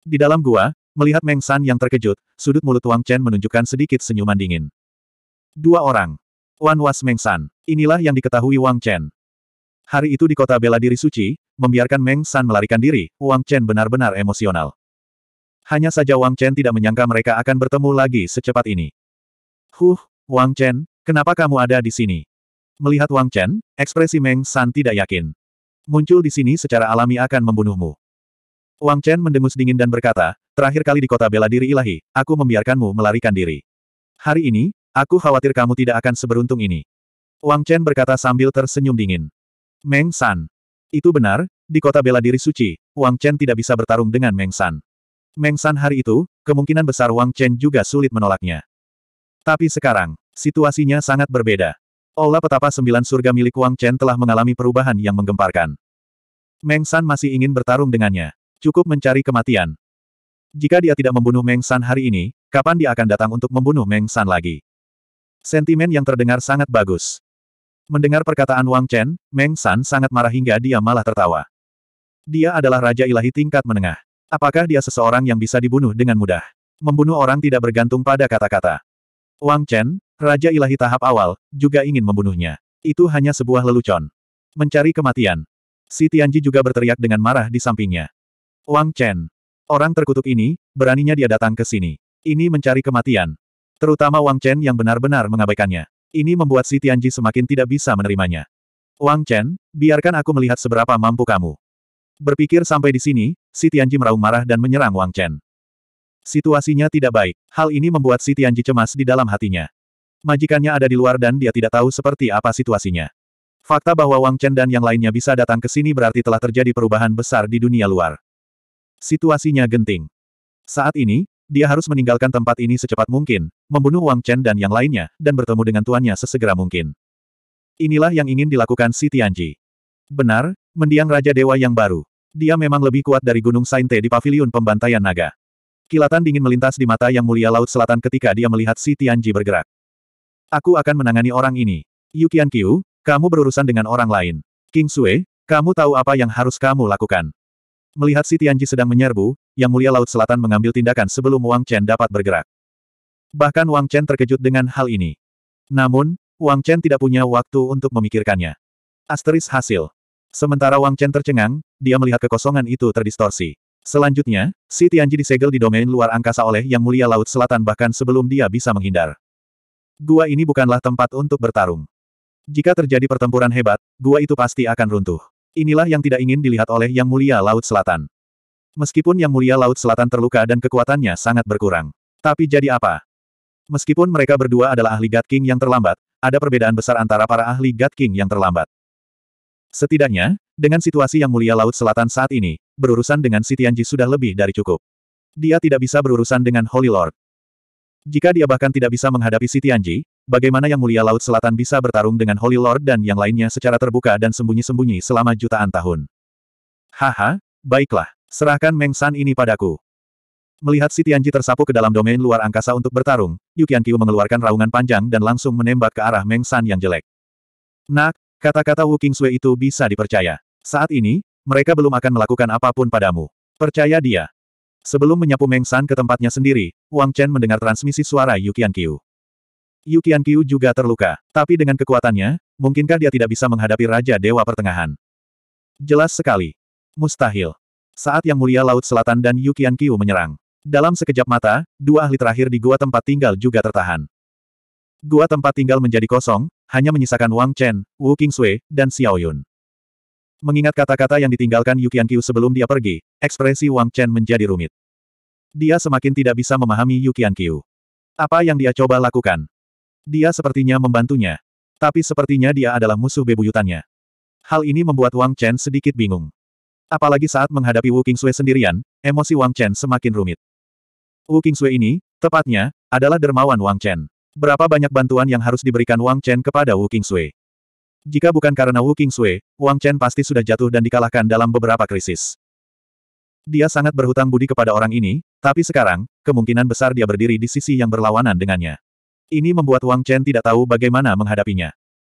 Di dalam gua, melihat Meng San yang terkejut, sudut mulut Wang Chen menunjukkan sedikit senyuman dingin. Dua orang. Wan Was Meng San. Inilah yang diketahui Wang Chen. Hari itu di kota bela diri suci, membiarkan Meng San melarikan diri, Wang Chen benar-benar emosional. Hanya saja Wang Chen tidak menyangka mereka akan bertemu lagi secepat ini. Huh, Wang Chen, Kenapa kamu ada di sini? Melihat Wang Chen, ekspresi Meng San tidak yakin. Muncul di sini secara alami akan membunuhmu. Wang Chen mendengus dingin dan berkata, terakhir kali di kota bela diri ilahi, aku membiarkanmu melarikan diri. Hari ini, aku khawatir kamu tidak akan seberuntung ini. Wang Chen berkata sambil tersenyum dingin. Meng San. Itu benar, di kota bela diri suci, Wang Chen tidak bisa bertarung dengan Meng San. Meng San hari itu, kemungkinan besar Wang Chen juga sulit menolaknya. Tapi sekarang, Situasinya sangat berbeda. Olah petapa sembilan surga milik Wang Chen telah mengalami perubahan yang menggemparkan. Meng San masih ingin bertarung dengannya. Cukup mencari kematian. Jika dia tidak membunuh Meng San hari ini, kapan dia akan datang untuk membunuh Meng San lagi? Sentimen yang terdengar sangat bagus. Mendengar perkataan Wang Chen, Meng San sangat marah hingga dia malah tertawa. Dia adalah Raja Ilahi tingkat menengah. Apakah dia seseorang yang bisa dibunuh dengan mudah? Membunuh orang tidak bergantung pada kata-kata. Wang Chen, Raja Ilahi tahap awal, juga ingin membunuhnya. Itu hanya sebuah lelucon. Mencari kematian. Si Tianji juga berteriak dengan marah di sampingnya. Wang Chen. Orang terkutuk ini, beraninya dia datang ke sini. Ini mencari kematian. Terutama Wang Chen yang benar-benar mengabaikannya. Ini membuat si Tianji semakin tidak bisa menerimanya. Wang Chen, biarkan aku melihat seberapa mampu kamu. Berpikir sampai di sini, si Tianji meraung marah dan menyerang Wang Chen. Situasinya tidak baik. Hal ini membuat si Tianji cemas di dalam hatinya. Majikannya ada di luar dan dia tidak tahu seperti apa situasinya. Fakta bahwa Wang Chen dan yang lainnya bisa datang ke sini berarti telah terjadi perubahan besar di dunia luar. Situasinya genting. Saat ini, dia harus meninggalkan tempat ini secepat mungkin, membunuh Wang Chen dan yang lainnya, dan bertemu dengan tuannya sesegera mungkin. Inilah yang ingin dilakukan si Tianji. Benar, mendiang Raja Dewa yang baru. Dia memang lebih kuat dari Gunung Sainte di Paviliun Pembantaian Naga. Kilatan dingin melintas di mata yang mulia Laut Selatan ketika dia melihat si Tianji bergerak. Aku akan menangani orang ini. Yu Qianqiu, kamu berurusan dengan orang lain. King Sue, kamu tahu apa yang harus kamu lakukan. Melihat si Tianji sedang menyerbu, Yang Mulia Laut Selatan mengambil tindakan sebelum Wang Chen dapat bergerak. Bahkan Wang Chen terkejut dengan hal ini. Namun, Wang Chen tidak punya waktu untuk memikirkannya. Asteris hasil. Sementara Wang Chen tercengang, dia melihat kekosongan itu terdistorsi. Selanjutnya, si Tianji disegel di domain luar angkasa oleh Yang Mulia Laut Selatan bahkan sebelum dia bisa menghindar. Gua ini bukanlah tempat untuk bertarung. Jika terjadi pertempuran hebat, gua itu pasti akan runtuh. Inilah yang tidak ingin dilihat oleh Yang Mulia Laut Selatan. Meskipun Yang Mulia Laut Selatan terluka dan kekuatannya sangat berkurang. Tapi jadi apa? Meskipun mereka berdua adalah ahli God King yang terlambat, ada perbedaan besar antara para ahli God King yang terlambat. Setidaknya, dengan situasi yang mulia Laut Selatan saat ini, berurusan dengan si Tianji sudah lebih dari cukup. Dia tidak bisa berurusan dengan Holy Lord. Jika dia bahkan tidak bisa menghadapi si Tianji, bagaimana yang mulia Laut Selatan bisa bertarung dengan Holy Lord dan yang lainnya secara terbuka dan sembunyi-sembunyi selama jutaan tahun? Haha, baiklah, serahkan Meng San ini padaku. Melihat si Tianji tersapu ke dalam domain luar angkasa untuk bertarung, Yukian Qiu mengeluarkan raungan panjang dan langsung menembak ke arah Meng San yang jelek. Nak, kata-kata Wu Qingsui itu bisa dipercaya. Saat ini, mereka belum akan melakukan apapun padamu. Percaya dia. Sebelum menyapu Meng San ke tempatnya sendiri, Wang Chen mendengar transmisi suara Yukian Qiu. Yukian Qiu juga terluka, tapi dengan kekuatannya, mungkinkah dia tidak bisa menghadapi Raja Dewa Pertengahan? Jelas sekali. Mustahil. Saat Yang Mulia Laut Selatan dan Yukian Qiu menyerang. Dalam sekejap mata, dua ahli terakhir di gua tempat tinggal juga tertahan. Gua tempat tinggal menjadi kosong, hanya menyisakan Wang Chen, Wu Qingxue, dan Xiao Yun. Mengingat kata-kata yang ditinggalkan Yukian Qianqiu sebelum dia pergi, ekspresi Wang Chen menjadi rumit. Dia semakin tidak bisa memahami Yukian Qianqiu. Apa yang dia coba lakukan? Dia sepertinya membantunya. Tapi sepertinya dia adalah musuh bebuyutannya. Hal ini membuat Wang Chen sedikit bingung. Apalagi saat menghadapi Wu Qingsui sendirian, emosi Wang Chen semakin rumit. Wu Qingsui ini, tepatnya, adalah dermawan Wang Chen. Berapa banyak bantuan yang harus diberikan Wang Chen kepada Wu Qingsui? Jika bukan karena Wu Sui, Wang Chen pasti sudah jatuh dan dikalahkan dalam beberapa krisis. Dia sangat berhutang budi kepada orang ini, tapi sekarang, kemungkinan besar dia berdiri di sisi yang berlawanan dengannya. Ini membuat Wang Chen tidak tahu bagaimana menghadapinya.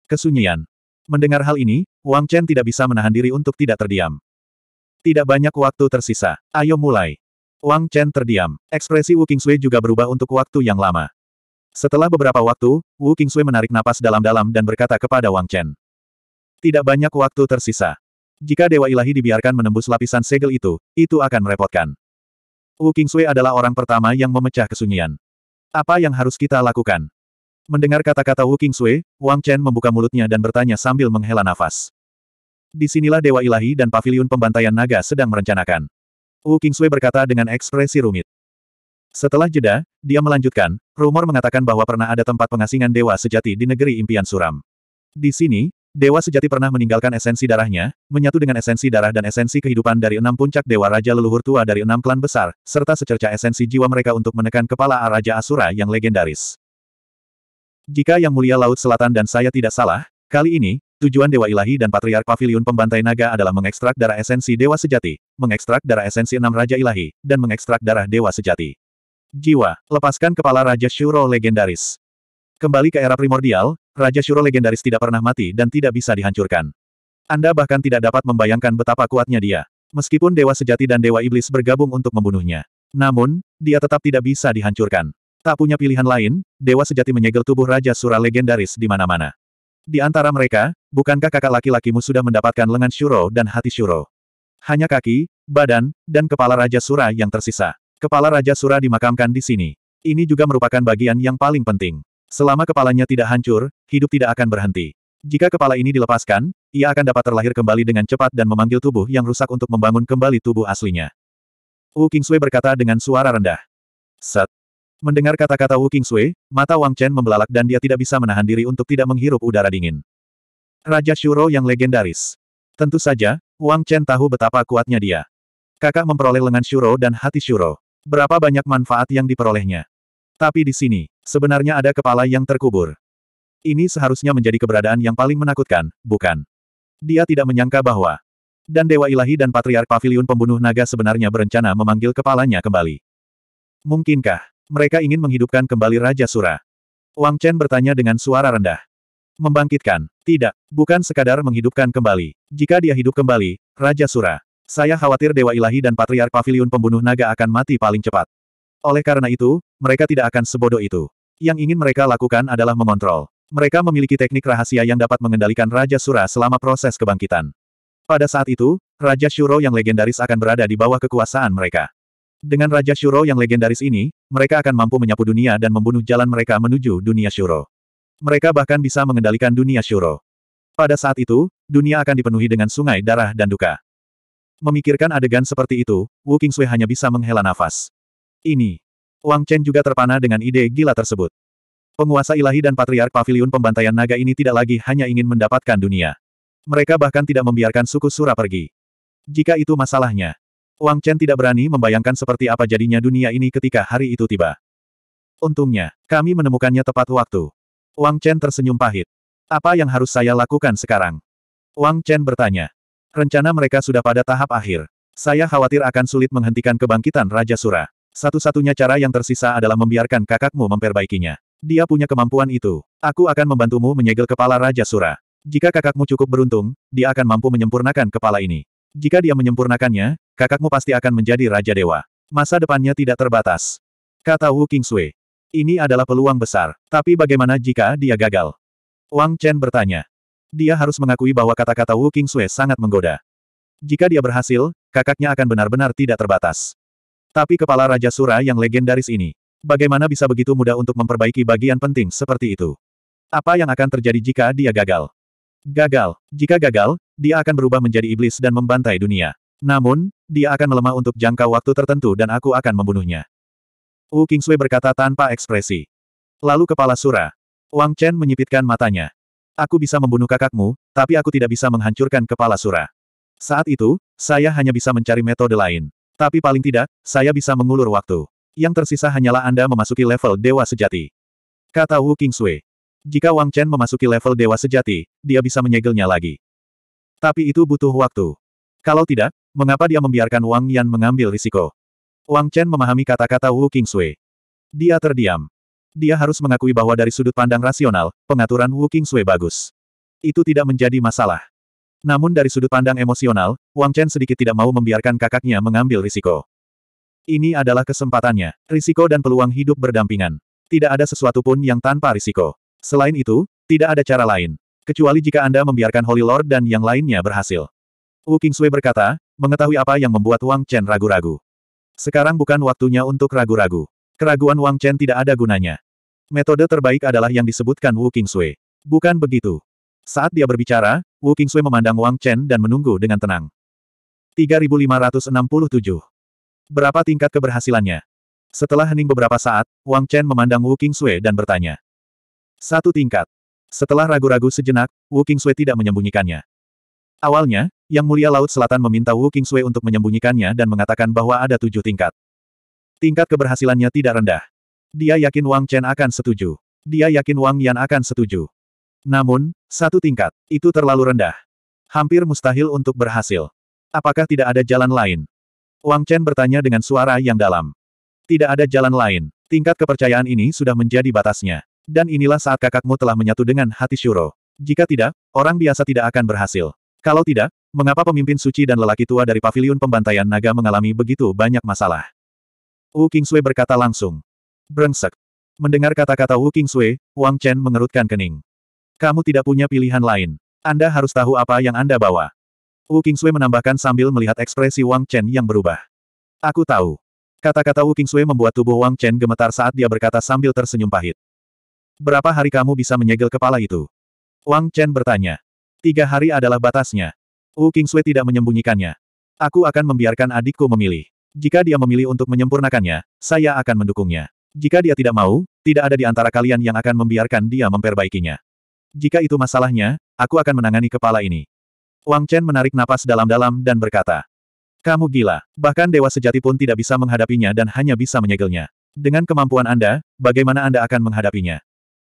Kesunyian. Mendengar hal ini, Wang Chen tidak bisa menahan diri untuk tidak terdiam. Tidak banyak waktu tersisa. Ayo mulai. Wang Chen terdiam. Ekspresi Wu Sui juga berubah untuk waktu yang lama. Setelah beberapa waktu, Wu Qingsui menarik napas dalam-dalam dan berkata kepada Wang Chen. Tidak banyak waktu tersisa. Jika Dewa Ilahi dibiarkan menembus lapisan segel itu, itu akan merepotkan. Wu Qingsui adalah orang pertama yang memecah kesunyian. Apa yang harus kita lakukan? Mendengar kata-kata Wu Qingsui, Wang Chen membuka mulutnya dan bertanya sambil menghela nafas. Di sinilah Dewa Ilahi dan Paviliun Pembantaian Naga sedang merencanakan. Wu Qingsui berkata dengan ekspresi rumit. Setelah jeda, dia melanjutkan, rumor mengatakan bahwa pernah ada tempat pengasingan dewa sejati di negeri impian suram. Di sini, dewa sejati pernah meninggalkan esensi darahnya, menyatu dengan esensi darah dan esensi kehidupan dari enam puncak dewa raja leluhur tua dari enam klan besar, serta secerca esensi jiwa mereka untuk menekan kepala Raja Asura yang legendaris. Jika Yang Mulia Laut Selatan dan saya tidak salah, kali ini, tujuan Dewa Ilahi dan Patriark Pavilion Pembantai Naga adalah mengekstrak darah esensi Dewa Sejati, mengekstrak darah esensi enam Raja Ilahi, dan mengekstrak darah Dewa Sejati. Jiwa, lepaskan kepala Raja Shuro legendaris. Kembali ke era primordial, Raja Shuro legendaris tidak pernah mati dan tidak bisa dihancurkan. Anda bahkan tidak dapat membayangkan betapa kuatnya dia. Meskipun Dewa Sejati dan Dewa Iblis bergabung untuk membunuhnya. Namun, dia tetap tidak bisa dihancurkan. Tak punya pilihan lain, Dewa Sejati menyegel tubuh Raja Sura legendaris di mana-mana. Di antara mereka, bukankah kakak laki-lakimu sudah mendapatkan lengan Shuro dan hati Shuro? Hanya kaki, badan, dan kepala Raja Sura yang tersisa. Kepala Raja Sura dimakamkan di sini. Ini juga merupakan bagian yang paling penting. Selama kepalanya tidak hancur, hidup tidak akan berhenti. Jika kepala ini dilepaskan, ia akan dapat terlahir kembali dengan cepat dan memanggil tubuh yang rusak untuk membangun kembali tubuh aslinya. Wu Kingsui berkata dengan suara rendah. Set. Mendengar kata-kata Wu Kingsui, mata Wang Chen membelalak dan dia tidak bisa menahan diri untuk tidak menghirup udara dingin. Raja Shuro yang legendaris. Tentu saja, Wang Chen tahu betapa kuatnya dia. Kakak memperoleh lengan Shuro dan hati Shuro. Berapa banyak manfaat yang diperolehnya. Tapi di sini, sebenarnya ada kepala yang terkubur. Ini seharusnya menjadi keberadaan yang paling menakutkan, bukan? Dia tidak menyangka bahwa dan Dewa Ilahi dan Patriark Pavilion Pembunuh Naga sebenarnya berencana memanggil kepalanya kembali. Mungkinkah mereka ingin menghidupkan kembali Raja Sura? Wang Chen bertanya dengan suara rendah. Membangkitkan, tidak, bukan sekadar menghidupkan kembali. Jika dia hidup kembali, Raja Sura saya khawatir Dewa Ilahi dan Patriark Pavilion Pembunuh Naga akan mati paling cepat. Oleh karena itu, mereka tidak akan sebodoh itu. Yang ingin mereka lakukan adalah mengontrol. Mereka memiliki teknik rahasia yang dapat mengendalikan Raja Sura selama proses kebangkitan. Pada saat itu, Raja Shuro yang legendaris akan berada di bawah kekuasaan mereka. Dengan Raja Shuro yang legendaris ini, mereka akan mampu menyapu dunia dan membunuh jalan mereka menuju dunia Shuro. Mereka bahkan bisa mengendalikan dunia Shuro. Pada saat itu, dunia akan dipenuhi dengan sungai darah dan duka. Memikirkan adegan seperti itu, Wu Qingsui hanya bisa menghela nafas. Ini. Wang Chen juga terpana dengan ide gila tersebut. Penguasa ilahi dan patriark pavilion pembantaian naga ini tidak lagi hanya ingin mendapatkan dunia. Mereka bahkan tidak membiarkan suku Sura pergi. Jika itu masalahnya. Wang Chen tidak berani membayangkan seperti apa jadinya dunia ini ketika hari itu tiba. Untungnya, kami menemukannya tepat waktu. Wang Chen tersenyum pahit. Apa yang harus saya lakukan sekarang? Wang Chen bertanya. Rencana mereka sudah pada tahap akhir. Saya khawatir akan sulit menghentikan kebangkitan Raja Sura. Satu-satunya cara yang tersisa adalah membiarkan kakakmu memperbaikinya. Dia punya kemampuan itu. Aku akan membantumu menyegel kepala Raja Sura. Jika kakakmu cukup beruntung, dia akan mampu menyempurnakan kepala ini. Jika dia menyempurnakannya, kakakmu pasti akan menjadi Raja Dewa. Masa depannya tidak terbatas. Kata Wu Kingsui. Ini adalah peluang besar. Tapi bagaimana jika dia gagal? Wang Chen bertanya. Dia harus mengakui bahwa kata-kata Wu King Sue sangat menggoda. Jika dia berhasil, kakaknya akan benar-benar tidak terbatas. Tapi kepala Raja Sura yang legendaris ini, bagaimana bisa begitu mudah untuk memperbaiki bagian penting seperti itu? Apa yang akan terjadi jika dia gagal? Gagal. Jika gagal, dia akan berubah menjadi iblis dan membantai dunia. Namun, dia akan melemah untuk jangka waktu tertentu dan aku akan membunuhnya. Wu Kingsui berkata tanpa ekspresi. Lalu kepala Sura. Wang Chen menyipitkan matanya. Aku bisa membunuh kakakmu, tapi aku tidak bisa menghancurkan kepala Sura. Saat itu, saya hanya bisa mencari metode lain. Tapi paling tidak, saya bisa mengulur waktu. Yang tersisa hanyalah Anda memasuki level Dewa Sejati. Kata Wu Kingsui. Jika Wang Chen memasuki level Dewa Sejati, dia bisa menyegelnya lagi. Tapi itu butuh waktu. Kalau tidak, mengapa dia membiarkan Wang Yan mengambil risiko? Wang Chen memahami kata-kata Wu Kingsui. Dia terdiam dia harus mengakui bahwa dari sudut pandang rasional, pengaturan Wu Sui bagus. Itu tidak menjadi masalah. Namun dari sudut pandang emosional, Wang Chen sedikit tidak mau membiarkan kakaknya mengambil risiko. Ini adalah kesempatannya. Risiko dan peluang hidup berdampingan. Tidak ada sesuatu pun yang tanpa risiko. Selain itu, tidak ada cara lain. Kecuali jika Anda membiarkan Holy Lord dan yang lainnya berhasil. Wu Sui berkata, mengetahui apa yang membuat Wang Chen ragu-ragu. Sekarang bukan waktunya untuk ragu-ragu. Keraguan Wang Chen tidak ada gunanya. Metode terbaik adalah yang disebutkan Wu Qingsui. Bukan begitu. Saat dia berbicara, Wu Qingsui memandang Wang Chen dan menunggu dengan tenang. 3567. Berapa tingkat keberhasilannya? Setelah hening beberapa saat, Wang Chen memandang Wu Qingsui dan bertanya. Satu tingkat. Setelah ragu-ragu sejenak, Wu Qingsui tidak menyembunyikannya. Awalnya, Yang Mulia Laut Selatan meminta Wu Qingsui untuk menyembunyikannya dan mengatakan bahwa ada tujuh tingkat. Tingkat keberhasilannya tidak rendah. Dia yakin Wang Chen akan setuju. Dia yakin Wang Yan akan setuju. Namun, satu tingkat, itu terlalu rendah. Hampir mustahil untuk berhasil. Apakah tidak ada jalan lain? Wang Chen bertanya dengan suara yang dalam. Tidak ada jalan lain. Tingkat kepercayaan ini sudah menjadi batasnya. Dan inilah saat kakakmu telah menyatu dengan hati Shuro. Jika tidak, orang biasa tidak akan berhasil. Kalau tidak, mengapa pemimpin suci dan lelaki tua dari paviliun pembantaian naga mengalami begitu banyak masalah? Wu Kingsui berkata langsung. Brengsek. Mendengar kata-kata Wu King Sui, Wang Chen mengerutkan kening. Kamu tidak punya pilihan lain. Anda harus tahu apa yang Anda bawa. Wu King Sui menambahkan sambil melihat ekspresi Wang Chen yang berubah. Aku tahu. Kata-kata Wu King Sui membuat tubuh Wang Chen gemetar saat dia berkata sambil tersenyum pahit. Berapa hari kamu bisa menyegel kepala itu? Wang Chen bertanya. Tiga hari adalah batasnya. Wu King Sui tidak menyembunyikannya. Aku akan membiarkan adikku memilih. Jika dia memilih untuk menyempurnakannya, saya akan mendukungnya. Jika dia tidak mau, tidak ada di antara kalian yang akan membiarkan dia memperbaikinya. Jika itu masalahnya, aku akan menangani kepala ini. Wang Chen menarik napas dalam-dalam dan berkata, Kamu gila, bahkan dewa sejati pun tidak bisa menghadapinya dan hanya bisa menyegelnya. Dengan kemampuan Anda, bagaimana Anda akan menghadapinya?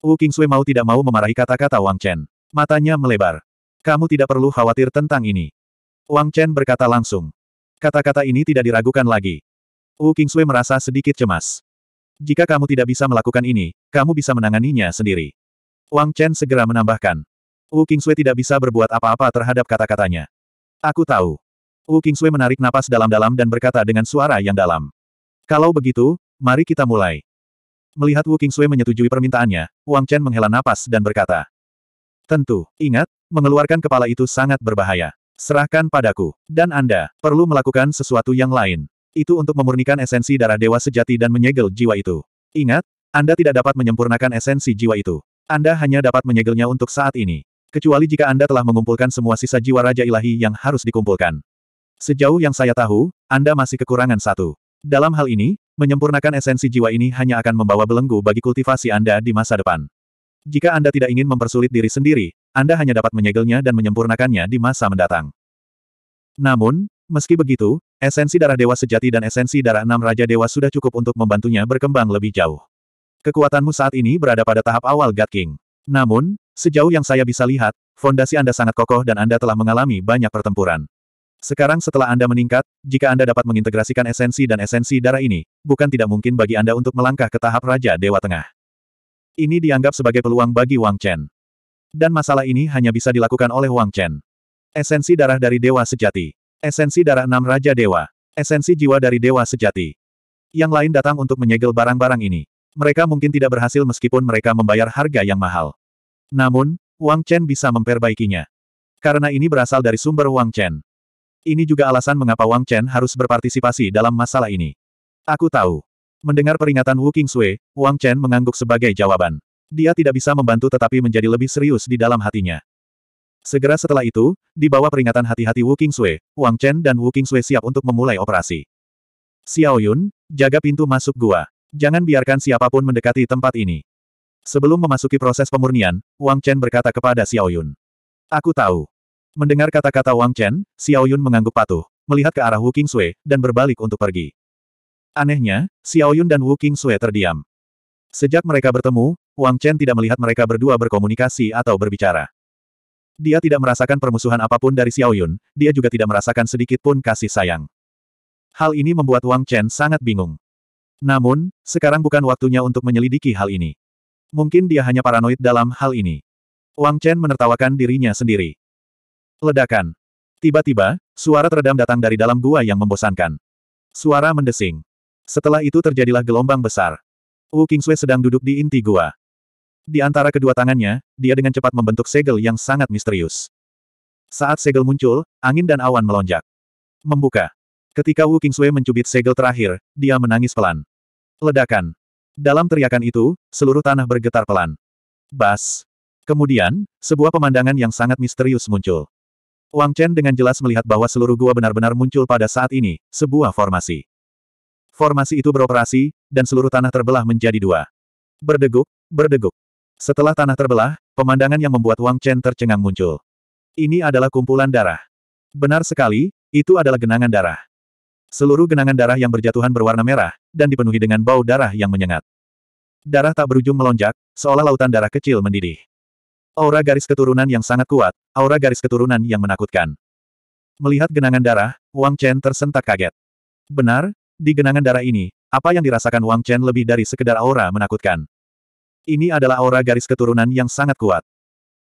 Wu Qingsui mau tidak mau memarahi kata-kata Wang Chen. Matanya melebar. Kamu tidak perlu khawatir tentang ini. Wang Chen berkata langsung. Kata-kata ini tidak diragukan lagi. Wu Qingsui merasa sedikit cemas. Jika kamu tidak bisa melakukan ini, kamu bisa menanganinya sendiri. Wang Chen segera menambahkan. Wu Sui tidak bisa berbuat apa-apa terhadap kata-katanya. Aku tahu. Wu Sui menarik napas dalam-dalam dan berkata dengan suara yang dalam. Kalau begitu, mari kita mulai. Melihat Wu Sui menyetujui permintaannya, Wang Chen menghela napas dan berkata. Tentu, ingat, mengeluarkan kepala itu sangat berbahaya. Serahkan padaku, dan Anda, perlu melakukan sesuatu yang lain. Itu untuk memurnikan esensi darah dewa sejati dan menyegel jiwa itu. Ingat, Anda tidak dapat menyempurnakan esensi jiwa itu. Anda hanya dapat menyegelnya untuk saat ini. Kecuali jika Anda telah mengumpulkan semua sisa jiwa Raja Ilahi yang harus dikumpulkan. Sejauh yang saya tahu, Anda masih kekurangan satu. Dalam hal ini, menyempurnakan esensi jiwa ini hanya akan membawa belenggu bagi kultivasi Anda di masa depan. Jika Anda tidak ingin mempersulit diri sendiri, Anda hanya dapat menyegelnya dan menyempurnakannya di masa mendatang. Namun, meski begitu, Esensi darah dewa sejati dan esensi darah enam raja dewa sudah cukup untuk membantunya berkembang lebih jauh. Kekuatanmu saat ini berada pada tahap awal God King. Namun, sejauh yang saya bisa lihat, fondasi Anda sangat kokoh dan Anda telah mengalami banyak pertempuran. Sekarang setelah Anda meningkat, jika Anda dapat mengintegrasikan esensi dan esensi darah ini, bukan tidak mungkin bagi Anda untuk melangkah ke tahap Raja Dewa Tengah. Ini dianggap sebagai peluang bagi Wang Chen. Dan masalah ini hanya bisa dilakukan oleh Wang Chen. Esensi darah dari Dewa Sejati. Esensi darah enam Raja Dewa. Esensi jiwa dari Dewa Sejati. Yang lain datang untuk menyegel barang-barang ini. Mereka mungkin tidak berhasil meskipun mereka membayar harga yang mahal. Namun, Wang Chen bisa memperbaikinya. Karena ini berasal dari sumber Wang Chen. Ini juga alasan mengapa Wang Chen harus berpartisipasi dalam masalah ini. Aku tahu. Mendengar peringatan Wu Sui, Wang Chen mengangguk sebagai jawaban. Dia tidak bisa membantu tetapi menjadi lebih serius di dalam hatinya. Segera setelah itu, di bawah peringatan hati-hati Wu Qingsui, Wang Chen dan Wu Qingsui siap untuk memulai operasi. Xiao Yun, jaga pintu masuk gua. Jangan biarkan siapapun mendekati tempat ini. Sebelum memasuki proses pemurnian, Wang Chen berkata kepada Xiao Yun. Aku tahu. Mendengar kata-kata Wang Chen, Xiao Yun mengangguk patuh, melihat ke arah Wu Qingsui, dan berbalik untuk pergi. Anehnya, Xiao Yun dan Wu Qingsui terdiam. Sejak mereka bertemu, Wang Chen tidak melihat mereka berdua berkomunikasi atau berbicara. Dia tidak merasakan permusuhan apapun dari Xiao Yun, dia juga tidak merasakan sedikit pun kasih sayang. Hal ini membuat Wang Chen sangat bingung. Namun, sekarang bukan waktunya untuk menyelidiki hal ini. Mungkin dia hanya paranoid dalam hal ini. Wang Chen menertawakan dirinya sendiri. Ledakan. Tiba-tiba, suara teredam datang dari dalam gua yang membosankan. Suara mendesing. Setelah itu terjadilah gelombang besar. Wu Kingsui sedang duduk di inti gua. Di antara kedua tangannya, dia dengan cepat membentuk segel yang sangat misterius. Saat segel muncul, angin dan awan melonjak. Membuka. Ketika Wu Sui mencubit segel terakhir, dia menangis pelan. Ledakan. Dalam teriakan itu, seluruh tanah bergetar pelan. Bas. Kemudian, sebuah pemandangan yang sangat misterius muncul. Wang Chen dengan jelas melihat bahwa seluruh gua benar-benar muncul pada saat ini, sebuah formasi. Formasi itu beroperasi, dan seluruh tanah terbelah menjadi dua. Berdeguk, berdeguk. Setelah tanah terbelah, pemandangan yang membuat Wang Chen tercengang muncul. Ini adalah kumpulan darah. Benar sekali, itu adalah genangan darah. Seluruh genangan darah yang berjatuhan berwarna merah, dan dipenuhi dengan bau darah yang menyengat. Darah tak berujung melonjak, seolah lautan darah kecil mendidih. Aura garis keturunan yang sangat kuat, aura garis keturunan yang menakutkan. Melihat genangan darah, Wang Chen tersentak kaget. Benar, di genangan darah ini, apa yang dirasakan Wang Chen lebih dari sekedar aura menakutkan. Ini adalah aura garis keturunan yang sangat kuat.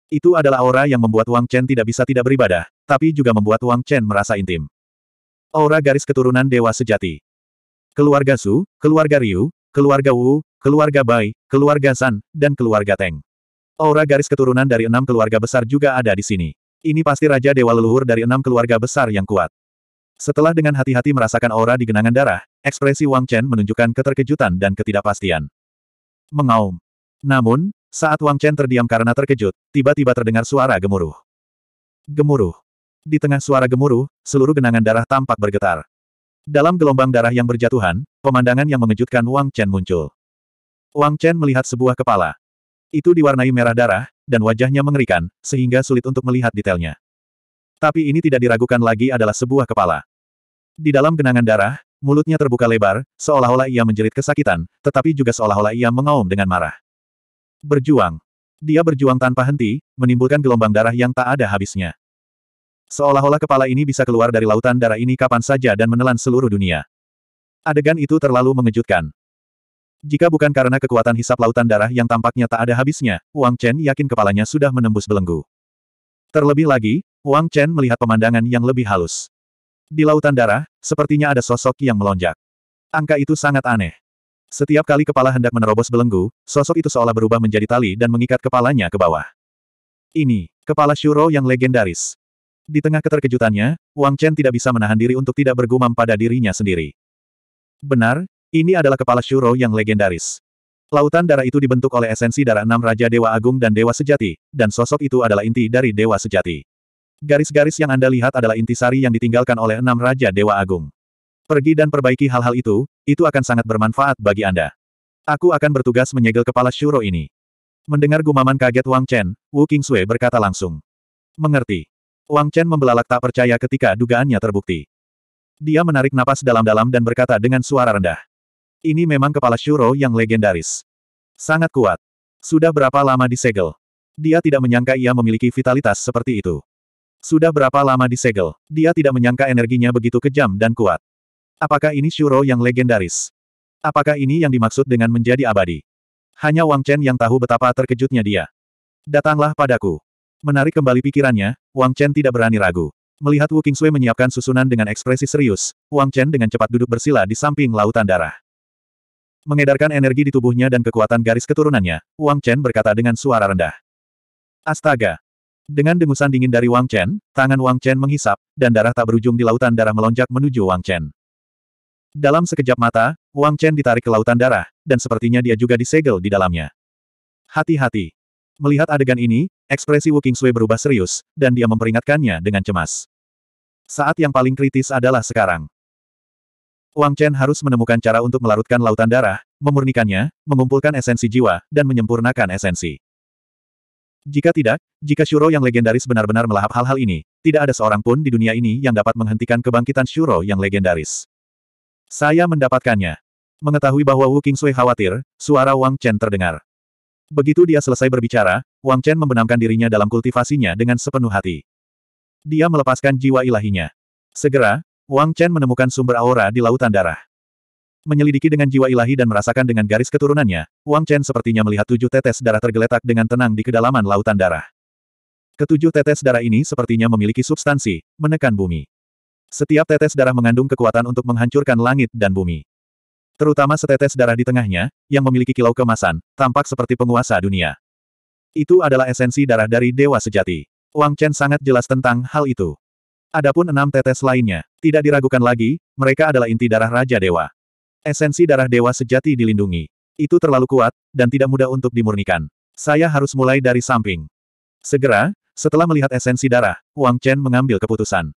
Itu adalah aura yang membuat Wang Chen tidak bisa tidak beribadah, tapi juga membuat Wang Chen merasa intim. Aura garis keturunan dewa sejati. Keluarga Su, keluarga Ryu, keluarga Wu, keluarga Bai, keluarga San, dan keluarga Teng. Aura garis keturunan dari enam keluarga besar juga ada di sini. Ini pasti Raja Dewa Leluhur dari enam keluarga besar yang kuat. Setelah dengan hati-hati merasakan aura di genangan darah, ekspresi Wang Chen menunjukkan keterkejutan dan ketidakpastian. Mengaum. Namun, saat Wang Chen terdiam karena terkejut, tiba-tiba terdengar suara gemuruh. Gemuruh. Di tengah suara gemuruh, seluruh genangan darah tampak bergetar. Dalam gelombang darah yang berjatuhan, pemandangan yang mengejutkan Wang Chen muncul. Wang Chen melihat sebuah kepala. Itu diwarnai merah darah, dan wajahnya mengerikan, sehingga sulit untuk melihat detailnya. Tapi ini tidak diragukan lagi adalah sebuah kepala. Di dalam genangan darah, mulutnya terbuka lebar, seolah-olah ia menjerit kesakitan, tetapi juga seolah-olah ia mengaum dengan marah. Berjuang. Dia berjuang tanpa henti, menimbulkan gelombang darah yang tak ada habisnya. Seolah-olah kepala ini bisa keluar dari lautan darah ini kapan saja dan menelan seluruh dunia. Adegan itu terlalu mengejutkan. Jika bukan karena kekuatan hisap lautan darah yang tampaknya tak ada habisnya, Wang Chen yakin kepalanya sudah menembus belenggu. Terlebih lagi, Wang Chen melihat pemandangan yang lebih halus. Di lautan darah, sepertinya ada sosok yang melonjak. Angka itu sangat aneh. Setiap kali kepala hendak menerobos belenggu, sosok itu seolah berubah menjadi tali dan mengikat kepalanya ke bawah. Ini, kepala Shuro yang legendaris. Di tengah keterkejutannya, Wang Chen tidak bisa menahan diri untuk tidak bergumam pada dirinya sendiri. Benar, ini adalah kepala Shuro yang legendaris. Lautan darah itu dibentuk oleh esensi darah enam Raja Dewa Agung dan Dewa Sejati, dan sosok itu adalah inti dari Dewa Sejati. Garis-garis yang Anda lihat adalah inti sari yang ditinggalkan oleh enam Raja Dewa Agung. Pergi dan perbaiki hal-hal itu, itu akan sangat bermanfaat bagi Anda. Aku akan bertugas menyegel kepala Shuro ini. Mendengar gumaman kaget Wang Chen, Wu Sui berkata langsung. Mengerti. Wang Chen membelalak tak percaya ketika dugaannya terbukti. Dia menarik napas dalam-dalam dan berkata dengan suara rendah. Ini memang kepala Shuro yang legendaris. Sangat kuat. Sudah berapa lama disegel? Dia tidak menyangka ia memiliki vitalitas seperti itu. Sudah berapa lama disegel? Dia tidak menyangka energinya begitu kejam dan kuat. Apakah ini Shuro yang legendaris? Apakah ini yang dimaksud dengan menjadi abadi? Hanya Wang Chen yang tahu betapa terkejutnya dia. Datanglah padaku. Menarik kembali pikirannya, Wang Chen tidak berani ragu. Melihat Wu Qingsui menyiapkan susunan dengan ekspresi serius, Wang Chen dengan cepat duduk bersila di samping lautan darah. Mengedarkan energi di tubuhnya dan kekuatan garis keturunannya, Wang Chen berkata dengan suara rendah. Astaga! Dengan dengusan dingin dari Wang Chen, tangan Wang Chen menghisap, dan darah tak berujung di lautan darah melonjak menuju Wang Chen. Dalam sekejap mata, Wang Chen ditarik ke lautan darah, dan sepertinya dia juga disegel di dalamnya. Hati-hati. Melihat adegan ini, ekspresi Wu King Sui berubah serius, dan dia memperingatkannya dengan cemas. Saat yang paling kritis adalah sekarang. Wang Chen harus menemukan cara untuk melarutkan lautan darah, memurnikannya, mengumpulkan esensi jiwa, dan menyempurnakan esensi. Jika tidak, jika Shuro yang legendaris benar-benar melahap hal-hal ini, tidak ada seorang pun di dunia ini yang dapat menghentikan kebangkitan Shuro yang legendaris. Saya mendapatkannya. Mengetahui bahwa Wu Qingsui khawatir, suara Wang Chen terdengar. Begitu dia selesai berbicara, Wang Chen membenamkan dirinya dalam kultivasinya dengan sepenuh hati. Dia melepaskan jiwa ilahinya. Segera, Wang Chen menemukan sumber aura di lautan darah. Menyelidiki dengan jiwa ilahi dan merasakan dengan garis keturunannya, Wang Chen sepertinya melihat tujuh tetes darah tergeletak dengan tenang di kedalaman lautan darah. Ketujuh tetes darah ini sepertinya memiliki substansi, menekan bumi. Setiap tetes darah mengandung kekuatan untuk menghancurkan langit dan bumi. Terutama setetes darah di tengahnya, yang memiliki kilau kemasan, tampak seperti penguasa dunia. Itu adalah esensi darah dari dewa sejati. Wang Chen sangat jelas tentang hal itu. Adapun enam tetes lainnya, tidak diragukan lagi, mereka adalah inti darah Raja Dewa. Esensi darah Dewa sejati dilindungi. Itu terlalu kuat, dan tidak mudah untuk dimurnikan. Saya harus mulai dari samping. Segera, setelah melihat esensi darah, Wang Chen mengambil keputusan.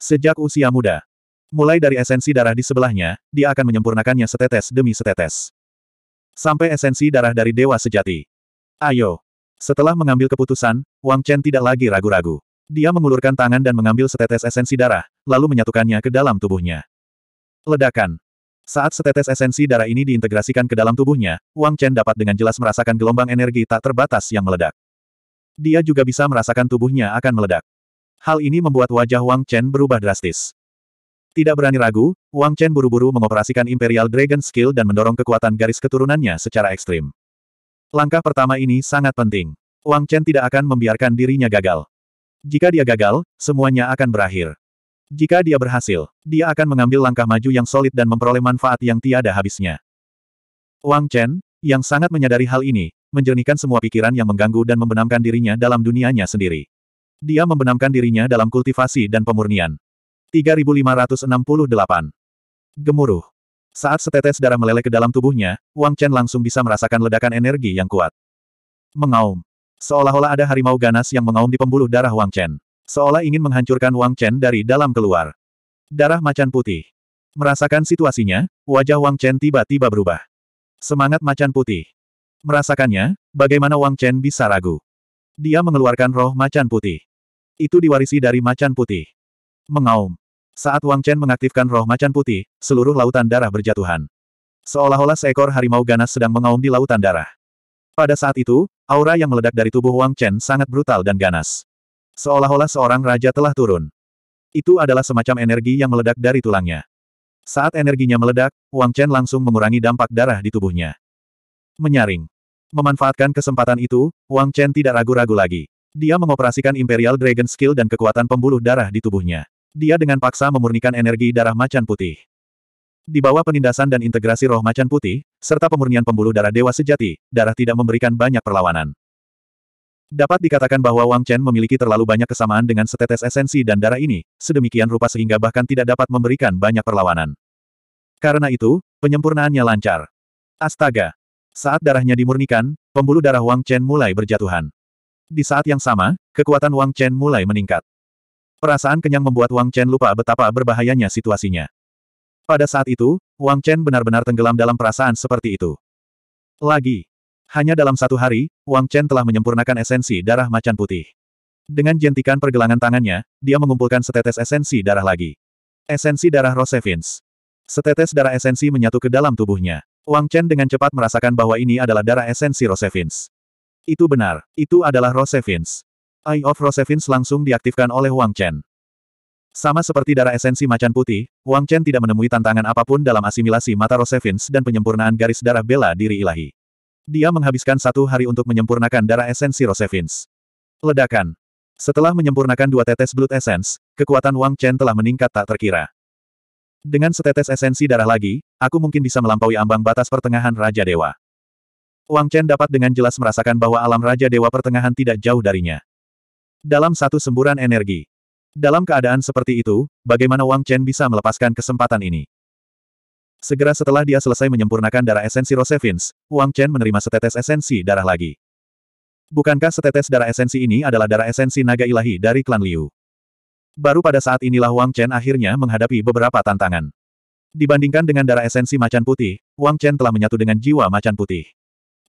Sejak usia muda, mulai dari esensi darah di sebelahnya, dia akan menyempurnakannya setetes demi setetes. Sampai esensi darah dari dewa sejati. Ayo. Setelah mengambil keputusan, Wang Chen tidak lagi ragu-ragu. Dia mengulurkan tangan dan mengambil setetes esensi darah, lalu menyatukannya ke dalam tubuhnya. Ledakan. Saat setetes esensi darah ini diintegrasikan ke dalam tubuhnya, Wang Chen dapat dengan jelas merasakan gelombang energi tak terbatas yang meledak. Dia juga bisa merasakan tubuhnya akan meledak. Hal ini membuat wajah Wang Chen berubah drastis. Tidak berani ragu, Wang Chen buru-buru mengoperasikan Imperial Dragon Skill dan mendorong kekuatan garis keturunannya secara ekstrim. Langkah pertama ini sangat penting. Wang Chen tidak akan membiarkan dirinya gagal. Jika dia gagal, semuanya akan berakhir. Jika dia berhasil, dia akan mengambil langkah maju yang solid dan memperoleh manfaat yang tiada habisnya. Wang Chen, yang sangat menyadari hal ini, menjernihkan semua pikiran yang mengganggu dan membenamkan dirinya dalam dunianya sendiri. Dia membenamkan dirinya dalam kultivasi dan pemurnian. 3568. Gemuruh. Saat setetes darah meleleh ke dalam tubuhnya, Wang Chen langsung bisa merasakan ledakan energi yang kuat. Mengaum. Seolah-olah ada harimau ganas yang mengaum di pembuluh darah Wang Chen. Seolah ingin menghancurkan Wang Chen dari dalam keluar. Darah macan putih. Merasakan situasinya, wajah Wang Chen tiba-tiba berubah. Semangat macan putih. Merasakannya, bagaimana Wang Chen bisa ragu. Dia mengeluarkan roh macan putih. Itu diwarisi dari macan putih. Mengaum. Saat Wang Chen mengaktifkan roh macan putih, seluruh lautan darah berjatuhan. Seolah-olah seekor harimau ganas sedang mengaum di lautan darah. Pada saat itu, aura yang meledak dari tubuh Wang Chen sangat brutal dan ganas. Seolah-olah seorang raja telah turun. Itu adalah semacam energi yang meledak dari tulangnya. Saat energinya meledak, Wang Chen langsung mengurangi dampak darah di tubuhnya. Menyaring. Memanfaatkan kesempatan itu, Wang Chen tidak ragu-ragu lagi. Dia mengoperasikan Imperial Dragon Skill dan kekuatan pembuluh darah di tubuhnya. Dia dengan paksa memurnikan energi darah macan putih. Di bawah penindasan dan integrasi roh macan putih, serta pemurnian pembuluh darah dewa sejati, darah tidak memberikan banyak perlawanan. Dapat dikatakan bahwa Wang Chen memiliki terlalu banyak kesamaan dengan setetes esensi dan darah ini, sedemikian rupa sehingga bahkan tidak dapat memberikan banyak perlawanan. Karena itu, penyempurnaannya lancar. Astaga! Saat darahnya dimurnikan, pembuluh darah Wang Chen mulai berjatuhan. Di saat yang sama, kekuatan Wang Chen mulai meningkat. Perasaan kenyang membuat Wang Chen lupa betapa berbahayanya situasinya. Pada saat itu, Wang Chen benar-benar tenggelam dalam perasaan seperti itu. Lagi. Hanya dalam satu hari, Wang Chen telah menyempurnakan esensi darah macan putih. Dengan jentikan pergelangan tangannya, dia mengumpulkan setetes esensi darah lagi. Esensi darah Rosevins. Setetes darah esensi menyatu ke dalam tubuhnya. Wang Chen dengan cepat merasakan bahwa ini adalah darah esensi Rosevins. Itu benar, itu adalah Rosevins. Eye of Rosevins langsung diaktifkan oleh Wang Chen. Sama seperti darah esensi macan putih, Wang Chen tidak menemui tantangan apapun dalam asimilasi mata Rosevins dan penyempurnaan garis darah bela diri ilahi. Dia menghabiskan satu hari untuk menyempurnakan darah esensi Rosevins. Ledakan. Setelah menyempurnakan dua tetes blood essence, kekuatan Wang Chen telah meningkat tak terkira. Dengan setetes esensi darah lagi, aku mungkin bisa melampaui ambang batas pertengahan Raja Dewa. Wang Chen dapat dengan jelas merasakan bahwa alam Raja Dewa Pertengahan tidak jauh darinya. Dalam satu semburan energi. Dalam keadaan seperti itu, bagaimana Wang Chen bisa melepaskan kesempatan ini? Segera setelah dia selesai menyempurnakan darah esensi Rosevins, Wang Chen menerima setetes esensi darah lagi. Bukankah setetes darah esensi ini adalah darah esensi naga ilahi dari klan Liu? Baru pada saat inilah Wang Chen akhirnya menghadapi beberapa tantangan. Dibandingkan dengan darah esensi macan putih, Wang Chen telah menyatu dengan jiwa macan putih.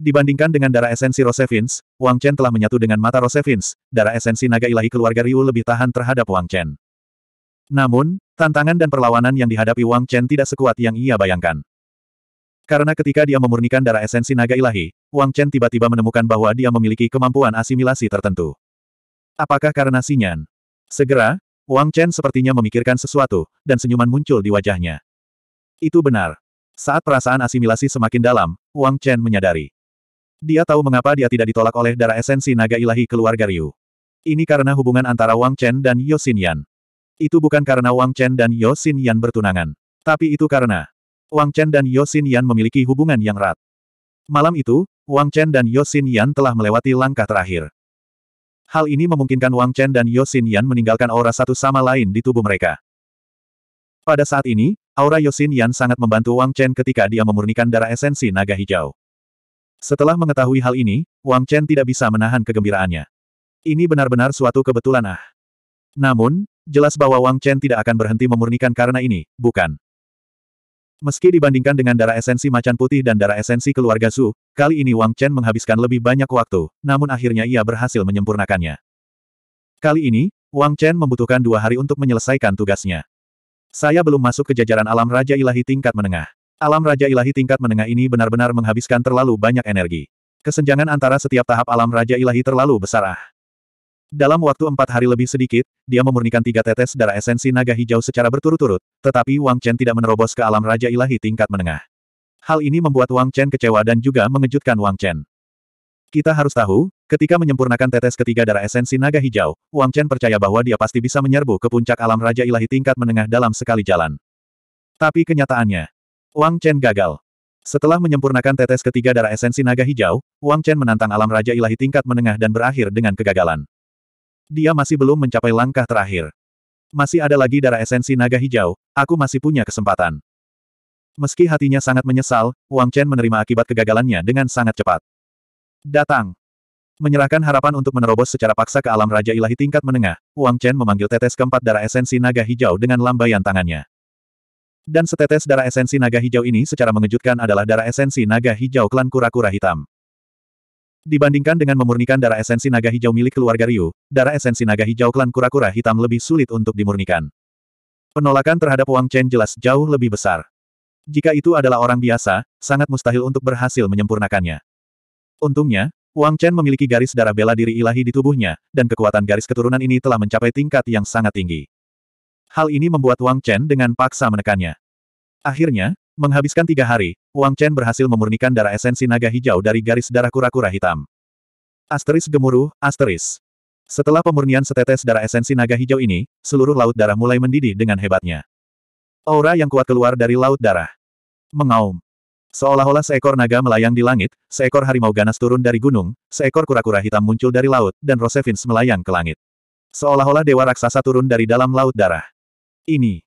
Dibandingkan dengan darah esensi Rosevins, Wang Chen telah menyatu dengan mata Rosevins, darah esensi naga ilahi keluarga Ryu lebih tahan terhadap Wang Chen. Namun, tantangan dan perlawanan yang dihadapi Wang Chen tidak sekuat yang ia bayangkan. Karena ketika dia memurnikan darah esensi naga ilahi, Wang Chen tiba-tiba menemukan bahwa dia memiliki kemampuan asimilasi tertentu. Apakah karena sinyan? Segera, Wang Chen sepertinya memikirkan sesuatu, dan senyuman muncul di wajahnya. Itu benar. Saat perasaan asimilasi semakin dalam, Wang Chen menyadari. Dia tahu mengapa dia tidak ditolak oleh darah esensi naga ilahi keluarga Ryu. Ini karena hubungan antara Wang Chen dan Yo Yan. Itu bukan karena Wang Chen dan Yo Yan bertunangan. Tapi itu karena Wang Chen dan Yo Yan memiliki hubungan yang erat. Malam itu, Wang Chen dan Yo Yan telah melewati langkah terakhir. Hal ini memungkinkan Wang Chen dan Yo Yan meninggalkan aura satu sama lain di tubuh mereka. Pada saat ini, aura Yo Yan sangat membantu Wang Chen ketika dia memurnikan darah esensi naga hijau. Setelah mengetahui hal ini, Wang Chen tidak bisa menahan kegembiraannya. Ini benar-benar suatu kebetulan ah. Namun, jelas bahwa Wang Chen tidak akan berhenti memurnikan karena ini, bukan? Meski dibandingkan dengan darah esensi macan putih dan darah esensi keluarga Su, kali ini Wang Chen menghabiskan lebih banyak waktu, namun akhirnya ia berhasil menyempurnakannya. Kali ini, Wang Chen membutuhkan dua hari untuk menyelesaikan tugasnya. Saya belum masuk ke jajaran alam Raja Ilahi tingkat menengah. Alam Raja Ilahi tingkat menengah ini benar-benar menghabiskan terlalu banyak energi. Kesenjangan antara setiap tahap alam Raja Ilahi terlalu besar ah. Dalam waktu empat hari lebih sedikit, dia memurnikan tiga tetes darah esensi naga hijau secara berturut-turut, tetapi Wang Chen tidak menerobos ke alam Raja Ilahi tingkat menengah. Hal ini membuat Wang Chen kecewa dan juga mengejutkan Wang Chen. Kita harus tahu, ketika menyempurnakan tetes ketiga darah esensi naga hijau, Wang Chen percaya bahwa dia pasti bisa menyerbu ke puncak alam Raja Ilahi tingkat menengah dalam sekali jalan. Tapi kenyataannya, Wang Chen gagal. Setelah menyempurnakan tetes ketiga darah esensi naga hijau, Wang Chen menantang alam raja ilahi tingkat menengah dan berakhir dengan kegagalan. Dia masih belum mencapai langkah terakhir. Masih ada lagi darah esensi naga hijau, aku masih punya kesempatan. Meski hatinya sangat menyesal, Wang Chen menerima akibat kegagalannya dengan sangat cepat. Datang. Menyerahkan harapan untuk menerobos secara paksa ke alam raja ilahi tingkat menengah, Wang Chen memanggil tetes keempat darah esensi naga hijau dengan lambaian tangannya. Dan setetes darah esensi naga hijau ini secara mengejutkan adalah darah esensi naga hijau klan kura-kura hitam. Dibandingkan dengan memurnikan darah esensi naga hijau milik keluarga Ryu, darah esensi naga hijau klan kura-kura hitam lebih sulit untuk dimurnikan. Penolakan terhadap Wang Chen jelas jauh lebih besar. Jika itu adalah orang biasa, sangat mustahil untuk berhasil menyempurnakannya. Untungnya, Wang Chen memiliki garis darah bela diri ilahi di tubuhnya, dan kekuatan garis keturunan ini telah mencapai tingkat yang sangat tinggi. Hal ini membuat Wang Chen dengan paksa menekannya. Akhirnya, menghabiskan tiga hari, Wang Chen berhasil memurnikan darah esensi naga hijau dari garis darah kura-kura hitam. Asteris gemuruh, asteris. Setelah pemurnian setetes darah esensi naga hijau ini, seluruh laut darah mulai mendidih dengan hebatnya. Aura yang kuat keluar dari laut darah. Mengaum. Seolah-olah seekor naga melayang di langit, seekor harimau ganas turun dari gunung, seekor kura-kura hitam muncul dari laut, dan Rosevins melayang ke langit. Seolah-olah dewa raksasa turun dari dalam laut darah ini.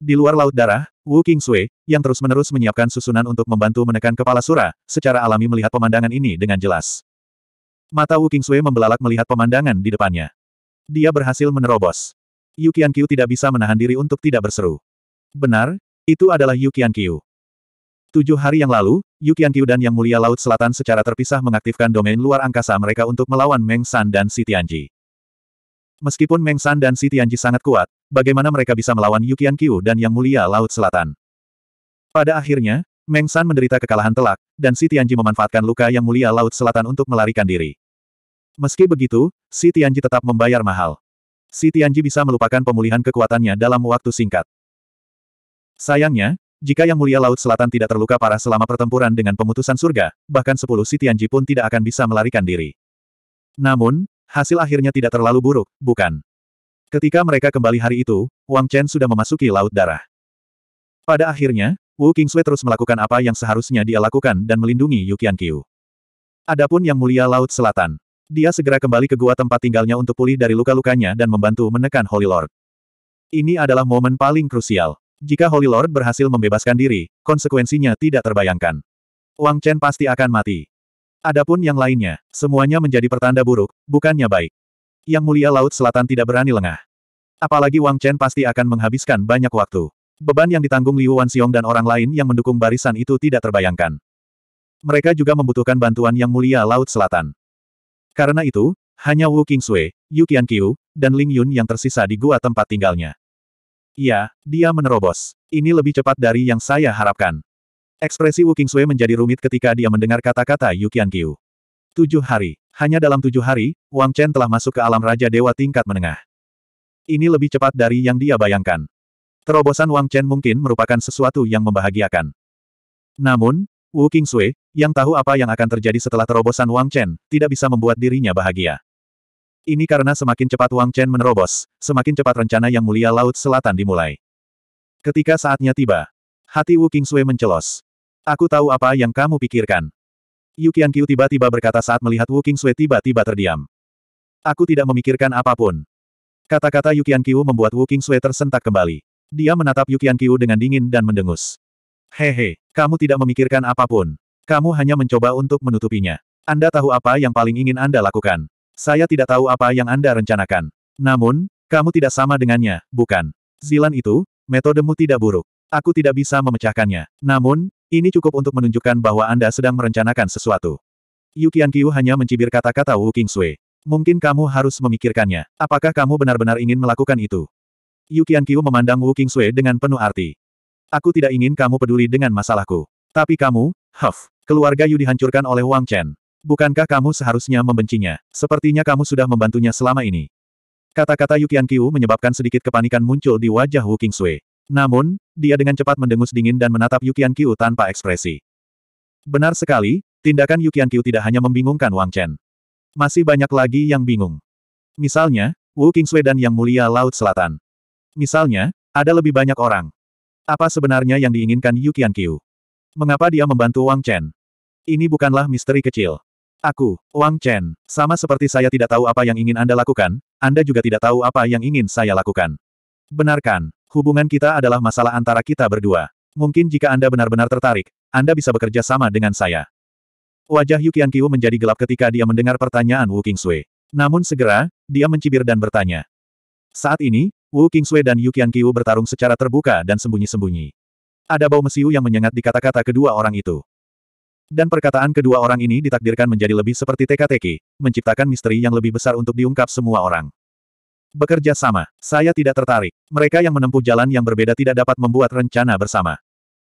Di luar Laut Darah, Wu Sui, yang terus-menerus menyiapkan susunan untuk membantu menekan kepala Sura, secara alami melihat pemandangan ini dengan jelas. Mata Wu Sui membelalak melihat pemandangan di depannya. Dia berhasil menerobos. Yu Qianqiu tidak bisa menahan diri untuk tidak berseru. Benar, itu adalah Yu Qianqiu. Tujuh hari yang lalu, Yu Qianqiu dan Yang Mulia Laut Selatan secara terpisah mengaktifkan domain luar angkasa mereka untuk melawan Meng San dan Si Tianji. Meskipun Meng San dan Si Tianji sangat kuat, bagaimana mereka bisa melawan Yukian Qiu dan Yang Mulia Laut Selatan. Pada akhirnya, Meng San menderita kekalahan telak, dan si Tianji memanfaatkan luka Yang Mulia Laut Selatan untuk melarikan diri. Meski begitu, si Tianji tetap membayar mahal. Si Tianji bisa melupakan pemulihan kekuatannya dalam waktu singkat. Sayangnya, jika Yang Mulia Laut Selatan tidak terluka parah selama pertempuran dengan pemutusan surga, bahkan sepuluh si Tianji pun tidak akan bisa melarikan diri. Namun, hasil akhirnya tidak terlalu buruk, bukan? Ketika mereka kembali hari itu, Wang Chen sudah memasuki Laut Darah. Pada akhirnya, Wu Qingsui terus melakukan apa yang seharusnya dia lakukan dan melindungi Yukian Qiu. Adapun Yang Mulia Laut Selatan. Dia segera kembali ke gua tempat tinggalnya untuk pulih dari luka-lukanya dan membantu menekan Holy Lord. Ini adalah momen paling krusial. Jika Holy Lord berhasil membebaskan diri, konsekuensinya tidak terbayangkan. Wang Chen pasti akan mati. Adapun yang lainnya, semuanya menjadi pertanda buruk, bukannya baik. Yang mulia Laut Selatan tidak berani lengah. Apalagi Wang Chen pasti akan menghabiskan banyak waktu. Beban yang ditanggung Liu Wanxiong dan orang lain yang mendukung barisan itu tidak terbayangkan. Mereka juga membutuhkan bantuan Yang Mulia Laut Selatan. Karena itu, hanya Wu Qingsui, Yu Qianqiu, dan Ling Yun yang tersisa di gua tempat tinggalnya. Iya, dia menerobos. Ini lebih cepat dari yang saya harapkan. Ekspresi Wu Qingsui menjadi rumit ketika dia mendengar kata-kata Yu Qianqiu. Tujuh hari. Hanya dalam tujuh hari, Wang Chen telah masuk ke alam Raja Dewa tingkat menengah. Ini lebih cepat dari yang dia bayangkan. Terobosan Wang Chen mungkin merupakan sesuatu yang membahagiakan. Namun, Wu King Sui, yang tahu apa yang akan terjadi setelah terobosan Wang Chen, tidak bisa membuat dirinya bahagia. Ini karena semakin cepat Wang Chen menerobos, semakin cepat rencana yang mulia Laut Selatan dimulai. Ketika saatnya tiba, hati Wu King Sui mencelos. Aku tahu apa yang kamu pikirkan. Yu Qianqiu tiba-tiba berkata saat melihat Wu Qingsui tiba-tiba terdiam. Aku tidak memikirkan apapun. Kata-kata Yu Qianqiu membuat Wu Qingsui tersentak kembali. Dia menatap Yu Qianqiu dengan dingin dan mendengus. Hehe, kamu tidak memikirkan apapun. Kamu hanya mencoba untuk menutupinya. Anda tahu apa yang paling ingin Anda lakukan. Saya tidak tahu apa yang Anda rencanakan. Namun, kamu tidak sama dengannya, bukan? Zilan itu, metodemu tidak buruk. Aku tidak bisa memecahkannya. Namun, ini cukup untuk menunjukkan bahwa Anda sedang merencanakan sesuatu. Yukian Kiyu hanya mencibir kata-kata Wu King Sui. Mungkin kamu harus memikirkannya. Apakah kamu benar-benar ingin melakukan itu? Yukian Kiyu memandang Wu King Sui dengan penuh arti. Aku tidak ingin kamu peduli dengan masalahku. Tapi kamu, Huff, keluarga Yu dihancurkan oleh Wang Chen. Bukankah kamu seharusnya membencinya? Sepertinya kamu sudah membantunya selama ini. Kata-kata Yukian Kiyu menyebabkan sedikit kepanikan muncul di wajah Wu King Sui. Namun, dia dengan cepat mendengus dingin dan menatap Yukian Qiu tanpa ekspresi. Benar sekali, tindakan Yukian Qiu tidak hanya membingungkan Wang Chen. Masih banyak lagi yang bingung. Misalnya, Wu Sui dan Yang Mulia Laut Selatan. Misalnya, ada lebih banyak orang. Apa sebenarnya yang diinginkan Yukian Qiu? Mengapa dia membantu Wang Chen? Ini bukanlah misteri kecil. Aku, Wang Chen, sama seperti saya tidak tahu apa yang ingin Anda lakukan, Anda juga tidak tahu apa yang ingin saya lakukan. Benarkan, Hubungan kita adalah masalah antara kita berdua. Mungkin jika Anda benar-benar tertarik, Anda bisa bekerja sama dengan saya. Wajah Yukian Qiankiu menjadi gelap ketika dia mendengar pertanyaan Wu Kingsui. Namun segera, dia mencibir dan bertanya. Saat ini, Wu Kingsui dan Yukian Qiankiu bertarung secara terbuka dan sembunyi-sembunyi. Ada bau mesiu yang menyengat di kata-kata kedua orang itu. Dan perkataan kedua orang ini ditakdirkan menjadi lebih seperti teka-teki, menciptakan misteri yang lebih besar untuk diungkap semua orang. Bekerja sama, saya tidak tertarik. Mereka yang menempuh jalan yang berbeda tidak dapat membuat rencana bersama.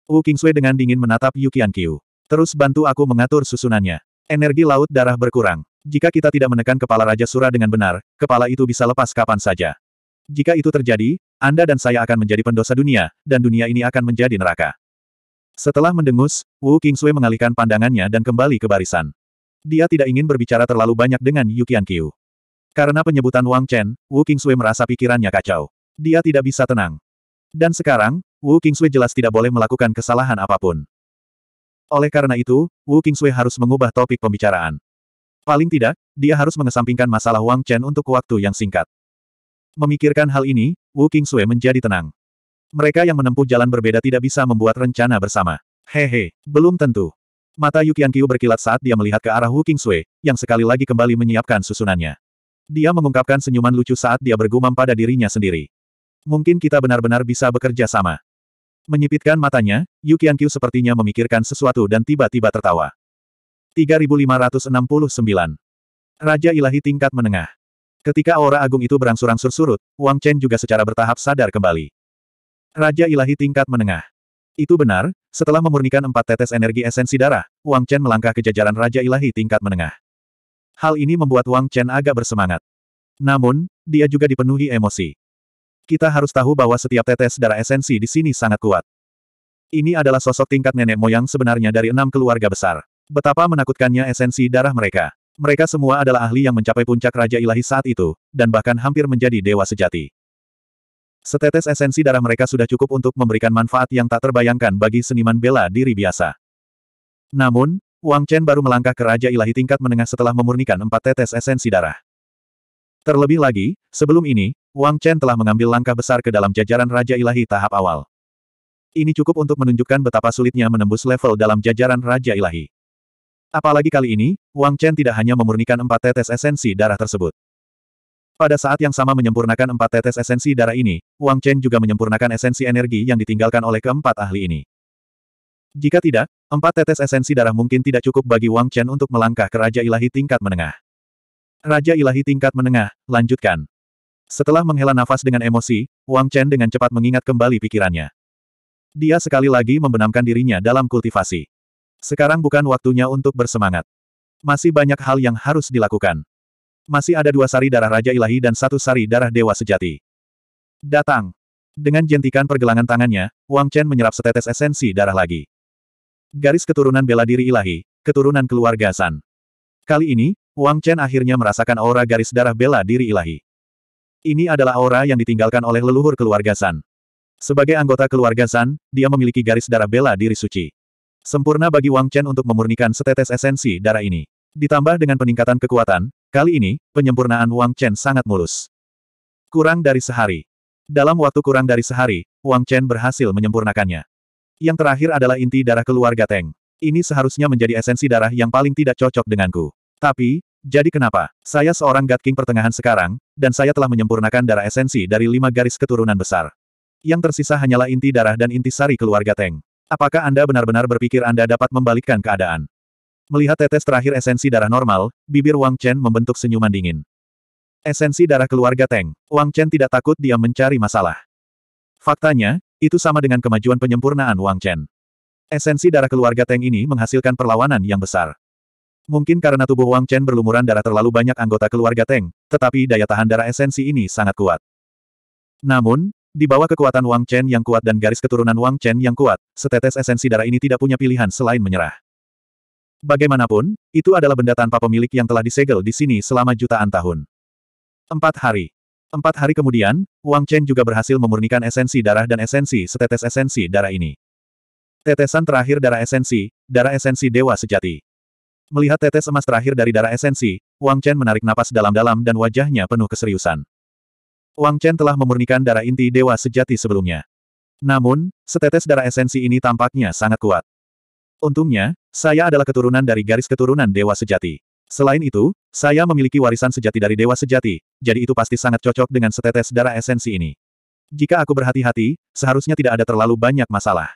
Wu Kingsui dengan dingin menatap Yu Qianqiu. Terus bantu aku mengatur susunannya. Energi laut darah berkurang. Jika kita tidak menekan kepala Raja Sura dengan benar, kepala itu bisa lepas kapan saja. Jika itu terjadi, Anda dan saya akan menjadi pendosa dunia, dan dunia ini akan menjadi neraka. Setelah mendengus, Wu Kingsui mengalihkan pandangannya dan kembali ke barisan. Dia tidak ingin berbicara terlalu banyak dengan Yu Qianqiu. Karena penyebutan Wang Chen, Wu Qingsui merasa pikirannya kacau. Dia tidak bisa tenang. Dan sekarang, Wu Qingsui jelas tidak boleh melakukan kesalahan apapun. Oleh karena itu, Wu Qingsui harus mengubah topik pembicaraan. Paling tidak, dia harus mengesampingkan masalah Wang Chen untuk waktu yang singkat. Memikirkan hal ini, Wu Qingsui menjadi tenang. Mereka yang menempuh jalan berbeda tidak bisa membuat rencana bersama. Hehe, belum tentu. Mata Yu Qianqiu berkilat saat dia melihat ke arah Wu Qingsui, yang sekali lagi kembali menyiapkan susunannya. Dia mengungkapkan senyuman lucu saat dia bergumam pada dirinya sendiri. Mungkin kita benar-benar bisa bekerja sama. Menyipitkan matanya, Yu Qianqiu sepertinya memikirkan sesuatu dan tiba-tiba tertawa. 3569. Raja Ilahi tingkat menengah. Ketika aura agung itu berangsur-angsur surut, Wang Chen juga secara bertahap sadar kembali. Raja Ilahi tingkat menengah. Itu benar, setelah memurnikan empat tetes energi esensi darah, Wang Chen melangkah ke jajaran Raja Ilahi tingkat menengah. Hal ini membuat Wang Chen agak bersemangat. Namun, dia juga dipenuhi emosi. Kita harus tahu bahwa setiap tetes darah esensi di sini sangat kuat. Ini adalah sosok tingkat nenek moyang sebenarnya dari enam keluarga besar. Betapa menakutkannya esensi darah mereka. Mereka semua adalah ahli yang mencapai puncak Raja Ilahi saat itu, dan bahkan hampir menjadi dewa sejati. Setetes esensi darah mereka sudah cukup untuk memberikan manfaat yang tak terbayangkan bagi seniman bela diri biasa. Namun, Wang Chen baru melangkah ke Raja Ilahi tingkat menengah setelah memurnikan empat tetes esensi darah. Terlebih lagi, sebelum ini, Wang Chen telah mengambil langkah besar ke dalam jajaran Raja Ilahi tahap awal. Ini cukup untuk menunjukkan betapa sulitnya menembus level dalam jajaran Raja Ilahi. Apalagi kali ini, Wang Chen tidak hanya memurnikan empat tetes esensi darah tersebut. Pada saat yang sama menyempurnakan empat tetes esensi darah ini, Wang Chen juga menyempurnakan esensi energi yang ditinggalkan oleh keempat ahli ini. Jika tidak, empat tetes esensi darah mungkin tidak cukup bagi Wang Chen untuk melangkah ke Raja Ilahi tingkat menengah. Raja Ilahi tingkat menengah, lanjutkan. Setelah menghela nafas dengan emosi, Wang Chen dengan cepat mengingat kembali pikirannya. Dia sekali lagi membenamkan dirinya dalam kultivasi. Sekarang bukan waktunya untuk bersemangat. Masih banyak hal yang harus dilakukan. Masih ada dua sari darah Raja Ilahi dan satu sari darah Dewa Sejati. Datang. Dengan jentikan pergelangan tangannya, Wang Chen menyerap setetes esensi darah lagi. Garis keturunan bela diri ilahi, keturunan keluarga San. Kali ini, Wang Chen akhirnya merasakan aura garis darah bela diri ilahi. Ini adalah aura yang ditinggalkan oleh leluhur keluarga San. Sebagai anggota keluarga San, dia memiliki garis darah bela diri suci. Sempurna bagi Wang Chen untuk memurnikan setetes esensi darah ini. Ditambah dengan peningkatan kekuatan, kali ini, penyempurnaan Wang Chen sangat mulus. Kurang dari sehari. Dalam waktu kurang dari sehari, Wang Chen berhasil menyempurnakannya. Yang terakhir adalah inti darah keluarga Teng. Ini seharusnya menjadi esensi darah yang paling tidak cocok denganku. Tapi, jadi kenapa? Saya seorang God King pertengahan sekarang, dan saya telah menyempurnakan darah esensi dari lima garis keturunan besar. Yang tersisa hanyalah inti darah dan inti sari keluarga Teng. Apakah Anda benar-benar berpikir Anda dapat membalikkan keadaan? Melihat tetes terakhir esensi darah normal, bibir Wang Chen membentuk senyuman dingin. Esensi darah keluarga Teng, Wang Chen tidak takut dia mencari masalah. Faktanya, itu sama dengan kemajuan penyempurnaan Wang Chen. Esensi darah keluarga Teng ini menghasilkan perlawanan yang besar. Mungkin karena tubuh Wang Chen berlumuran darah terlalu banyak anggota keluarga Teng, tetapi daya tahan darah esensi ini sangat kuat. Namun, di bawah kekuatan Wang Chen yang kuat dan garis keturunan Wang Chen yang kuat, setetes esensi darah ini tidak punya pilihan selain menyerah. Bagaimanapun, itu adalah benda tanpa pemilik yang telah disegel di sini selama jutaan tahun. Empat hari. Empat hari kemudian, Wang Chen juga berhasil memurnikan esensi darah dan esensi setetes esensi darah ini. Tetesan terakhir darah esensi, darah esensi dewa sejati. Melihat tetes emas terakhir dari darah esensi, Wang Chen menarik napas dalam-dalam dan wajahnya penuh keseriusan. Wang Chen telah memurnikan darah inti dewa sejati sebelumnya. Namun, setetes darah esensi ini tampaknya sangat kuat. Untungnya, saya adalah keturunan dari garis keturunan dewa sejati. Selain itu, saya memiliki warisan sejati dari Dewa Sejati, jadi itu pasti sangat cocok dengan setetes darah esensi ini. Jika aku berhati-hati, seharusnya tidak ada terlalu banyak masalah.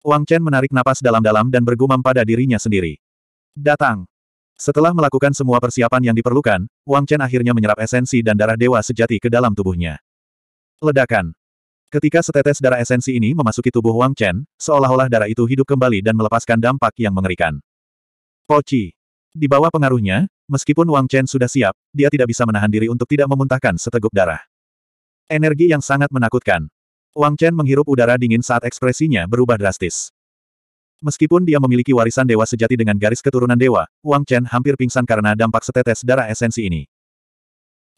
Wang Chen menarik napas dalam-dalam dan bergumam pada dirinya sendiri. Datang. Setelah melakukan semua persiapan yang diperlukan, Wang Chen akhirnya menyerap esensi dan darah dewa sejati ke dalam tubuhnya. Ledakan. Ketika setetes darah esensi ini memasuki tubuh Wang Chen, seolah-olah darah itu hidup kembali dan melepaskan dampak yang mengerikan. Poci. Di bawah pengaruhnya, meskipun Wang Chen sudah siap, dia tidak bisa menahan diri untuk tidak memuntahkan seteguk darah. Energi yang sangat menakutkan. Wang Chen menghirup udara dingin saat ekspresinya berubah drastis. Meskipun dia memiliki warisan dewa sejati dengan garis keturunan dewa, Wang Chen hampir pingsan karena dampak setetes darah esensi ini.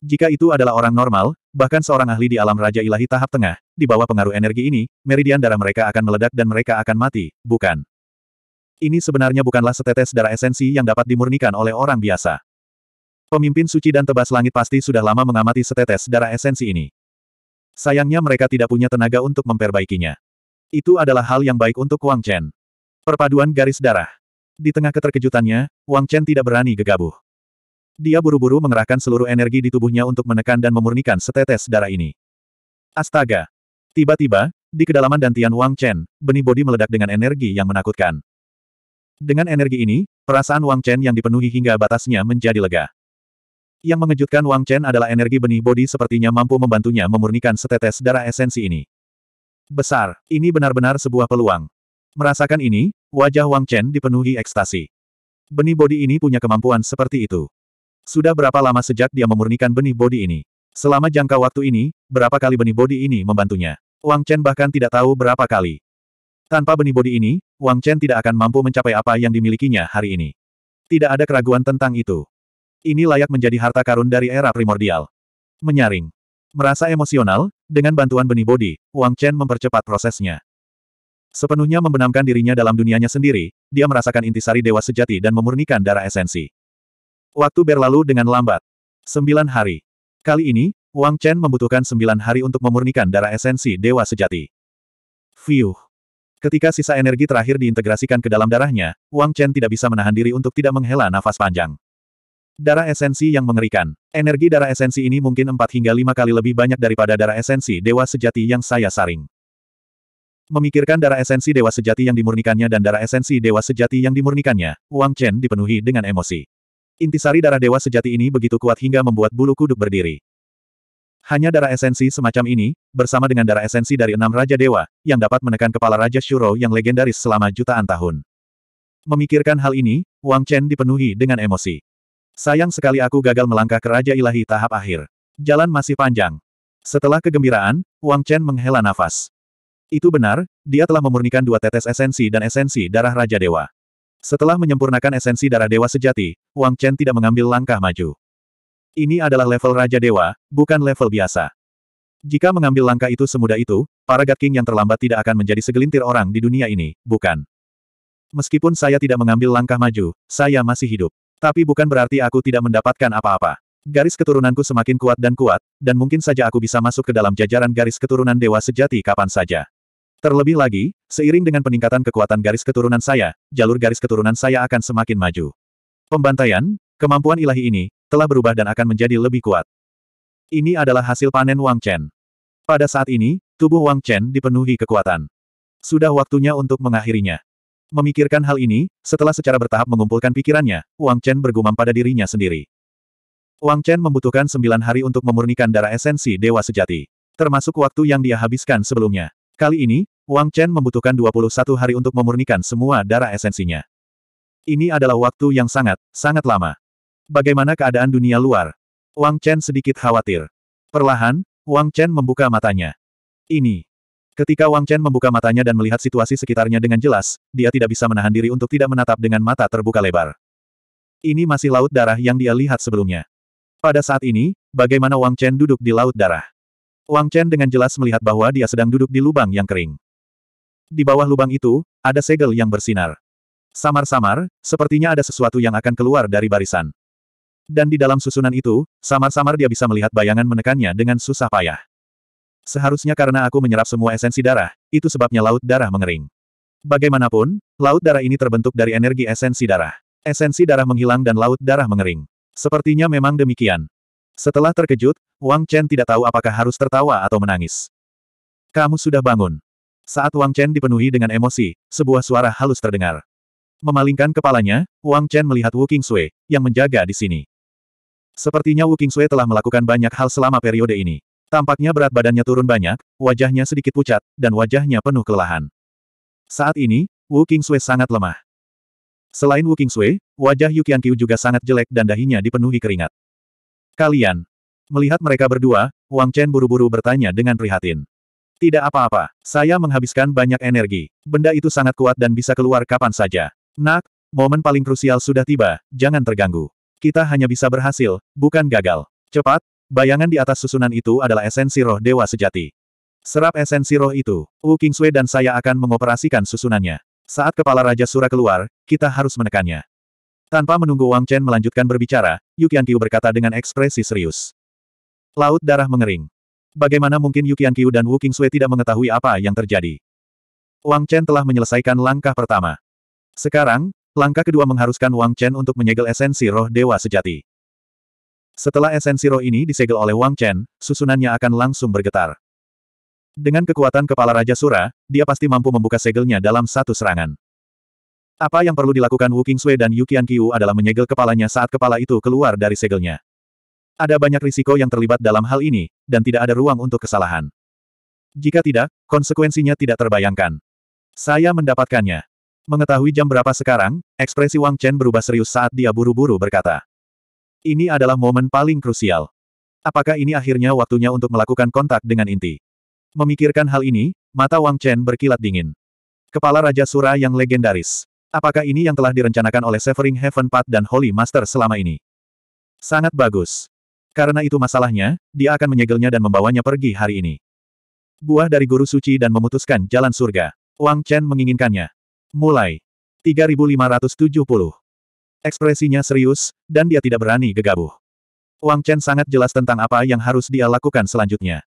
Jika itu adalah orang normal, bahkan seorang ahli di alam Raja Ilahi tahap tengah, di bawah pengaruh energi ini, meridian darah mereka akan meledak dan mereka akan mati, bukan? Ini sebenarnya bukanlah setetes darah esensi yang dapat dimurnikan oleh orang biasa. Pemimpin suci dan tebas langit pasti sudah lama mengamati setetes darah esensi ini. Sayangnya mereka tidak punya tenaga untuk memperbaikinya. Itu adalah hal yang baik untuk Wang Chen. Perpaduan garis darah. Di tengah keterkejutannya, Wang Chen tidak berani gegabah. Dia buru-buru mengerahkan seluruh energi di tubuhnya untuk menekan dan memurnikan setetes darah ini. Astaga! Tiba-tiba, di kedalaman dantian Wang Chen, benih bodi meledak dengan energi yang menakutkan. Dengan energi ini, perasaan Wang Chen yang dipenuhi hingga batasnya menjadi lega. Yang mengejutkan Wang Chen adalah energi benih bodi sepertinya mampu membantunya memurnikan setetes darah esensi ini. Besar, ini benar-benar sebuah peluang. Merasakan ini, wajah Wang Chen dipenuhi ekstasi. Benih bodi ini punya kemampuan seperti itu. Sudah berapa lama sejak dia memurnikan benih bodi ini? Selama jangka waktu ini, berapa kali benih bodi ini membantunya? Wang Chen bahkan tidak tahu berapa kali. Tanpa benih bodi ini, Wang Chen tidak akan mampu mencapai apa yang dimilikinya hari ini. Tidak ada keraguan tentang itu. Ini layak menjadi harta karun dari era primordial. Menyaring. Merasa emosional, dengan bantuan benih bodi, Wang Chen mempercepat prosesnya. Sepenuhnya membenamkan dirinya dalam dunianya sendiri, dia merasakan intisari dewa sejati dan memurnikan darah esensi. Waktu berlalu dengan lambat. Sembilan hari. Kali ini, Wang Chen membutuhkan sembilan hari untuk memurnikan darah esensi dewa sejati. Fiuh. Ketika sisa energi terakhir diintegrasikan ke dalam darahnya, Wang Chen tidak bisa menahan diri untuk tidak menghela nafas panjang. Darah esensi yang mengerikan. Energi darah esensi ini mungkin 4 hingga 5 kali lebih banyak daripada darah esensi dewa sejati yang saya saring. Memikirkan darah esensi dewa sejati yang dimurnikannya dan darah esensi dewa sejati yang dimurnikannya, Wang Chen dipenuhi dengan emosi. Intisari darah dewa sejati ini begitu kuat hingga membuat bulu kuduk berdiri. Hanya darah esensi semacam ini, bersama dengan darah esensi dari enam Raja Dewa, yang dapat menekan kepala Raja Shuro yang legendaris selama jutaan tahun. Memikirkan hal ini, Wang Chen dipenuhi dengan emosi. Sayang sekali aku gagal melangkah ke Raja Ilahi tahap akhir. Jalan masih panjang. Setelah kegembiraan, Wang Chen menghela nafas. Itu benar, dia telah memurnikan dua tetes esensi dan esensi darah Raja Dewa. Setelah menyempurnakan esensi darah dewa sejati, Wang Chen tidak mengambil langkah maju. Ini adalah level Raja Dewa, bukan level biasa. Jika mengambil langkah itu semudah itu, para God King yang terlambat tidak akan menjadi segelintir orang di dunia ini, bukan? Meskipun saya tidak mengambil langkah maju, saya masih hidup. Tapi bukan berarti aku tidak mendapatkan apa-apa. Garis keturunanku semakin kuat dan kuat, dan mungkin saja aku bisa masuk ke dalam jajaran garis keturunan dewa sejati kapan saja. Terlebih lagi, seiring dengan peningkatan kekuatan garis keturunan saya, jalur garis keturunan saya akan semakin maju. Pembantaian, kemampuan ilahi ini, telah berubah dan akan menjadi lebih kuat. Ini adalah hasil panen Wang Chen. Pada saat ini, tubuh Wang Chen dipenuhi kekuatan. Sudah waktunya untuk mengakhirinya. Memikirkan hal ini, setelah secara bertahap mengumpulkan pikirannya, Wang Chen bergumam pada dirinya sendiri. Wang Chen membutuhkan sembilan hari untuk memurnikan darah esensi Dewa Sejati. Termasuk waktu yang dia habiskan sebelumnya. Kali ini, Wang Chen membutuhkan 21 hari untuk memurnikan semua darah esensinya. Ini adalah waktu yang sangat, sangat lama. Bagaimana keadaan dunia luar? Wang Chen sedikit khawatir. Perlahan, Wang Chen membuka matanya. Ini. Ketika Wang Chen membuka matanya dan melihat situasi sekitarnya dengan jelas, dia tidak bisa menahan diri untuk tidak menatap dengan mata terbuka lebar. Ini masih laut darah yang dia lihat sebelumnya. Pada saat ini, bagaimana Wang Chen duduk di laut darah? Wang Chen dengan jelas melihat bahwa dia sedang duduk di lubang yang kering. Di bawah lubang itu, ada segel yang bersinar. Samar-samar, sepertinya ada sesuatu yang akan keluar dari barisan. Dan di dalam susunan itu, samar-samar dia bisa melihat bayangan menekannya dengan susah payah. Seharusnya karena aku menyerap semua esensi darah, itu sebabnya laut darah mengering. Bagaimanapun, laut darah ini terbentuk dari energi esensi darah. Esensi darah menghilang dan laut darah mengering. Sepertinya memang demikian. Setelah terkejut, Wang Chen tidak tahu apakah harus tertawa atau menangis. Kamu sudah bangun. Saat Wang Chen dipenuhi dengan emosi, sebuah suara halus terdengar. Memalingkan kepalanya, Wang Chen melihat Wu Sui, yang menjaga di sini. Sepertinya Wu Sui telah melakukan banyak hal selama periode ini. Tampaknya berat badannya turun banyak, wajahnya sedikit pucat, dan wajahnya penuh kelelahan. Saat ini, Wu Sui sangat lemah. Selain Wu Sui, wajah Yu Qianqiu juga sangat jelek dan dahinya dipenuhi keringat. Kalian, Melihat mereka berdua, Wang Chen buru-buru bertanya dengan prihatin. Tidak apa-apa, saya menghabiskan banyak energi. Benda itu sangat kuat dan bisa keluar kapan saja. Nak, momen paling krusial sudah tiba, jangan terganggu. Kita hanya bisa berhasil, bukan gagal. Cepat, bayangan di atas susunan itu adalah esensi roh dewa sejati. Serap esensi roh itu, Wu Kingsui dan saya akan mengoperasikan susunannya. Saat kepala Raja Sura keluar, kita harus menekannya. Tanpa menunggu Wang Chen melanjutkan berbicara, Yu Qianqiu berkata dengan ekspresi serius. Laut darah mengering. Bagaimana mungkin Yu Qianqiu dan Wu Kingsui tidak mengetahui apa yang terjadi? Wang Chen telah menyelesaikan langkah pertama. Sekarang, Langkah kedua mengharuskan Wang Chen untuk menyegel esensi roh dewa sejati. Setelah esensi roh ini disegel oleh Wang Chen, susunannya akan langsung bergetar. Dengan kekuatan kepala Raja Sura, dia pasti mampu membuka segelnya dalam satu serangan. Apa yang perlu dilakukan Wu Kingsui dan Yu Qianqiu adalah menyegel kepalanya saat kepala itu keluar dari segelnya. Ada banyak risiko yang terlibat dalam hal ini, dan tidak ada ruang untuk kesalahan. Jika tidak, konsekuensinya tidak terbayangkan. Saya mendapatkannya. Mengetahui jam berapa sekarang, ekspresi Wang Chen berubah serius saat dia buru-buru berkata. Ini adalah momen paling krusial. Apakah ini akhirnya waktunya untuk melakukan kontak dengan inti? Memikirkan hal ini, mata Wang Chen berkilat dingin. Kepala Raja Sura yang legendaris. Apakah ini yang telah direncanakan oleh Severing Heaven Path dan Holy Master selama ini? Sangat bagus. Karena itu masalahnya, dia akan menyegelnya dan membawanya pergi hari ini. Buah dari Guru Suci dan memutuskan jalan surga. Wang Chen menginginkannya. Mulai. 3570. Ekspresinya serius, dan dia tidak berani gegabuh. Wang Chen sangat jelas tentang apa yang harus dia lakukan selanjutnya.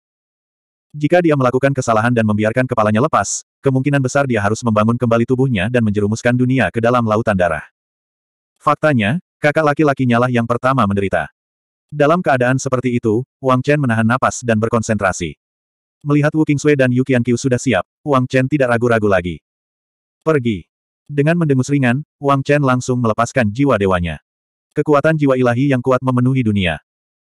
Jika dia melakukan kesalahan dan membiarkan kepalanya lepas, kemungkinan besar dia harus membangun kembali tubuhnya dan menjerumuskan dunia ke dalam lautan darah. Faktanya, kakak laki-lakinya lah yang pertama menderita. Dalam keadaan seperti itu, Wang Chen menahan napas dan berkonsentrasi. Melihat Wu Qingsui dan Yu Qianqiu sudah siap, Wang Chen tidak ragu-ragu lagi. Pergi. Dengan mendengus ringan, Wang Chen langsung melepaskan jiwa dewanya. Kekuatan jiwa ilahi yang kuat memenuhi dunia.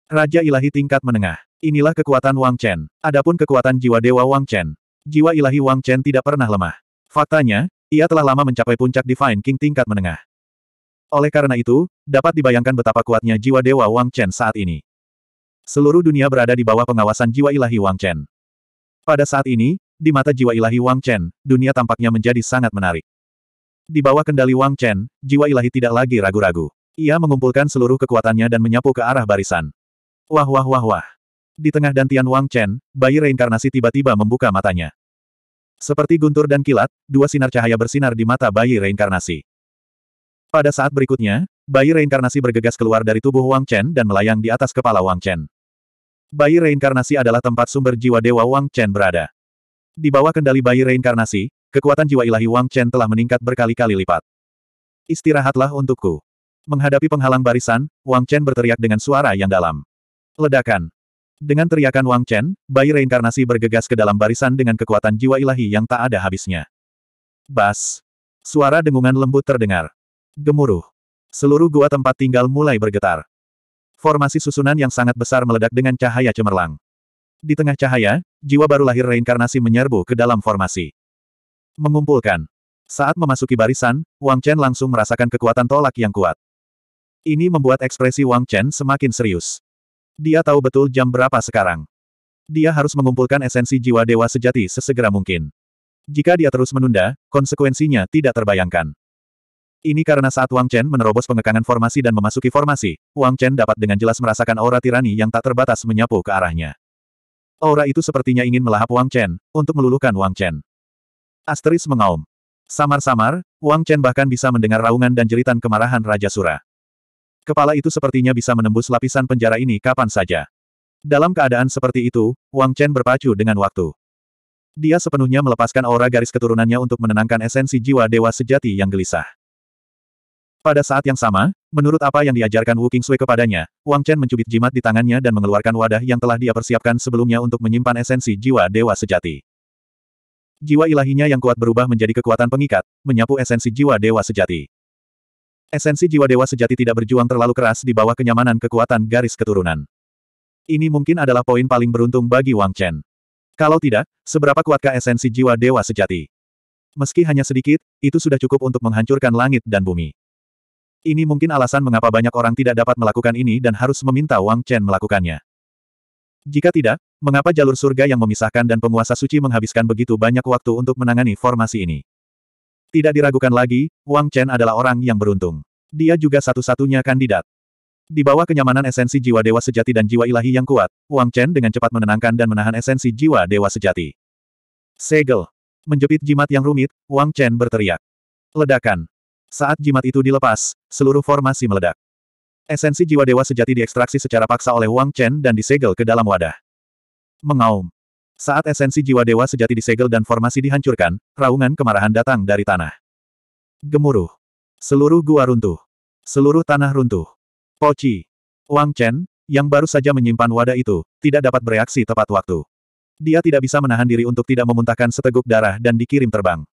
Raja ilahi tingkat menengah. Inilah kekuatan Wang Chen. Adapun kekuatan jiwa dewa Wang Chen. Jiwa ilahi Wang Chen tidak pernah lemah. Faktanya, ia telah lama mencapai puncak Divine King tingkat menengah. Oleh karena itu, dapat dibayangkan betapa kuatnya jiwa dewa Wang Chen saat ini. Seluruh dunia berada di bawah pengawasan jiwa ilahi Wang Chen. Pada saat ini, di mata jiwa ilahi Wang Chen, dunia tampaknya menjadi sangat menarik. Di bawah kendali Wang Chen, jiwa ilahi tidak lagi ragu-ragu. Ia mengumpulkan seluruh kekuatannya dan menyapu ke arah barisan. Wah wah wah wah. Di tengah dantian Wang Chen, bayi reinkarnasi tiba-tiba membuka matanya. Seperti guntur dan kilat, dua sinar cahaya bersinar di mata bayi reinkarnasi. Pada saat berikutnya, bayi reinkarnasi bergegas keluar dari tubuh Wang Chen dan melayang di atas kepala Wang Chen. Bayi reinkarnasi adalah tempat sumber jiwa dewa Wang Chen berada. Di bawah kendali bayi reinkarnasi, kekuatan jiwa ilahi Wang Chen telah meningkat berkali-kali lipat. Istirahatlah untukku. Menghadapi penghalang barisan, Wang Chen berteriak dengan suara yang dalam. Ledakan. Dengan teriakan Wang Chen, bayi reinkarnasi bergegas ke dalam barisan dengan kekuatan jiwa ilahi yang tak ada habisnya. Bas. Suara dengungan lembut terdengar. Gemuruh. Seluruh gua tempat tinggal mulai bergetar. Formasi susunan yang sangat besar meledak dengan cahaya cemerlang. Di tengah cahaya, jiwa baru lahir reinkarnasi menyerbu ke dalam formasi. Mengumpulkan. Saat memasuki barisan, Wang Chen langsung merasakan kekuatan tolak yang kuat. Ini membuat ekspresi Wang Chen semakin serius. Dia tahu betul jam berapa sekarang. Dia harus mengumpulkan esensi jiwa dewa sejati sesegera mungkin. Jika dia terus menunda, konsekuensinya tidak terbayangkan. Ini karena saat Wang Chen menerobos pengekangan formasi dan memasuki formasi, Wang Chen dapat dengan jelas merasakan aura tirani yang tak terbatas menyapu ke arahnya. Aura itu sepertinya ingin melahap Wang Chen, untuk meluluhkan Wang Chen. Asteris mengaum. Samar-samar, Wang Chen bahkan bisa mendengar raungan dan jeritan kemarahan Raja Sura. Kepala itu sepertinya bisa menembus lapisan penjara ini kapan saja. Dalam keadaan seperti itu, Wang Chen berpacu dengan waktu. Dia sepenuhnya melepaskan aura garis keturunannya untuk menenangkan esensi jiwa dewa sejati yang gelisah. Pada saat yang sama, menurut apa yang diajarkan Wu Qingsui kepadanya, Wang Chen mencubit jimat di tangannya dan mengeluarkan wadah yang telah dia persiapkan sebelumnya untuk menyimpan esensi jiwa dewa sejati. Jiwa ilahinya yang kuat berubah menjadi kekuatan pengikat, menyapu esensi jiwa dewa sejati. Esensi jiwa dewa sejati tidak berjuang terlalu keras di bawah kenyamanan kekuatan garis keturunan. Ini mungkin adalah poin paling beruntung bagi Wang Chen. Kalau tidak, seberapa kuatkah esensi jiwa dewa sejati? Meski hanya sedikit, itu sudah cukup untuk menghancurkan langit dan bumi. Ini mungkin alasan mengapa banyak orang tidak dapat melakukan ini dan harus meminta Wang Chen melakukannya. Jika tidak, mengapa jalur surga yang memisahkan dan penguasa suci menghabiskan begitu banyak waktu untuk menangani formasi ini? Tidak diragukan lagi, Wang Chen adalah orang yang beruntung. Dia juga satu-satunya kandidat. Di bawah kenyamanan esensi jiwa dewa sejati dan jiwa ilahi yang kuat, Wang Chen dengan cepat menenangkan dan menahan esensi jiwa dewa sejati. Segel. Menjepit jimat yang rumit, Wang Chen berteriak. Ledakan. Saat jimat itu dilepas, seluruh formasi meledak. Esensi jiwa dewa sejati diekstraksi secara paksa oleh Wang Chen dan disegel ke dalam wadah. Mengaum. Saat esensi jiwa dewa sejati disegel dan formasi dihancurkan, raungan kemarahan datang dari tanah. Gemuruh. Seluruh gua runtuh. Seluruh tanah runtuh. Poci. Wang Chen, yang baru saja menyimpan wadah itu, tidak dapat bereaksi tepat waktu. Dia tidak bisa menahan diri untuk tidak memuntahkan seteguk darah dan dikirim terbang.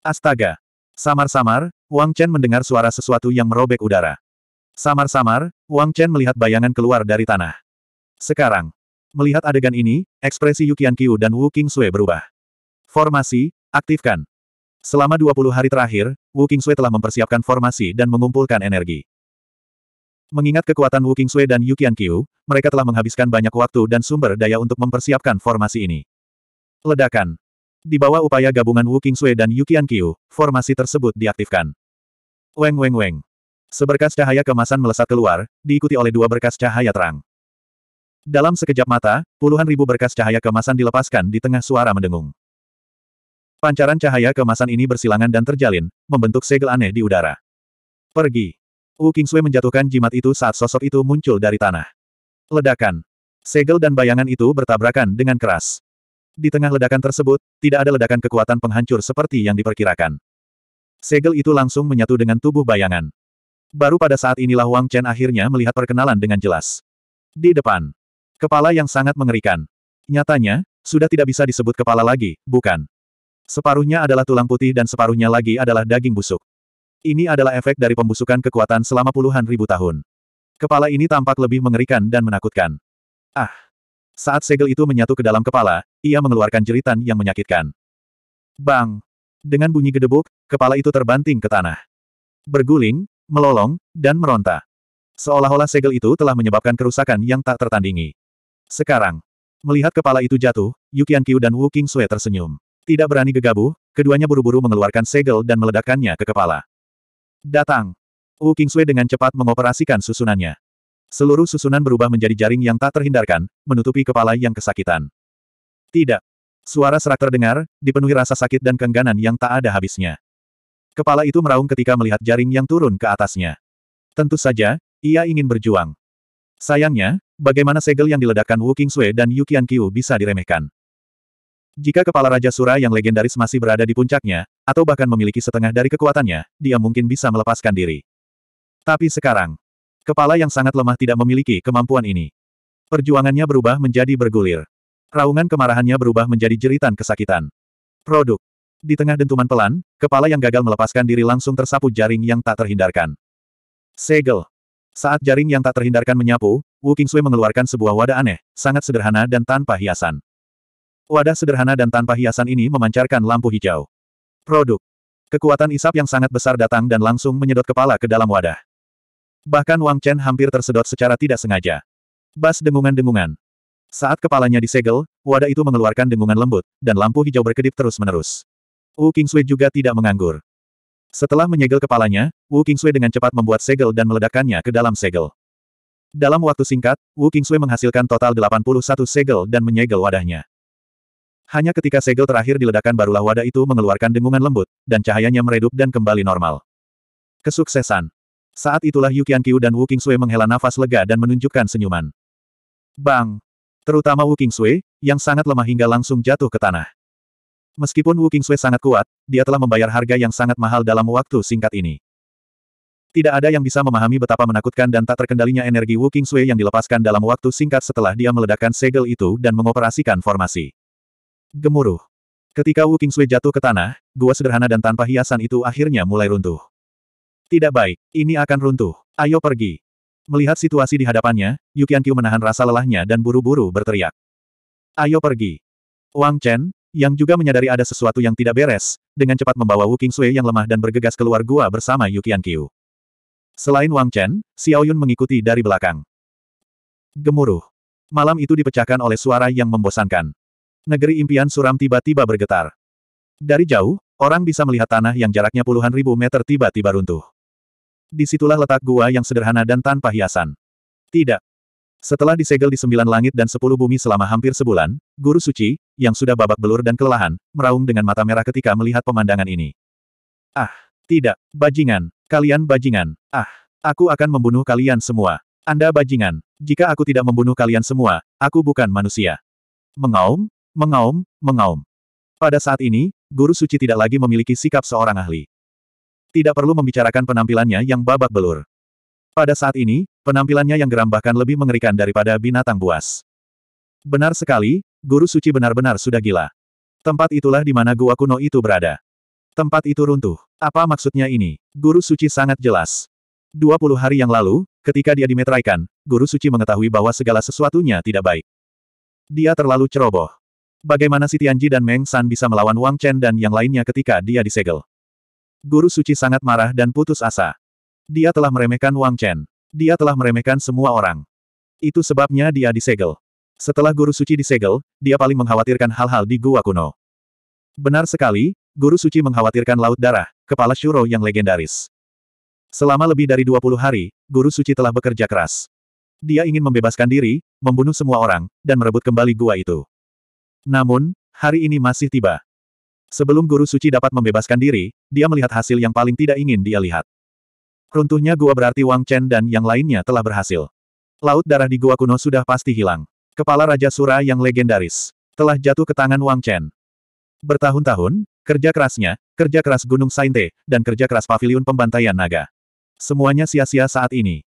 Astaga, Samar-samar, Wang Chen mendengar suara sesuatu yang merobek udara. Samar-samar, Wang Chen melihat bayangan keluar dari tanah. Sekarang, melihat adegan ini, ekspresi Yu Qiu dan Wu King Sui berubah. Formasi, aktifkan. Selama 20 hari terakhir, Wu King Sui telah mempersiapkan formasi dan mengumpulkan energi. Mengingat kekuatan Wu King Sui dan Yu Qiu, mereka telah menghabiskan banyak waktu dan sumber daya untuk mempersiapkan formasi ini. Ledakan. Di bawah upaya gabungan Wu Qingzue dan Yukian Qiu, formasi tersebut diaktifkan. Weng weng weng. Seberkas cahaya kemasan melesat keluar, diikuti oleh dua berkas cahaya terang. Dalam sekejap mata, puluhan ribu berkas cahaya kemasan dilepaskan di tengah suara mendengung. Pancaran cahaya kemasan ini bersilangan dan terjalin, membentuk segel aneh di udara. Pergi. Wu Qingzue menjatuhkan jimat itu saat sosok itu muncul dari tanah. Ledakan. Segel dan bayangan itu bertabrakan dengan keras. Di tengah ledakan tersebut, tidak ada ledakan kekuatan penghancur seperti yang diperkirakan. Segel itu langsung menyatu dengan tubuh bayangan. Baru pada saat inilah Wang Chen akhirnya melihat perkenalan dengan jelas. Di depan. Kepala yang sangat mengerikan. Nyatanya, sudah tidak bisa disebut kepala lagi, bukan? Separuhnya adalah tulang putih dan separuhnya lagi adalah daging busuk. Ini adalah efek dari pembusukan kekuatan selama puluhan ribu tahun. Kepala ini tampak lebih mengerikan dan menakutkan. Ah! Saat segel itu menyatu ke dalam kepala, ia mengeluarkan jeritan yang menyakitkan. Bang! Dengan bunyi gedebuk, kepala itu terbanting ke tanah. Berguling, melolong, dan meronta. Seolah-olah segel itu telah menyebabkan kerusakan yang tak tertandingi. Sekarang, melihat kepala itu jatuh, Yukian Qiu dan Wu King Sui tersenyum. Tidak berani gegabah, keduanya buru-buru mengeluarkan segel dan meledakkannya ke kepala. Datang! Wu King Sui dengan cepat mengoperasikan susunannya. Seluruh susunan berubah menjadi jaring yang tak terhindarkan, menutupi kepala yang kesakitan. Tidak. Suara serak terdengar, dipenuhi rasa sakit dan kengganan yang tak ada habisnya. Kepala itu meraung ketika melihat jaring yang turun ke atasnya. Tentu saja, ia ingin berjuang. Sayangnya, bagaimana segel yang diledakkan Wu Sui dan Yu Qian Qiu bisa diremehkan. Jika kepala Raja Sura yang legendaris masih berada di puncaknya, atau bahkan memiliki setengah dari kekuatannya, dia mungkin bisa melepaskan diri. Tapi sekarang, Kepala yang sangat lemah tidak memiliki kemampuan ini. Perjuangannya berubah menjadi bergulir. Raungan kemarahannya berubah menjadi jeritan kesakitan. Produk. Di tengah dentuman pelan, kepala yang gagal melepaskan diri langsung tersapu jaring yang tak terhindarkan. Segel. Saat jaring yang tak terhindarkan menyapu, Wu Kingsui mengeluarkan sebuah wadah aneh, sangat sederhana dan tanpa hiasan. Wadah sederhana dan tanpa hiasan ini memancarkan lampu hijau. Produk. Kekuatan isap yang sangat besar datang dan langsung menyedot kepala ke dalam wadah. Bahkan Wang Chen hampir tersedot secara tidak sengaja. Bas dengungan-dengungan. Saat kepalanya disegel, wadah itu mengeluarkan dengungan lembut, dan lampu hijau berkedip terus-menerus. Wu Kingsui juga tidak menganggur. Setelah menyegel kepalanya, Wu Kingsui dengan cepat membuat segel dan meledakkannya ke dalam segel. Dalam waktu singkat, Wu Kingsui menghasilkan total 81 segel dan menyegel wadahnya. Hanya ketika segel terakhir diledakkan barulah wadah itu mengeluarkan dengungan lembut, dan cahayanya meredup dan kembali normal. Kesuksesan saat itulah Yu Qiankiu dan Wu Qingsui menghela nafas lega dan menunjukkan senyuman. Bang! Terutama Wu Qingsui, yang sangat lemah hingga langsung jatuh ke tanah. Meskipun Wu Qingsui sangat kuat, dia telah membayar harga yang sangat mahal dalam waktu singkat ini. Tidak ada yang bisa memahami betapa menakutkan dan tak terkendalinya energi Wu Qingsui yang dilepaskan dalam waktu singkat setelah dia meledakkan segel itu dan mengoperasikan formasi. Gemuruh. Ketika Wu Qingsui jatuh ke tanah, gua sederhana dan tanpa hiasan itu akhirnya mulai runtuh. Tidak baik, ini akan runtuh. Ayo pergi. Melihat situasi di hadapannya, Yukian menahan rasa lelahnya dan buru-buru berteriak. Ayo pergi. Wang Chen, yang juga menyadari ada sesuatu yang tidak beres, dengan cepat membawa Wu King yang lemah dan bergegas keluar gua bersama Yukian Selain Wang Chen, Xiao Yun mengikuti dari belakang. Gemuruh. Malam itu dipecahkan oleh suara yang membosankan. Negeri impian suram tiba-tiba bergetar. Dari jauh, orang bisa melihat tanah yang jaraknya puluhan ribu meter tiba-tiba runtuh. Disitulah letak gua yang sederhana dan tanpa hiasan. Tidak. Setelah disegel di sembilan langit dan sepuluh bumi selama hampir sebulan, Guru Suci, yang sudah babak belur dan kelelahan, meraung dengan mata merah ketika melihat pemandangan ini. Ah, tidak, bajingan, kalian bajingan, ah, aku akan membunuh kalian semua. Anda bajingan, jika aku tidak membunuh kalian semua, aku bukan manusia. Mengaum, mengaum, mengaum. Pada saat ini, Guru Suci tidak lagi memiliki sikap seorang ahli. Tidak perlu membicarakan penampilannya yang babak belur. Pada saat ini, penampilannya yang geram bahkan lebih mengerikan daripada binatang buas. Benar sekali, Guru Suci benar-benar sudah gila. Tempat itulah di mana gua kuno itu berada. Tempat itu runtuh. Apa maksudnya ini? Guru Suci sangat jelas. 20 hari yang lalu, ketika dia dimeteraikan, Guru Suci mengetahui bahwa segala sesuatunya tidak baik. Dia terlalu ceroboh. Bagaimana si Tianji dan Meng San bisa melawan Wang Chen dan yang lainnya ketika dia disegel? Guru suci sangat marah dan putus asa. Dia telah meremehkan Wang Chen. Dia telah meremehkan semua orang. Itu sebabnya dia disegel. Setelah guru suci disegel, dia paling mengkhawatirkan hal-hal di gua kuno. Benar sekali, guru suci mengkhawatirkan Laut Darah, kepala Shuro yang legendaris. Selama lebih dari 20 hari, guru suci telah bekerja keras. Dia ingin membebaskan diri, membunuh semua orang, dan merebut kembali gua itu. Namun, hari ini masih tiba. Sebelum guru suci dapat membebaskan diri, dia melihat hasil yang paling tidak ingin dia lihat. Runtuhnya gua berarti Wang Chen dan yang lainnya telah berhasil. Laut darah di gua kuno sudah pasti hilang. Kepala Raja Sura yang legendaris telah jatuh ke tangan Wang Chen. Bertahun-tahun, kerja kerasnya, kerja keras Gunung Sainte, dan kerja keras Paviliun Pembantaian Naga. Semuanya sia-sia saat ini.